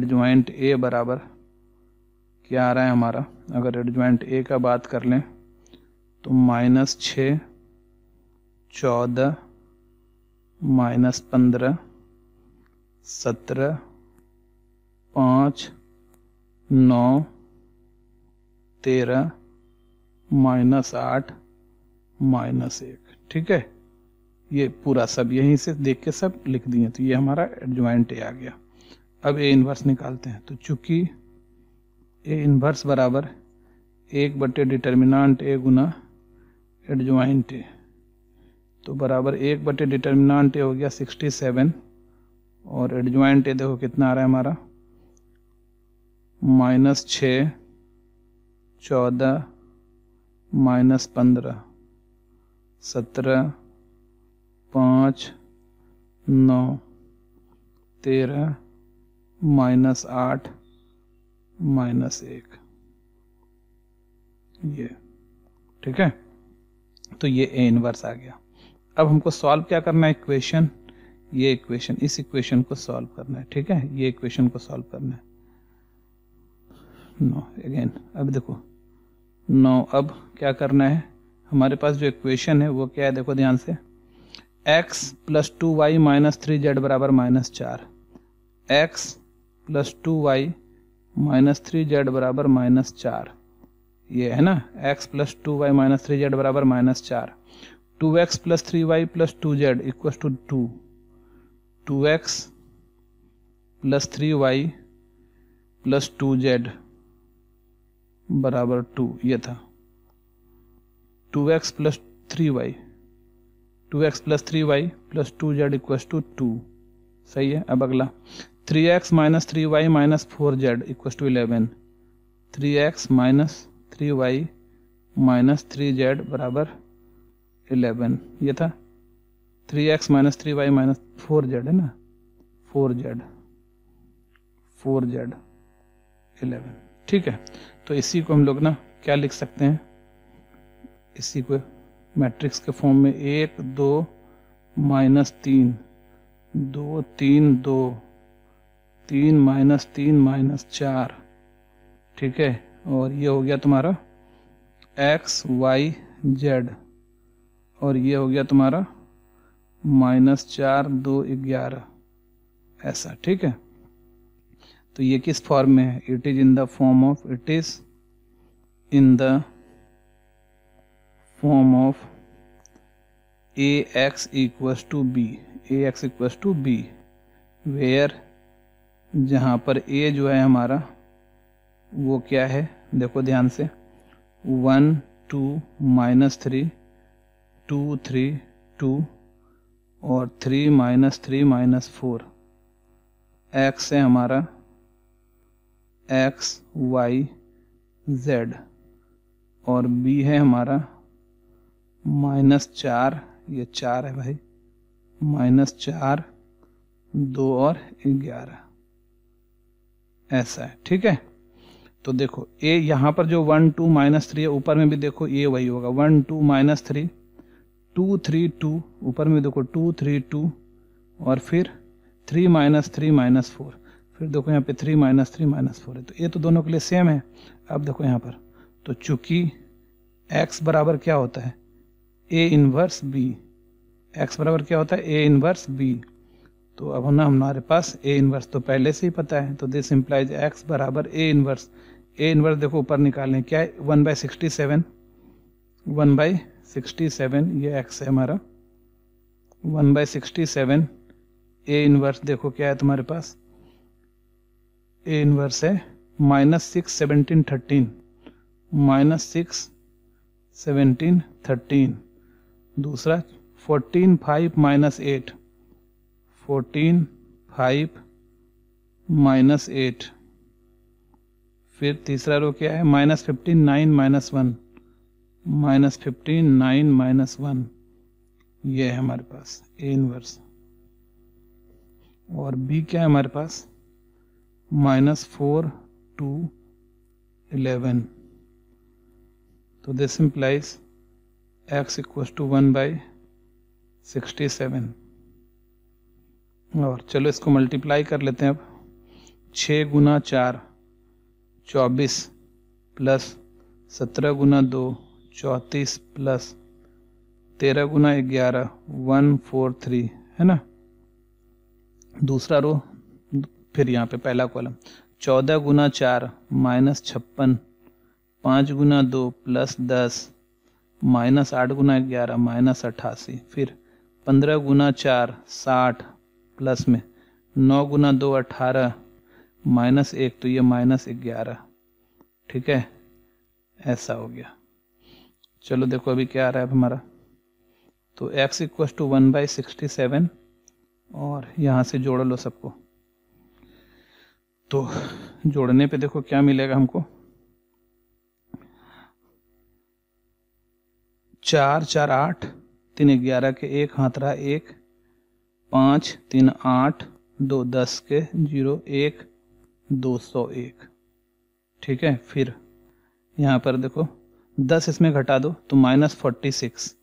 एडजॉइंट ए बराबर क्या आ रहा है हमारा अगर एडजॉइंट ए का बात कर लें तो माइनस छ चौदह माइनस पंद्रह सत्रह पाँच नौ तेरह माइनस आठ माइनस एक ठीक है ये पूरा सब यहीं से देख के सब लिख दिए तो ये हमारा एडजॉइंट ए आ गया अब ए इन्वर्स निकालते हैं तो चूंकि ए इन्वर्स बराबर एक बटे डिटर्मिनांट ए गुना एडजॉइंट तो बराबर एक बटे डिटर्मिनाट हो गया सिक्सटी सेवन और एडजॉइंट देखो कितना आ रहा है हमारा माइनस छ चौदह माइनस पंद्रह सत्रह पाँच नौ तेरह माइनस आठ माइनस एक ये ठीक है तो ये ए इनवर्स आ गया अब हमको सॉल्व क्या करना है इक्वेशन ये इक्वेशन इस इक्वेशन को सॉल्व करना है ठीक है ये इक्वेशन को सॉल्व करना है नो अगेन अब देखो नो अब क्या करना है हमारे पास जो इक्वेशन है वो क्या है देखो ध्यान से x plus two y minus three z बराबर माइनस चार x plus two y minus three z बराबर माइनस चार ये है ना x plus two y minus three z बराबर माइनस चार two x plus three y plus two z equal to two two x plus three y plus two z बराबर two ये था two x plus three y two x plus three y plus two z equal to two सही है अब अगला three x minus three y minus four z equal to eleven three x minus three y minus three z बराबर eleven ये था three x minus three y minus four z है ना four z four z eleven ठीक है तो इसी को हम लोग ना क्या लिख सकते हैं इसी को मैट्रिक्स के फॉर्म में एक दो माइनस तीन दो तीन दो तीन माइनस तीन माइनस चार ठीक है और ये हो गया तुम्हारा एक्स वाई जेड और ये हो गया तुम्हारा माइनस चार दो ग्यारह ऐसा ठीक है तो ये किस फॉर्म में है it is in the form of it is in the form of A X equals to B A X equals to B where जहाँ पर ए जो है हमारा वो क्या है देखो ध्यान से one two minus three two three two और three minus three minus four X है हमारा एक्स वाई जेड और बी है हमारा माइनस चार ये चार है भाई माइनस चार दो और ग्यारह ऐसा है ठीक है तो देखो ए यहाँ पर जो वन टू माइनस थ्री है ऊपर में भी देखो ए वही होगा one two minus three two three two ऊपर में देखो टू थ्री टू और फिर three minus three minus four फिर देखो यहाँ पे three minus three minus four है तो ये तो दोनों के लिए सेम है अब देखो यहाँ पर तो चूंकि एक्स बराबर क्या होता है ए इनवर्स बी एक्स बराबर क्या होता है ए इनवर्स बी तो अब ना हमारे पास ए इनवर्स तो पहले से ही पता है तो दिस इम्प्लाइज एक्स बराबर ए इनवर्स ए इनवर्स देखो ऊपर निकाल लें क्या है one by sixty seven one by sixty seven ये एक्स है हमारा one by sixty seven A inverse देखो क्या है तुम्हारे पास ए इनवर्स है minus six seventeen thirteen minus six seventeen thirteen दूसरा fourteen five minus eight fourteen five minus eight फिर तीसरा रो क्या है minus fifteen nine minus one minus fifteen nine minus one ये है हमारे पास ए इनवर्स और बी क्या है हमारे पास माइनस फोर टू इलेवन तो this implies X equals to one by sixty seven और चलो इसको मल्टीप्लाई कर लेते हैं अब छः गुना चार चौबीस प्लस सत्रह गुना दो चौंतीस प्लस तेरह गुना ग्यारह वन फोर थ्री है ना दूसरा रो फिर यहाँ पे पहला कॉलम चौदह गुना चार माइनस छप्पन पाँच गुना दो प्लस दस माइनस आठ गुना ग्यारह माइनस अट्ठासी फिर पंद्रह गुना चार साठ प्लस में नौ गुना दो अठारह माइनस एक तो ये माइनस ग्यारह ठीक है ऐसा हो गया चलो देखो अभी क्या आ रहा है हमारा तो x equal to one by sixty seven और यहाँ से जोड़ लो सबको तो जोड़ने पे देखो क्या मिलेगा हमको चार चार आठ तीन ग्यारह के एक हाथ रहा एक पाँच तीन आठ दो दस के जीरो एक 201 ठीक है फिर यहाँ पर देखो 10 इसमें घटा दो तो minus forty six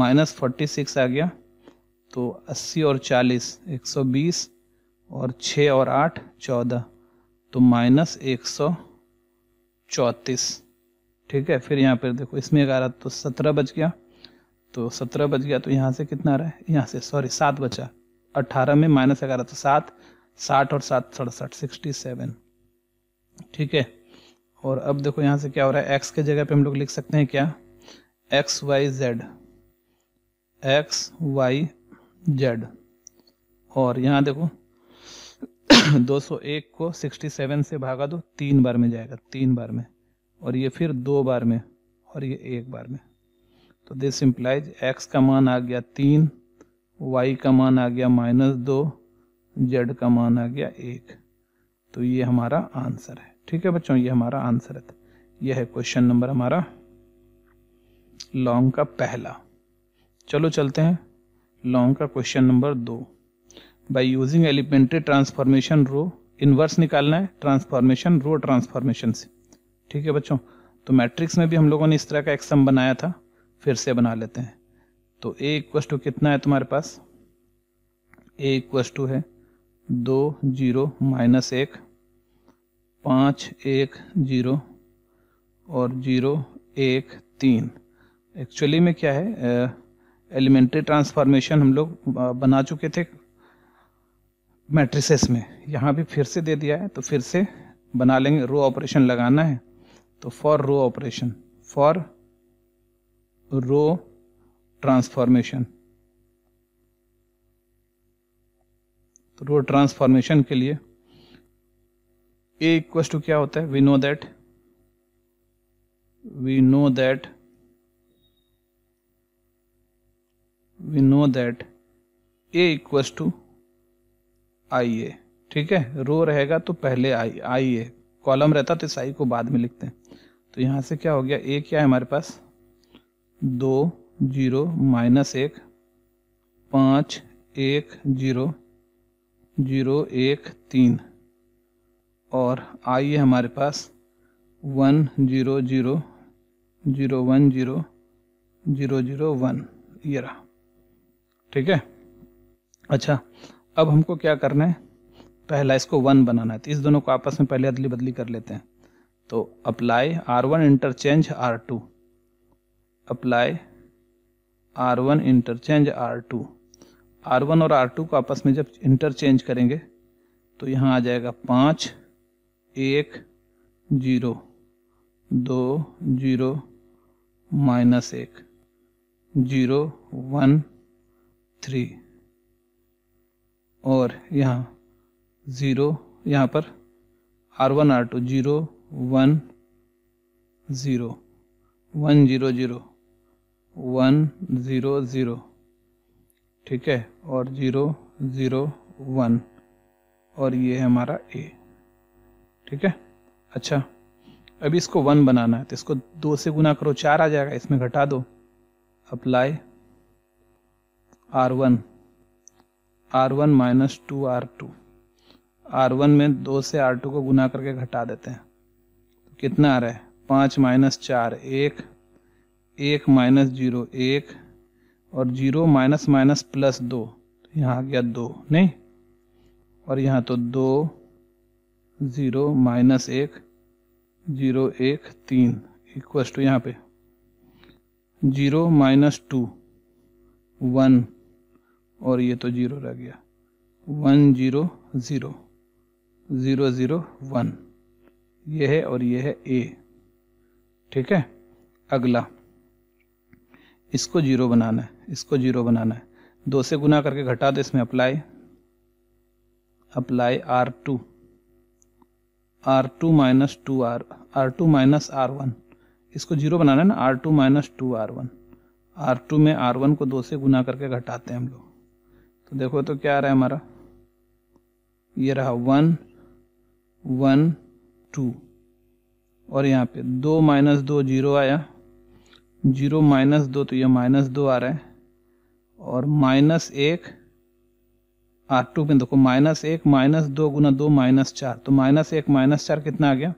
minus forty six आ गया तो 80 और 40 120 और 6 और 8 14 तो माइनस एक सौ चौंतीस ठीक है फिर यहाँ पर देखो इसमें ग्यारह तो सत्रह बज गया तो सत्रह बज गया तो यहाँ से कितना आ रहा है यहाँ से सॉरी सात बचा 18 में माइनस ग्यारह तो सात साठ और सात सड़सठ सिक्सटी सेवन ठीक है और अब देखो यहाँ से क्या हो रहा है एक्स के जगह पे हम लोग लिख सकते हैं क्या x Y z x Y Z और यहाँ देखो 201 को 67 से भागा दो तीन बार में जाएगा तीन बार में और ये फिर दो बार में और ये एक बार में तो दिस इम्प्लाइज एक्स का मान आ गया तीन वाई का मान आ गया माइनस दो जेड का मान आ गया एक तो ये हमारा आंसर है ठीक है बच्चों ये हमारा आंसर है यह है क्वेश्चन नंबर हमारा लॉन्ग का पहला चलो चलते हैं लॉन्ग का क्वेश्चन नंबर दो by using elementary transformation row inverse निकालना है ट्रांसफॉर्मेशन रो ट्रांसफॉर्मेशन से ठीक है बच्चों तो मैट्रिक्स में भी हम लोगों ने इस तरह का एक सम बनाया था फिर से बना लेते हैं तो ए वस्टू टू कितना है तुम्हारे पास ए इक्वस टू है दो जीरो माइनस एक पाँच एक जीरो और जीरो एक तीन एक्चुअली में क्या है एलिमेंट्री ट्रांसफॉर्मेशन हम लोग बना चुके थे मैट्रिसेस में यहाँ भी फिर से दे दिया है तो फिर से बना लेंगे रो ऑपरेशन लगाना है तो for row operation for row transformation row transformation के लिए ए इक्वस टू क्या होता है we know that we know that we know that A equals to I A ठीक है रो रहेगा तो पहले आई आई ए कॉलम रहता तो इस आई को बाद में लिखते हैं तो यहां से क्या हो गया ए क्या है हमारे पास दो जीरो माइनस एक पांच एक जीरो जीरो एक तीन और आई है हमारे पास one zero zero zero one zero zero zero one ये रहा ठीक है अच्छा अब हमको क्या करना है पहला इसको वन बनाना है तो इस दोनों को आपस में पहले अदली बदली कर लेते हैं तो apply R one interchange R two apply R one interchange R two R1 और R2 को आपस में जब इंटरचेंज करेंगे तो यहाँ आ जाएगा पाँच एक जीरो दो जीरो माइनस एक जीरो वन थ्री और यहाँ ज़ीरो यहाँ पर R one R two zero one zero one zero zero one zero zero ठीक है और ज़ीरो ज़ीरो वन और ये है हमारा ए ठीक है अच्छा अभी इसको वन बनाना है तो इसको दो से गुना करो चार आ जाएगा इसमें घटा दो apply R one R one minus two R two R one में दो से आर टू को गुना करके घटा देते हैं तो कितना आ रहा है पाँच माइनस चार एक एक माइनस जीरो एक और जीरो माइनस माइनस प्लस दो तो यहाँ आ गया दो नहीं और यहाँ तो दो ज़ीरो माइनस एक ज़ीरो एक तीन इक्वस टू यहाँ पे ज़ीरो माइनस टू वन और ये तो ज़ीरो रह गया one zero zero zero zero one ये है और ये है ए ठीक है अगला इसको जीरो बनाना है इसको जीरो बनाना है दो से गुना करके घटा दो इसमें apply apply R two R two minus two R R two minus R one इसको जीरो बनाना है ना R two minus two R one R two में आर वन को दो से गुना करके घटाते हैं हम लोग तो देखो तो क्या आ रहा है हमारा ये रहा वन वन टू और यहाँ पे दो माइनस दो जीरो आया जीरो माइनस दो तो यह माइनस दो आ रहा है और माइनस एक आर टू में देखो माइनस एक माइनस दो गुना दो माइनस चार तो माइनस एक माइनस चार कितना आ गया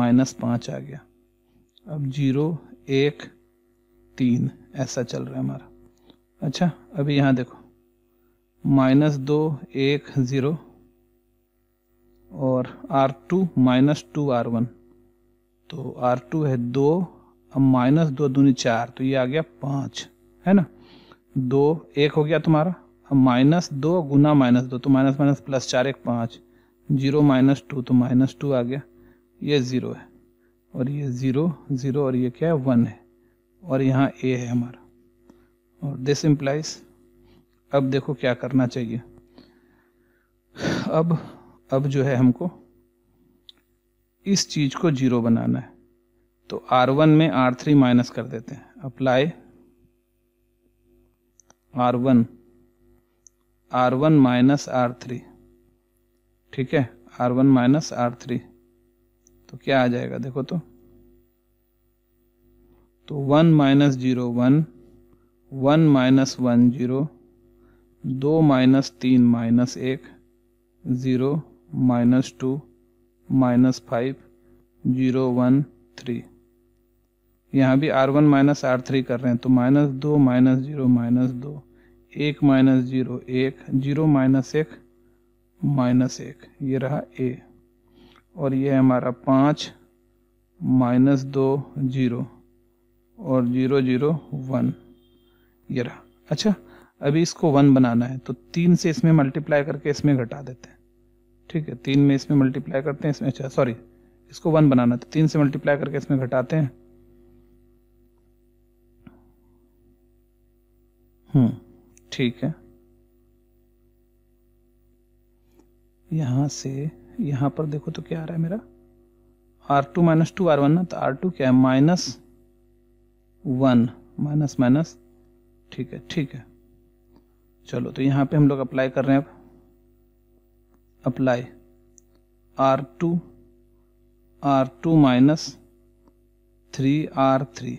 माइनस पाँच आ गया अब जीरो एक तीन ऐसा चल रहा है हमारा अच्छा अभी यहाँ देखो माइनस दो एक ज़ीरो और R two minus two R one तो आर टू है दो अब माइनस दो दूनी चार तो ये आ गया पाँच है ना दो एक हो गया तुम्हारा अब माइनस दो गुना माइनस दो तो माइनस माइनस प्लस चार एक पाँच जीरो माइनस टू तो माइनस टू आ गया ये ज़ीरो है और ये ज़ीरो ज़ीरो और ये क्या है वन है और यहाँ ए है हमारा और दिस इम्प्लाइज अब देखो क्या करना चाहिए अब अब जो है हमको इस चीज़ को जीरो बनाना है तो R1 में R3 माइनस कर देते हैं apply R1 R1 minus are ठीक है R1 माइनस आर तो क्या आ जाएगा देखो तो तो one minus zero one one minus one zero दो माइनस तीन माइनस एक zero minus two minus five zero one three यहाँ भी R one minus R three कर रहे हैं तो माइनस दो माइनस जीरो माइनस दो एक माइनस जीरो एक जीरो माइनस एक माइनस एक ये रहा ए और ये हमारा पाँच माइनस दो जीरो और जीरो जीरो वन ये रहा अच्छा अभी इसको वन बनाना है तो तीन से इसमें मल्टीप्लाई करके इसमें घटा देते हैं ठीक है तीन में इसमें मल्टीप्लाई करते हैं इसमें अच्छा सॉरी इसको वन बनाना तो तीन से मल्टीप्लाई करके इसमें घटाते हैं हम्म ठीक है यहाँ से यहाँ पर देखो तो क्या आ रहा है मेरा R two minus two R one ना तो आर टू क्या है माइनस वन माइनस माइनस ठीक है ठीक है चलो तो यहाँ पे हम लोग अप्लाई कर रहे हैं अब apply R two R two minus three R three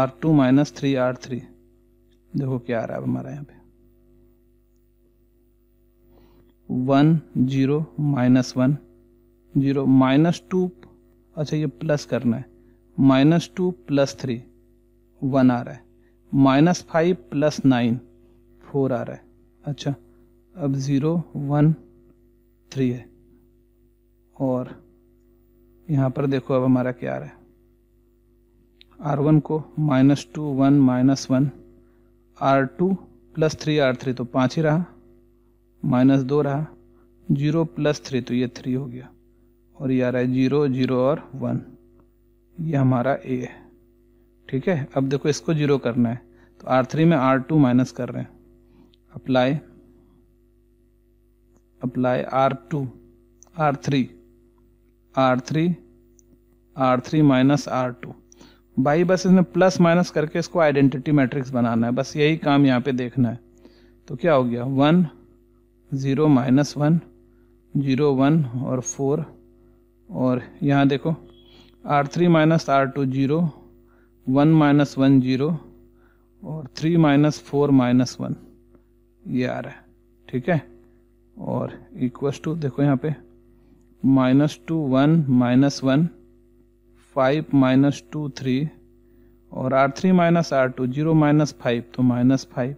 R two minus three R three देखो क्या आ रहा है हमारा यहाँ पे one zero minus one zero minus two अच्छा ये प्लस करना है minus two plus three one आ रहा है minus five plus nine four आ रहा है अच्छा अब ज़ीरो वन थ्री है और यहाँ पर देखो अब हमारा क्या आ रहा है आर वन को minus two one minus one R two plus three R three तो पाँच ही रहा माइनस दो रहा जीरो प्लस थ्री तो ये थ्री हो गया और ये आ रहा है जीरो जीरो और वन ये हमारा ए है ठीक है अब देखो इसको जीरो करना है तो आर थ्री में आर टू माइनस कर रहे हैं apply apply R two R three R three R three minus R two भाई बस इसमें प्लस माइनस करके इसको आइडेंटिटी मैट्रिक्स बनाना है बस यही काम यहाँ पे देखना है तो क्या हो गया one zero minus one zero one और फोर और यहाँ देखो R three minus R two zero one minus one zero और three minus four minus one ये आ रहा है ठीक है और इक्वस टू देखो यहाँ पे minus two one minus one five minus two three और R three minus R two zero minus five तो minus five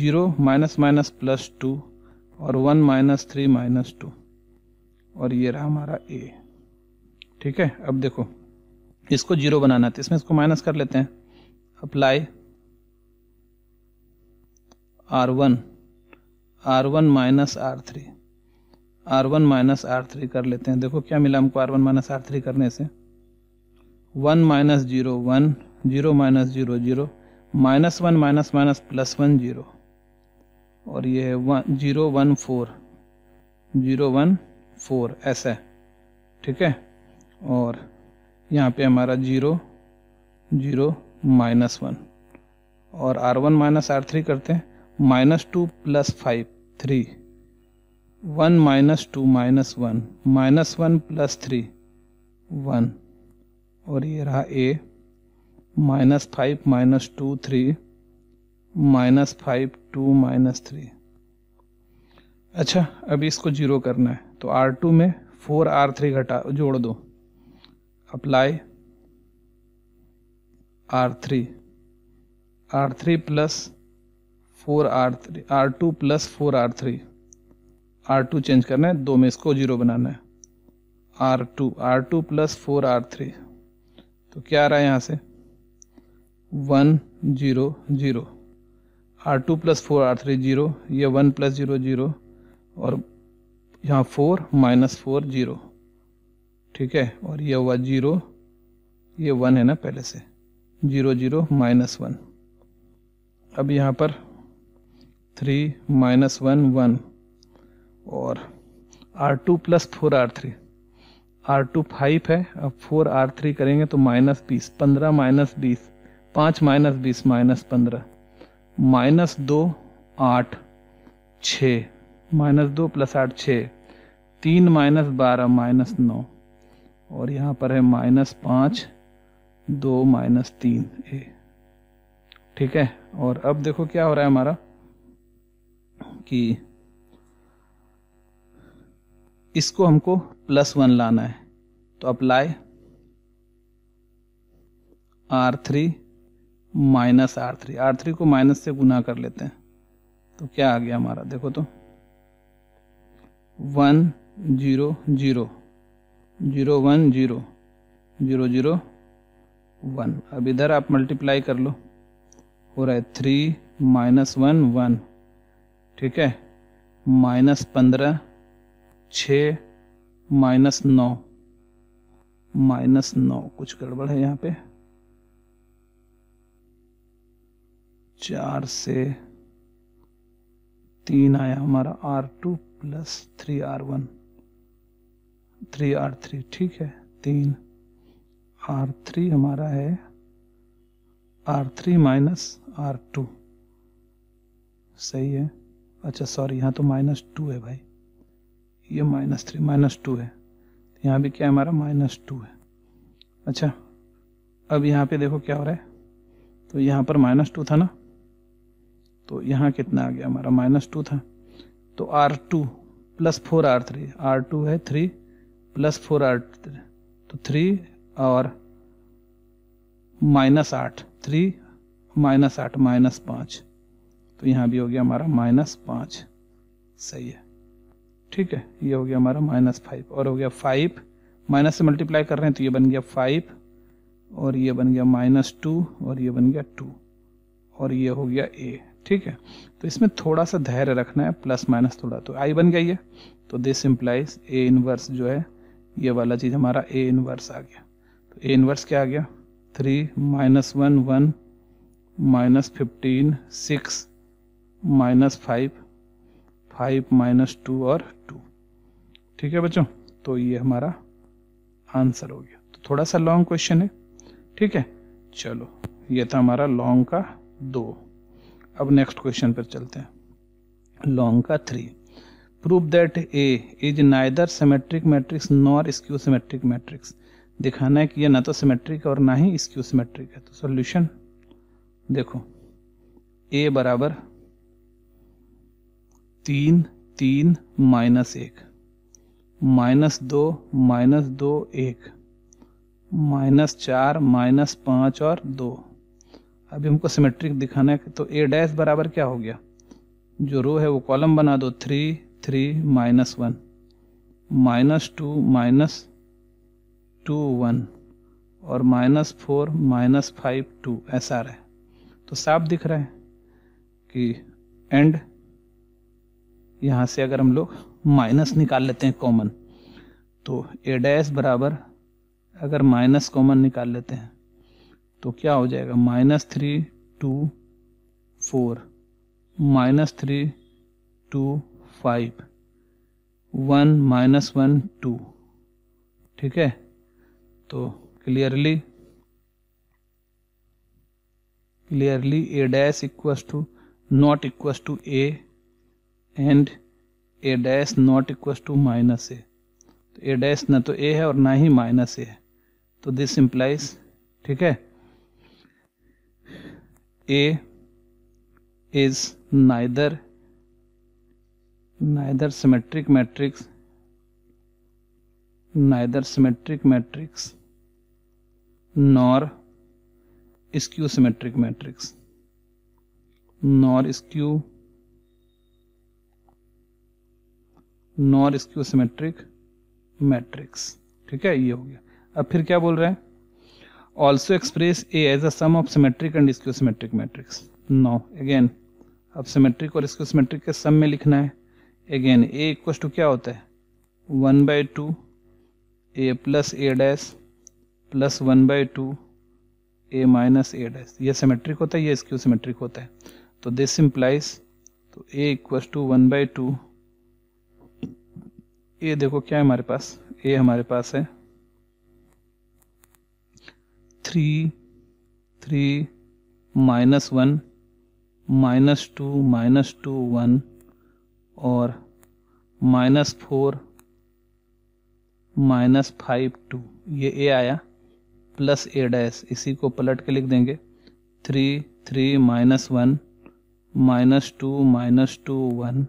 zero minus minus plus two और one minus three minus two और ये रहा हमारा ए ठीक है अब देखो इसको जीरो बनाना था तो इसमें इसको माइनस कर लेते हैं apply R one R one minus R three R one minus R three कर लेते हैं देखो क्या मिला हमको R one minus R three करने से one minus zero one zero minus zero zero minus one minus minus plus one zero और ये है one zero one four zero one four ऐसा है ठीक है और यहाँ पे हमारा जीरो जीरो माइनस वन और are one minus R three करते हैं minus two plus five three one minus two minus one minus one plus three one और ये रहा A minus five minus two three minus five two minus three अच्छा अभी इसको zero करना है तो आर टू में फोर आर थ्री घटा जोड़ दो apply R three R three plus four R three R two plus four R three R two change करना है दो में इसको जीरो बनाना है R two R two plus four R three तो क्या आ रहा है यहाँ से one zero zero R two plus four R three zero ये वन प्लस जीरो जीरो और यहाँ फोर माइनस फोर जीरो ठीक है और यह हुआ जीरो ये वन है ना पहले से जीरो जीरो माइनस वन अब यहाँ पर थ्री माइनस वन वन और R two plus four R three R two five है अब फोर आर थ्री करेंगे तो माइनस बीस पंद्रह माइनस बीस पाँच माइनस बीस माइनस पंद्रह माइनस दो आठ छ माइनस दो प्लस आठ छ तीन माइनस बारह माइनस नौ और यहाँ पर है माइनस पाँच दो माइनस तीन ए ठीक है और अब देखो क्या हो रहा है हमारा कि इसको हमको प्लस वन लाना है तो apply R three minus R three R three को माइनस से गुना कर लेते हैं तो क्या आ गया हमारा देखो तो one zero zero zero one zero zero zero one अब इधर आप मल्टीप्लाई कर लो हो रहा है थ्री माइनस वन वन ठीक है माइनस पंद्रह छः माइनस नौ माइनस नौ कुछ गड़बड़ है यहाँ पे चार से तीन आया हमारा R two plus three R one three R three ठीक है तीन आर थ्री हमारा है R three minus R two सही है अच्छा सॉरी यहाँ तो माइनस टू है भाई ये माइनस थ्री माइनस टू है यहाँ भी क्या है हमारा माइनस टू है अच्छा अब यहाँ पे देखो क्या हो रहा है तो यहाँ पर माइनस टू था ना तो यहाँ कितना आ गया हमारा माइनस टू था तो R two plus four R three R two है three plus four R three तो थ्री और माइनस आठ थ्री माइनस आठ माइनस पाँच तो यहाँ भी हो गया हमारा माइनस पाँच सही है ठीक है ये हो गया हमारा माइनस फाइव और हो गया फाइव माइनस से मल्टीप्लाई कर रहे हैं तो ये बन गया फाइव और ये बन गया माइनस टू और ये बन गया टू और ये हो गया ए ठीक है तो इसमें थोड़ा सा धैर्य रखना है प्लस माइनस थोड़ा तो आई बन गया ये तो दिस इम्प्लाइज ए इनवर्स जो है ये वाला चीज़ हमारा ए इनवर्स आ गया तो ए इनवर्स क्या आ गया three minus one one minus fifteen six minus five five minus two और टू ठीक है बच्चों तो ये हमारा आंसर हो गया तो थोड़ा सा लॉन्ग क्वेश्चन है ठीक है चलो ये था हमारा लॉन्ग का दो अब नेक्स्ट क्वेश्चन पर चलते हैं लॉन्ग का three prove that A is neither symmetric matrix nor skew symmetric matrix दिखाना है कि यह ना तो सिमेट्रिक और ना ही स्क्यू सिमेट्रिक है तो सॉल्यूशन देखो ए बराबर तीन तीन माइनस एक माइनस दो माइनस दो एक माइनस चार माइनस पाँच और दो अभी हमको सिमेट्रिक दिखाना है तो ए डैश बराबर क्या हो गया जो रो है वो कॉलम बना दो three three minus one minus two minus two one और minus four minus five two ऐसा रहा है तो साफ दिख रहा है कि एंड यहाँ से अगर हम लोग माइनस निकाल लेते हैं कॉमन तो ए डैश बराबर अगर माइनस कॉमन निकाल लेते हैं तो क्या हो जाएगा minus three two four minus three two five one minus one two ठीक है तो clearly clearly A dash equals to not equals to A and A dash not equal to minus A तो ए डैश ना तो ए है और ना ही minus ए है तो दिस इम्प्लाइज ठीक है A is neither neither symmetric matrix neither symmetric matrix nor skew symmetric matrix nor skew non skew symmetric matrix ठीक है ये हो गया अब फिर क्या बोल रहे हैं also express A as a sum of symmetric and skew symmetric matrix no again अब सिमेट्रिक और स्क्यू सिमेट्रिक के सम में लिखना है अगेन ए इक्व टू क्या होता है one by two A plus A dash plus one by two A minus A dash ये सिमेट्रिक होता है ये स्क्यू सिमेट्रिक होता है तो दिस इम्प्लाइज तो A equal to one by two ये देखो क्या है हमारे पास ये हमारे पास है three three minus one minus two minus two one और minus four minus five two ये ए आया प्लस ए डैस इसी को पलट के लिख देंगे three three minus one minus two minus two one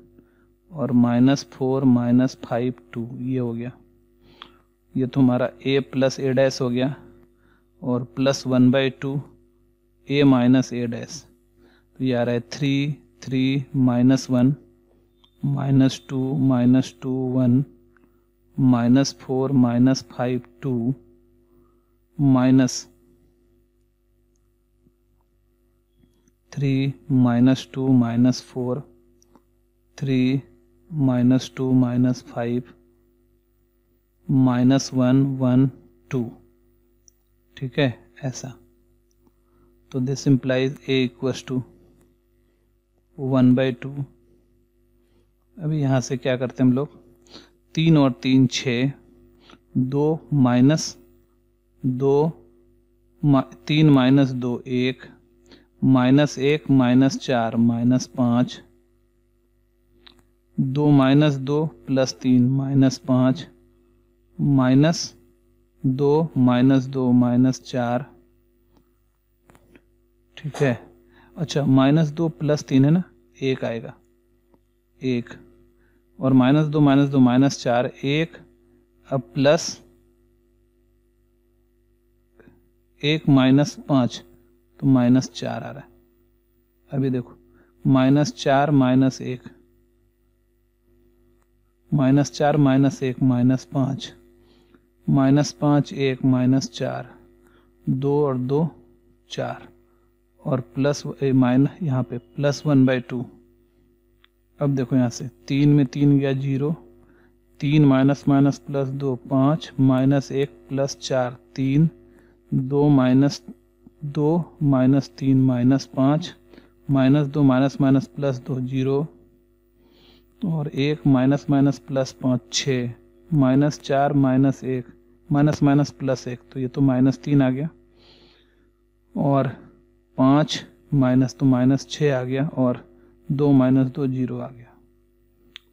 और minus four minus five two ये हो गया ये तुम्हारा ए प्लस ए डैस हो गया और plus one by two A minus A dash तो ये आ रहा है three three minus one minus two minus two one minus four minus five two minus three minus two minus four three minus two minus five minus one one two ठीक है ऐसा तो this implies A equals to one by two अभी यहाँ से क्या करते हैं हम लोग तीन और तीन छ दो माइनस दो मा, तीन माइनस दो एक माइनस एक माइनस चार माइनस पाँच दो माइनस दो प्लस तीन माइनस पाँच माइनस दो माइनस दो माइनस चार ठीक है अच्छा माइनस दो प्लस तीन है ना एक आएगा एक और माइनस दो माइनस दो माइनस चार एक अब प्लस एक माइनस पाँच तो माइनस चार आ रहा है अभी देखो माइनस चार माइनस एक माइनस चार माइनस एक माइनस पाँच माइनस पाँच एक माइनस चार दो और दो चार और प्लस माइनस यहाँ पे प्लस वन बाई टू अब देखो यहाँ से तीन में तीन गया जीरो तीन माइनस माइनस प्लस दो पाँच माइनस एक प्लस चार तीन दो माइनस दो माइनस तीन माइनस पाँच माइनस दो माइनस माइनस प्लस दो जीरो और एक माइनस माइनस प्लस पाँच छः माइनस चार माइनस एक माइनस माइनस प्लस एक तो ये तो माइनस तीन आ गया और पाँच माइनस तो माइनस छः आ गया और दो माइनस दो जीरो आ गया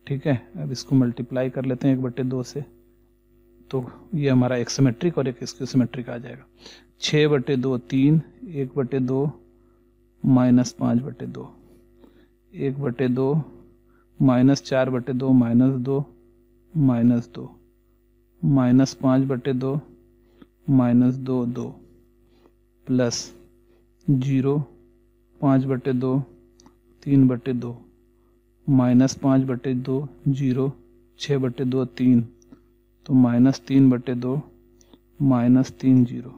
ठीक है अब इसको मल्टीप्लाई कर लेते हैं एक बट्टे दो से तो ये हमारा एक सीमेट्रिक और एक इसकी सीमेट्रिक आ जाएगा छः बटे दो तीन एक बटे दो माइनस पाँच बटे दो एक बटे दो माइनस चार बटे दो माइनस दो माइनस दो माइनस पाँच बटे दो माइनस दो दो प्लस जीरो पाँच बटे दो तीन बटे दो माइनस पाँच बटे दो जीरो छः बटे दो तीन तो माइनस तीन बटे दो माइनस तीन जीरो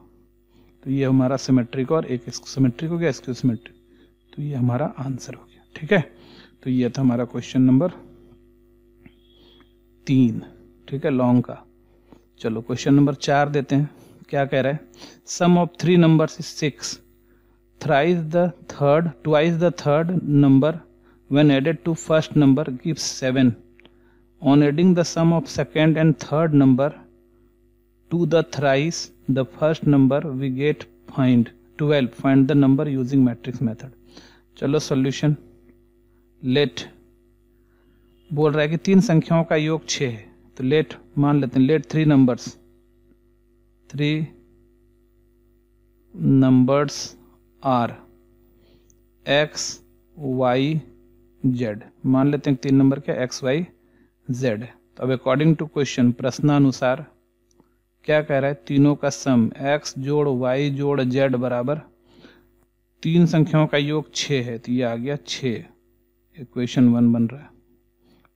तो ये हमारा सिमेट्रिक और एक सिमेट्रिक हो गया इसके सिमेट्रिक तो ये हमारा आंसर हो गया ठीक है तो ये था हमारा क्वेश्चन नंबर तीन ठीक है लॉन्ग का चलो क्वेश्चन नंबर चार देते हैं क्या कह रहे हैं sum of three number six thrice the third twice the third number when added to first number give seven on adding the sum of second and third number to the thrice the first number we get find twelve find the number using matrix method चलो solution let बोल रहा है कि तीन संख्याओं का योग छ है तो लेट मान लेते हैं let three numbers three numbers are X Y Z मान लेते हैं तीन नंबर के एक्स वाई जेड तो अब अकॉर्डिंग टू क्वेश्चन प्रश्नानुसार क्या कह रहा है तीनों का सम एक्स जोड़ वाई जोड़ जेड बराबर तीन संख्याओं का योग छ है तो ये आ गया छः इक्वेशन वन बन रहा है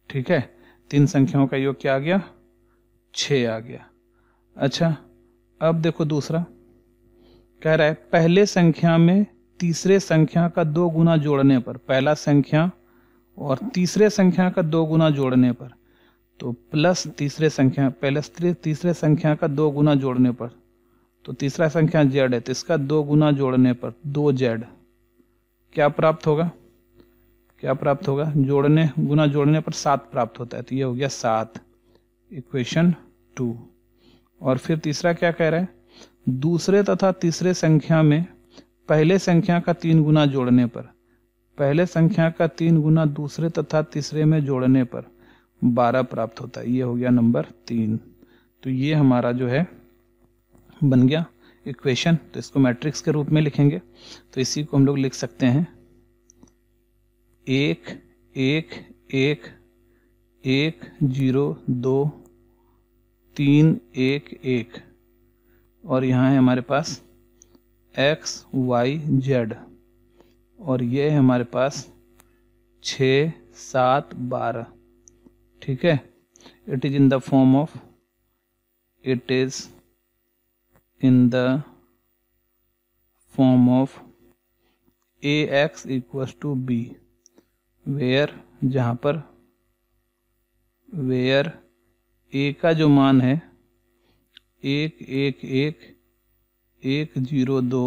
ठीक है तीन संख्याओं का योग क्या आ गया छ आ गया अच्छा अब देखो दूसरा कह रहा है पहले संख्या में तीसरे संख्या का दो गुना जोड़ने पर पहला संख्या और तीसरे संख्या का दो गुना जोड़ने पर तो प्लस तीसरे संख्या प्लस तीसरे संख्या का दो गुना जोड़ने पर तो तीसरा संख्या जेड है तो इसका दो गुना जोड़ने पर दो जेड क्या प्राप्त होगा क्या प्राप्त होगा जोड़ने गुना जोड़ने पर सात प्राप्त होता है तो ये हो गया सात इक्वेशन टू और फिर तीसरा क्या कह रहे हैं दूसरे तथा तीसरे संख्या में पहले संख्या का तीन गुना जोड़ने पर पहले संख्या का तीन गुना दूसरे तथा तीसरे में जोड़ने पर बारह प्राप्त होता है ये हो गया नंबर तीन तो ये हमारा जो है बन गया इक्वेशन तो इसको मैट्रिक्स के रूप में लिखेंगे तो इसी को हम लोग लिख सकते हैं एक एक एक एक जीरो दो तीन एक एक और यहाँ है हमारे पास एक्स वाई जेड और ये है हमारे पास छ सात बारह ठीक है it is in the form of it is in the form of A X equal to B where जहाँ पर वेयर ए का जो मान है एक एक एक एक जीरो दो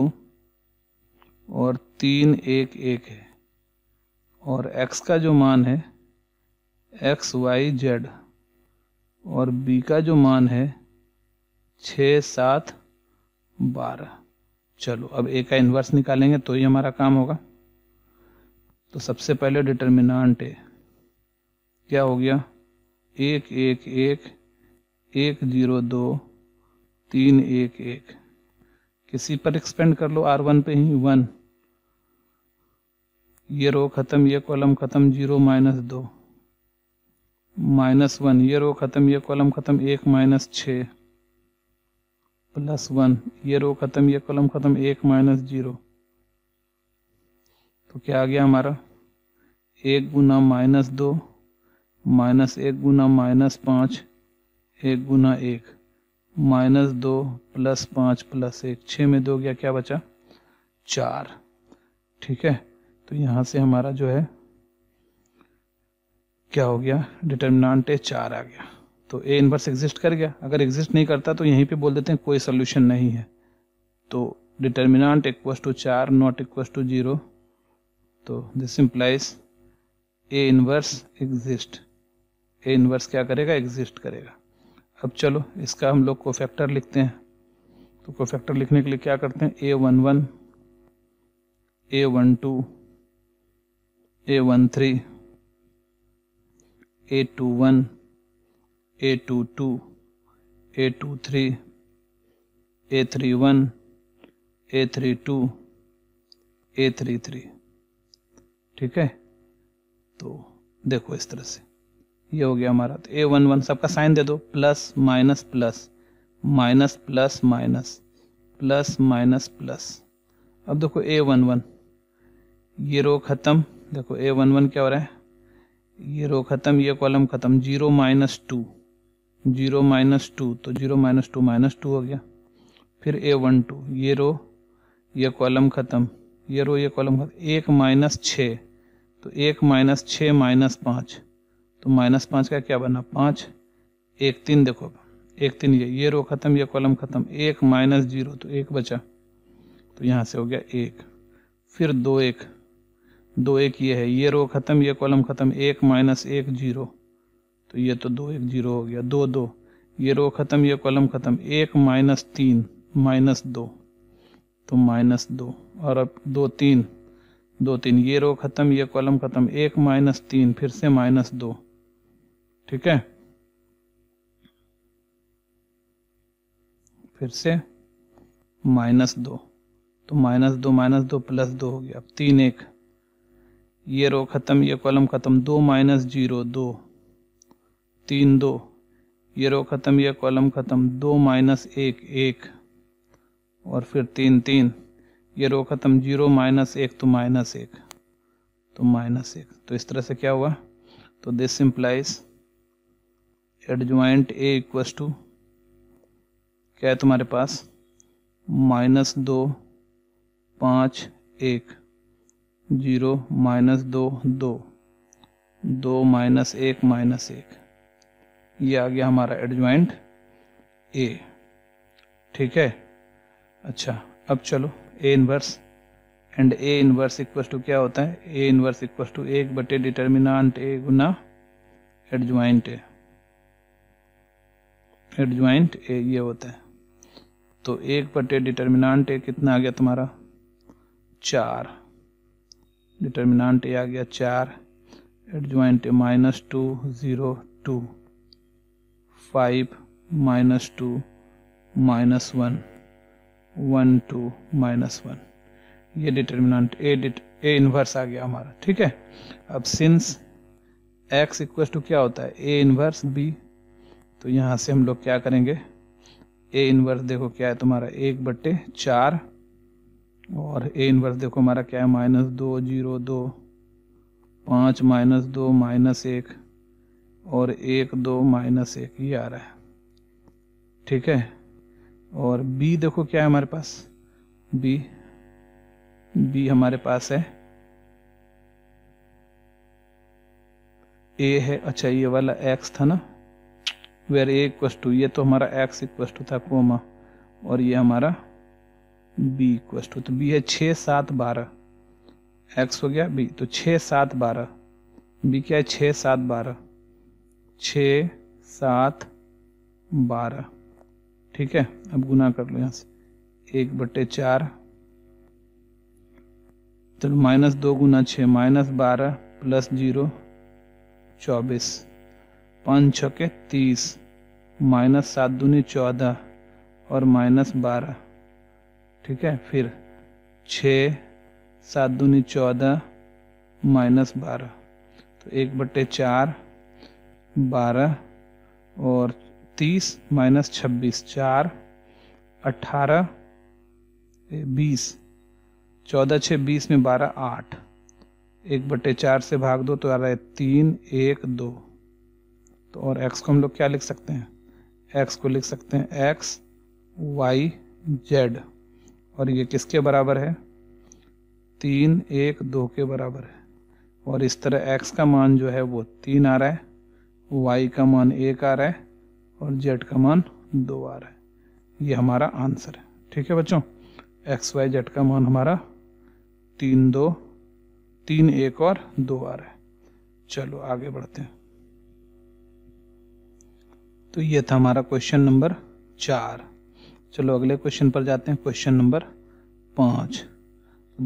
और तीन एक एक है और एक्स का जो मान है एक्स वाई जेड और बी का जो मान है छ सात बारह चलो अब ए का इन्वर्स निकालेंगे तो ही हमारा काम होगा तो सबसे पहले डिटर्मिनांट ए क्या हो गया एक एक एक एक जीरो दो तीन एक एक किसी पर एक्सपेंड कर लो आर वन पे ही वन ये रो खत्म ये कॉलम खत्म जीरो माइनस दो माइनस वन ये रो खत्म ये कॉलम खत्म एक माइनस छ प्लस वन ये रो खत्म ये कॉलम खत्म एक माइनस जीरो तो क्या आ गया हमारा एक गुना माइनस दो माइनस एक गुना माइनस पाँच एक गुना एक माइनस दो प्लस पाँच प्लस एक छः में दो गया क्या बचा चार ठीक है तो यहाँ से हमारा जो है क्या हो गया डिटर्मिनाट ए चार आ गया तो ए इनवर्स एग्जिस्ट कर गया अगर एग्जिस्ट नहीं करता तो यहीं पे बोल देते हैं कोई सोल्यूशन नहीं है तो डिटर्मिनाट इक्व टू चार नॉट इक्व टू जीरो तो this implies A inverse exist A inverse क्या करेगा एग्जिस्ट करेगा अब चलो इसका हम लोग कोफैक्टर लिखते हैं तो कोफैक्टर लिखने के लिए क्या करते हैं ए वन वन ए वन टू ए वन थ्री ए टू वन ए टू टू ए टू थ्री ए थ्री वन ए थ्री टू ए थ्री थ्री ठीक है तो देखो इस तरह से ये हो गया हमारा तो ए वन वन सबका साइन दे दो plus minus plus minus plus minus plus minus plus अब देखो ए वन वन ये रो ख़त्म देखो ए वन वन क्या हो रहा है ये रो ख़त्म ये कॉलम ख़त्म zero minus two zero minus two तो zero minus two minus two हो गया फिर ए वन टू ये रो ये कॉलम ख़त्म ये रो ये कॉलम एक माइनस छः तो एक माइनस छ माइनस पाँच तो माइनस पाँच का क्या बना पाँच एक तीन देखो एक तीन ये ये रो ख़त्म ये कॉलम ख़त्म एक माइनस जीरो तो एक बचा तो यहाँ से हो गया एक फिर दो एक दो एक ये है ये रो ख़त्म ये कॉलम ख़त्म एक माइनस एक जीरो तो ये तो दो एक जीरो हो गया दो दो ये रो ख़त्म ये कॉलम ख़त्म एक माइनस तीन माइनस दो तो माइनस दो और अब दो तीन दो तीन ये रो ख़त्म ये कॉलम ख़त्म एक माइनस तीन फिर से माइनस दो ठीक है फिर से माइनस दो तो माइनस दो माइनस दो प्लस दो हो गया अब तीन एक ये रो ख़त्म ये कॉलम ख़त्म दो माइनस जीरो दो तीन दो ये रो ख़त्म ये कॉलम ख़त्म दो माइनस एक एक और फिर तीन तीन ये रो खत्म जीरो माइनस एक तो माइनस एक तो माइनस एक तो इस तरह से क्या हुआ तो this implies adjoint A equals to क्या है तुम्हारे पास माइनस दो पाँच एक जीरो माइनस दो दो दो माइनस एक माइनस एक ये आ गया हमारा एडजॉइंट ए ठीक है अच्छा अब चलो A inverse and A inverse equal to क्या होता है ए इनवर्स इक्व टू एक बटे डिटर्मिनाट ए गुना एडजॉइंट ए एडजॉइंट ए ये होता है तो एक बटे डिटर्मिनाट ए कितना आ गया तुम्हारा चार डिटर्मिनाट ए आ गया चार adjoint A minus two zero two five minus two minus one one two minus one ये determinant A det A inverse आ गया हमारा ठीक है अब सिंस एक्स इक्वल टू क्या होता है ए इनवर्स बी तो यहाँ से हम लोग क्या करेंगे ए इन्वर्स देखो क्या है तुम्हारा एक बट्टे चार और ए इनवर्स देखो हमारा क्या है माइनस दो जीरो दो पाँच माइनस दो माइनस एक और एक दो माइनस एक ये आ रहा है ठीक है और बी देखो क्या है हमारे पास बी बी हमारे पास है ए है अच्छा ये वाला एक्स था ना वेर ए इक्वस टू ये तो हमारा एक्स इक्व टू था कोमा और ये हमारा बी इक्वस टू तो बी है छः सात बारह एक्स हो गया बी तो छः सात बारह बी क्या है छः सात बारह छ सात बारह ठीक है अब गुना कर लो यहाँ से एक बटे चार चलो तो माइनस दो गुना छः माइनस बारह प्लस जीरो चौबीस पाँच छके तीस माइनस सात दूनी चौदह और माइनस बारह ठीक है फिर छ सात दूनी चौदह माइनस बारह तो एक बट्टे चार बारह और तीस माइनस छब्बीस चार अट्ठारह बीस चौदह छः बीस में बारह आठ एक बटे चार से भाग दो तो आ रहा है तीन एक दो तो और एक्स को हम लोग क्या लिख सकते हैं एक्स को लिख सकते हैं एक्स वाई जेड और ये किसके बराबर है तीन एक दो के बराबर है और इस तरह एक्स का मान जो है वो तीन आ रहा है वाई का मान एक आ रहा है और जेड का मान दो आर है ये हमारा आंसर है ठीक है बच्चों एक्स वाई जेड का मान हमारा तीन दो तीन एक और दो आर है चलो आगे बढ़ते हैं तो ये था हमारा क्वेश्चन नंबर चार चलो अगले क्वेश्चन पर जाते हैं क्वेश्चन नंबर पाँच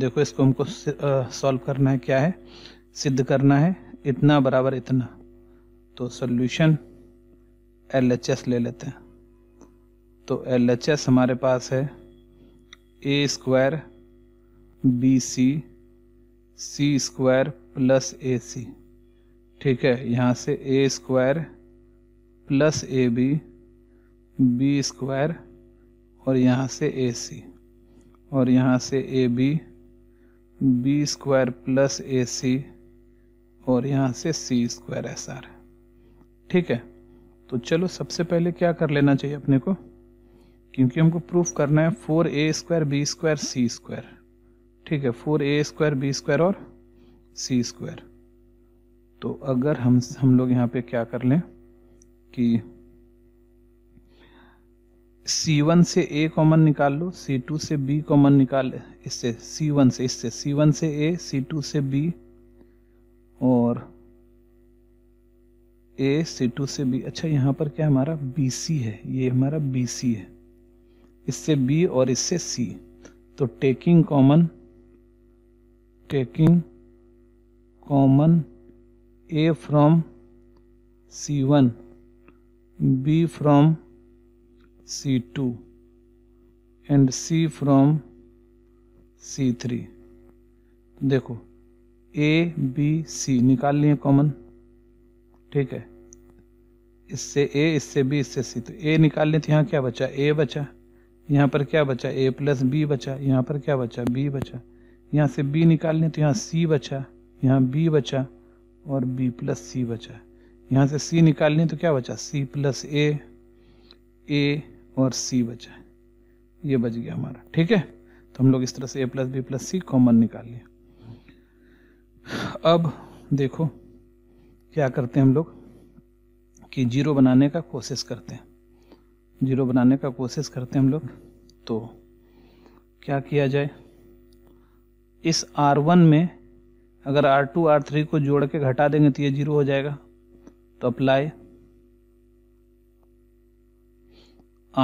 देखो इसको हमको सॉल्व करना है क्या है सिद्ध करना है इतना बराबर इतना तो सॉल्यूशन एल एच एस ले लेते हैं तो एल एच एस हमारे पास है A square B C C square plus A C ठीक है यहाँ से A square plus A B B square और यहाँ से ए सी और यहाँ से A B B square plus A C और यहाँ से सी स्क्वायर एस आर ठीक है तो चलो सबसे पहले क्या कर लेना चाहिए अपने को क्योंकि हमको प्रूफ करना है four A square B square C square ठीक है four A square B square और सी स्क्वायर तो अगर हम हम लोग यहाँ पे क्या कर लें कि सी वन से ए कॉमन निकाल लो सी टू से बी कॉमन निकाल इससे सी वन से इससे सी वन से ए सी टू से बी और ए सी टू से बी अच्छा यहाँ पर क्या हमारा बी सी है ये हमारा बी सी है इससे बी और इससे सी तो taking common taking common A from C one B from C two and C from C three देखो ए बी सी निकाल लिए कॉमन ठीक है इससे ए इससे बी इससे सी तो ए निकालने लेते तो यहाँ क्या बचा ए बचा यहाँ पर क्या बचा ए प्लस बी बचा यहाँ पर क्या बचा बी बचा यहाँ से बी लें तो यहाँ सी बचा यहाँ बी बचा और बी प्लस सी बचा यहाँ से सी निकालने तो क्या बचा सी प्लस ए ए और सी बचा ये बच गया हमारा ठीक है तो हम लोग इस तरह से A plus B plus C common निकाल लिए अब देखो क्या करते हैं हम लोग कि जीरो बनाने का कोशिश करते हैं जीरो बनाने का कोशिश करते हैं हम लोग तो क्या किया जाए इस R1 में अगर R2 R3 को जोड़ के घटा देंगे तो ये जीरो हो जाएगा तो अप्लाई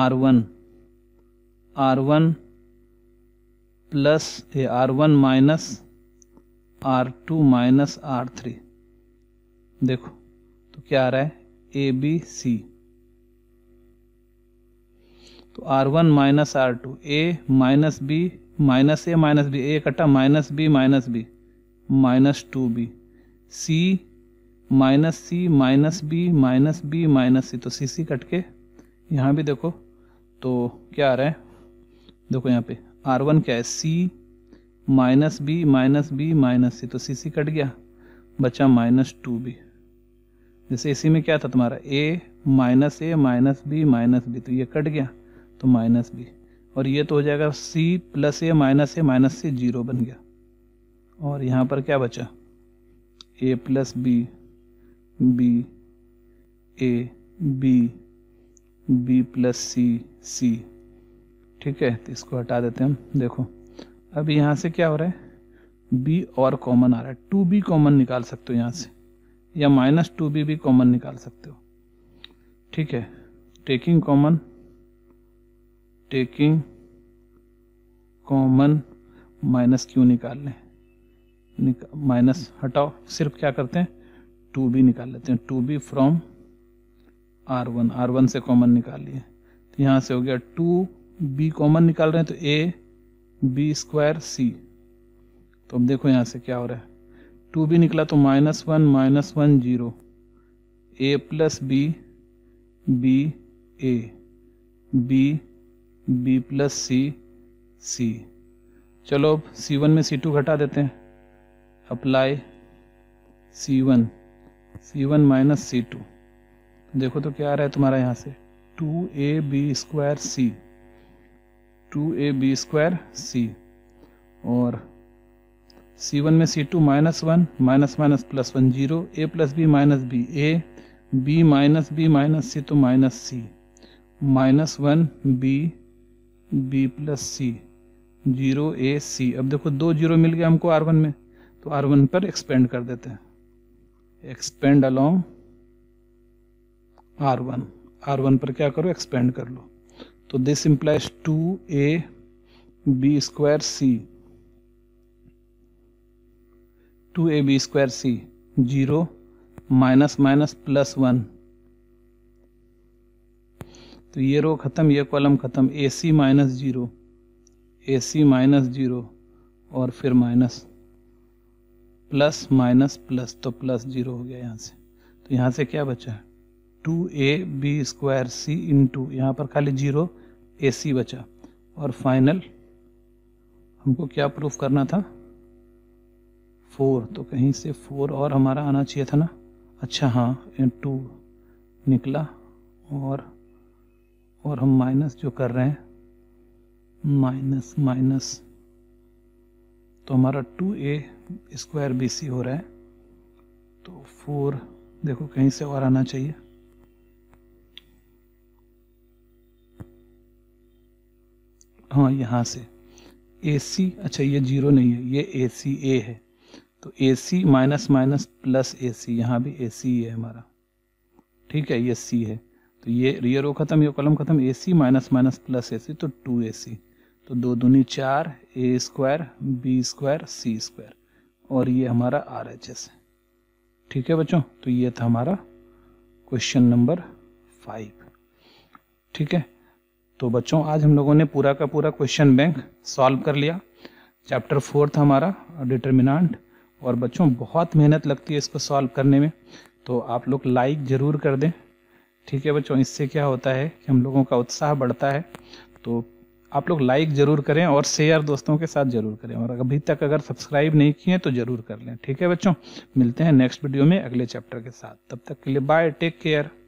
R1 R1 प्लस ये R1 minus R2 minus R3 देखो तो क्या आ रहा है ए बी सी तो R one minus R two A minus B minus A minus B A इकट्ठा minus B minus B minus two B C minus C minus B minus B minus C तो C सी cut के यहाँ भी देखो तो क्या आ रहा है देखो यहाँ पे आर वन क्या है C minus B minus B minus C तो सी सी कट गया बचा माइनस टू बी जैसे इसी में क्या था तुम्हारा A minus A minus B minus B तो ये कट गया तो माइनस बी और ये तो हो जाएगा C plus A minus A minus C zero बन गया और यहाँ पर क्या बचा A plus B B A B B plus C C ठीक है तो इसको हटा देते हैं हम देखो अब यहाँ से क्या हो रहा है बी और कॉमन आ रहा है टू बी कॉमन निकाल सकते हो यहाँ से या माइनस टू बी भी कॉमन निकाल सकते हो ठीक है taking common taking common minus क्यू निकाल लें निका, माइनस हटाओ सिर्फ क्या करते हैं टू बी निकाल लेते हैं two B from R one R one से कॉमन निकाल लिए तो यहाँ से हो गया टू बी कॉमन निकाल रहे हैं तो ए बी स्क्वायर सी तो अब देखो यहाँ से क्या हो रहा है टू भी निकला तो minus one minus one zero A plus B B A B B plus C C चलो अब सी वन में सी टू घटा देते हैं apply C one C one minus C two देखो तो क्या आ रहा है तुम्हारा यहाँ से two A B square C two A B square C और सी वन में C two minus one minus minus plus one zero A plus B minus B A B minus B minus C तो minus C minus one B B plus C zero A C अब देखो दो zero मिल गया हमको R one में तो R one पर expand कर देते हैं expand along R one R one पर क्या करो एक्सपेंड कर लो तो this implies two A B square C two A B square C zero minus minus plus one तो ये रो ख़त्म ये कॉलम ख़त्म A C minus zero A C minus zero और फिर माइनस प्लस माइनस प्लस तो plus zero हो गया यहाँ से तो यहाँ से क्या बचा two A B square C into यहाँ पर खाली जीरो ए सी बचा और फाइनल हमको क्या प्रूफ करना था फोर तो कहीं से फोर और हमारा आना चाहिए था ना अच्छा हाँ टू निकला और और हम माइनस जो कर रहे हैं माइनस माइनस तो हमारा two A square B C हो रहा है तो फोर देखो कहीं से और आना चाहिए हाँ यहाँ से ए सी अच्छा ये जीरो नहीं है ये ए सी ए है तो A C minus minus plus A C यहाँ भी ए सी है हमारा ठीक है ये सी है तो ये रियर ओ खत्म ये कॉलम खत्म A C minus minus plus A C तो टू ए सी तो दो दूनी चार A square B square C square और ये हमारा आर एच एस है ठीक है बच्चों तो ये था हमारा क्वेश्चन नंबर फाइव ठीक है तो बच्चों आज हम लोगों ने पूरा का पूरा क्वेश्चन बैंक सॉल्व कर लिया चैप्टर फोर था हमारा डिटर्मिनाट और बच्चों बहुत मेहनत लगती है इसको सॉल्व करने में तो आप लोग लाइक ज़रूर कर दें ठीक है बच्चों इससे क्या होता है कि हम लोगों का उत्साह बढ़ता है तो आप लोग लाइक ज़रूर करें और शेयर दोस्तों के साथ ज़रूर करें और अभी तक अगर सब्सक्राइब नहीं किए तो ज़रूर कर लें ठीक है बच्चों मिलते हैं नेक्स्ट वीडियो में अगले चैप्टर के साथ तब तक के लिए बाय टेक केयर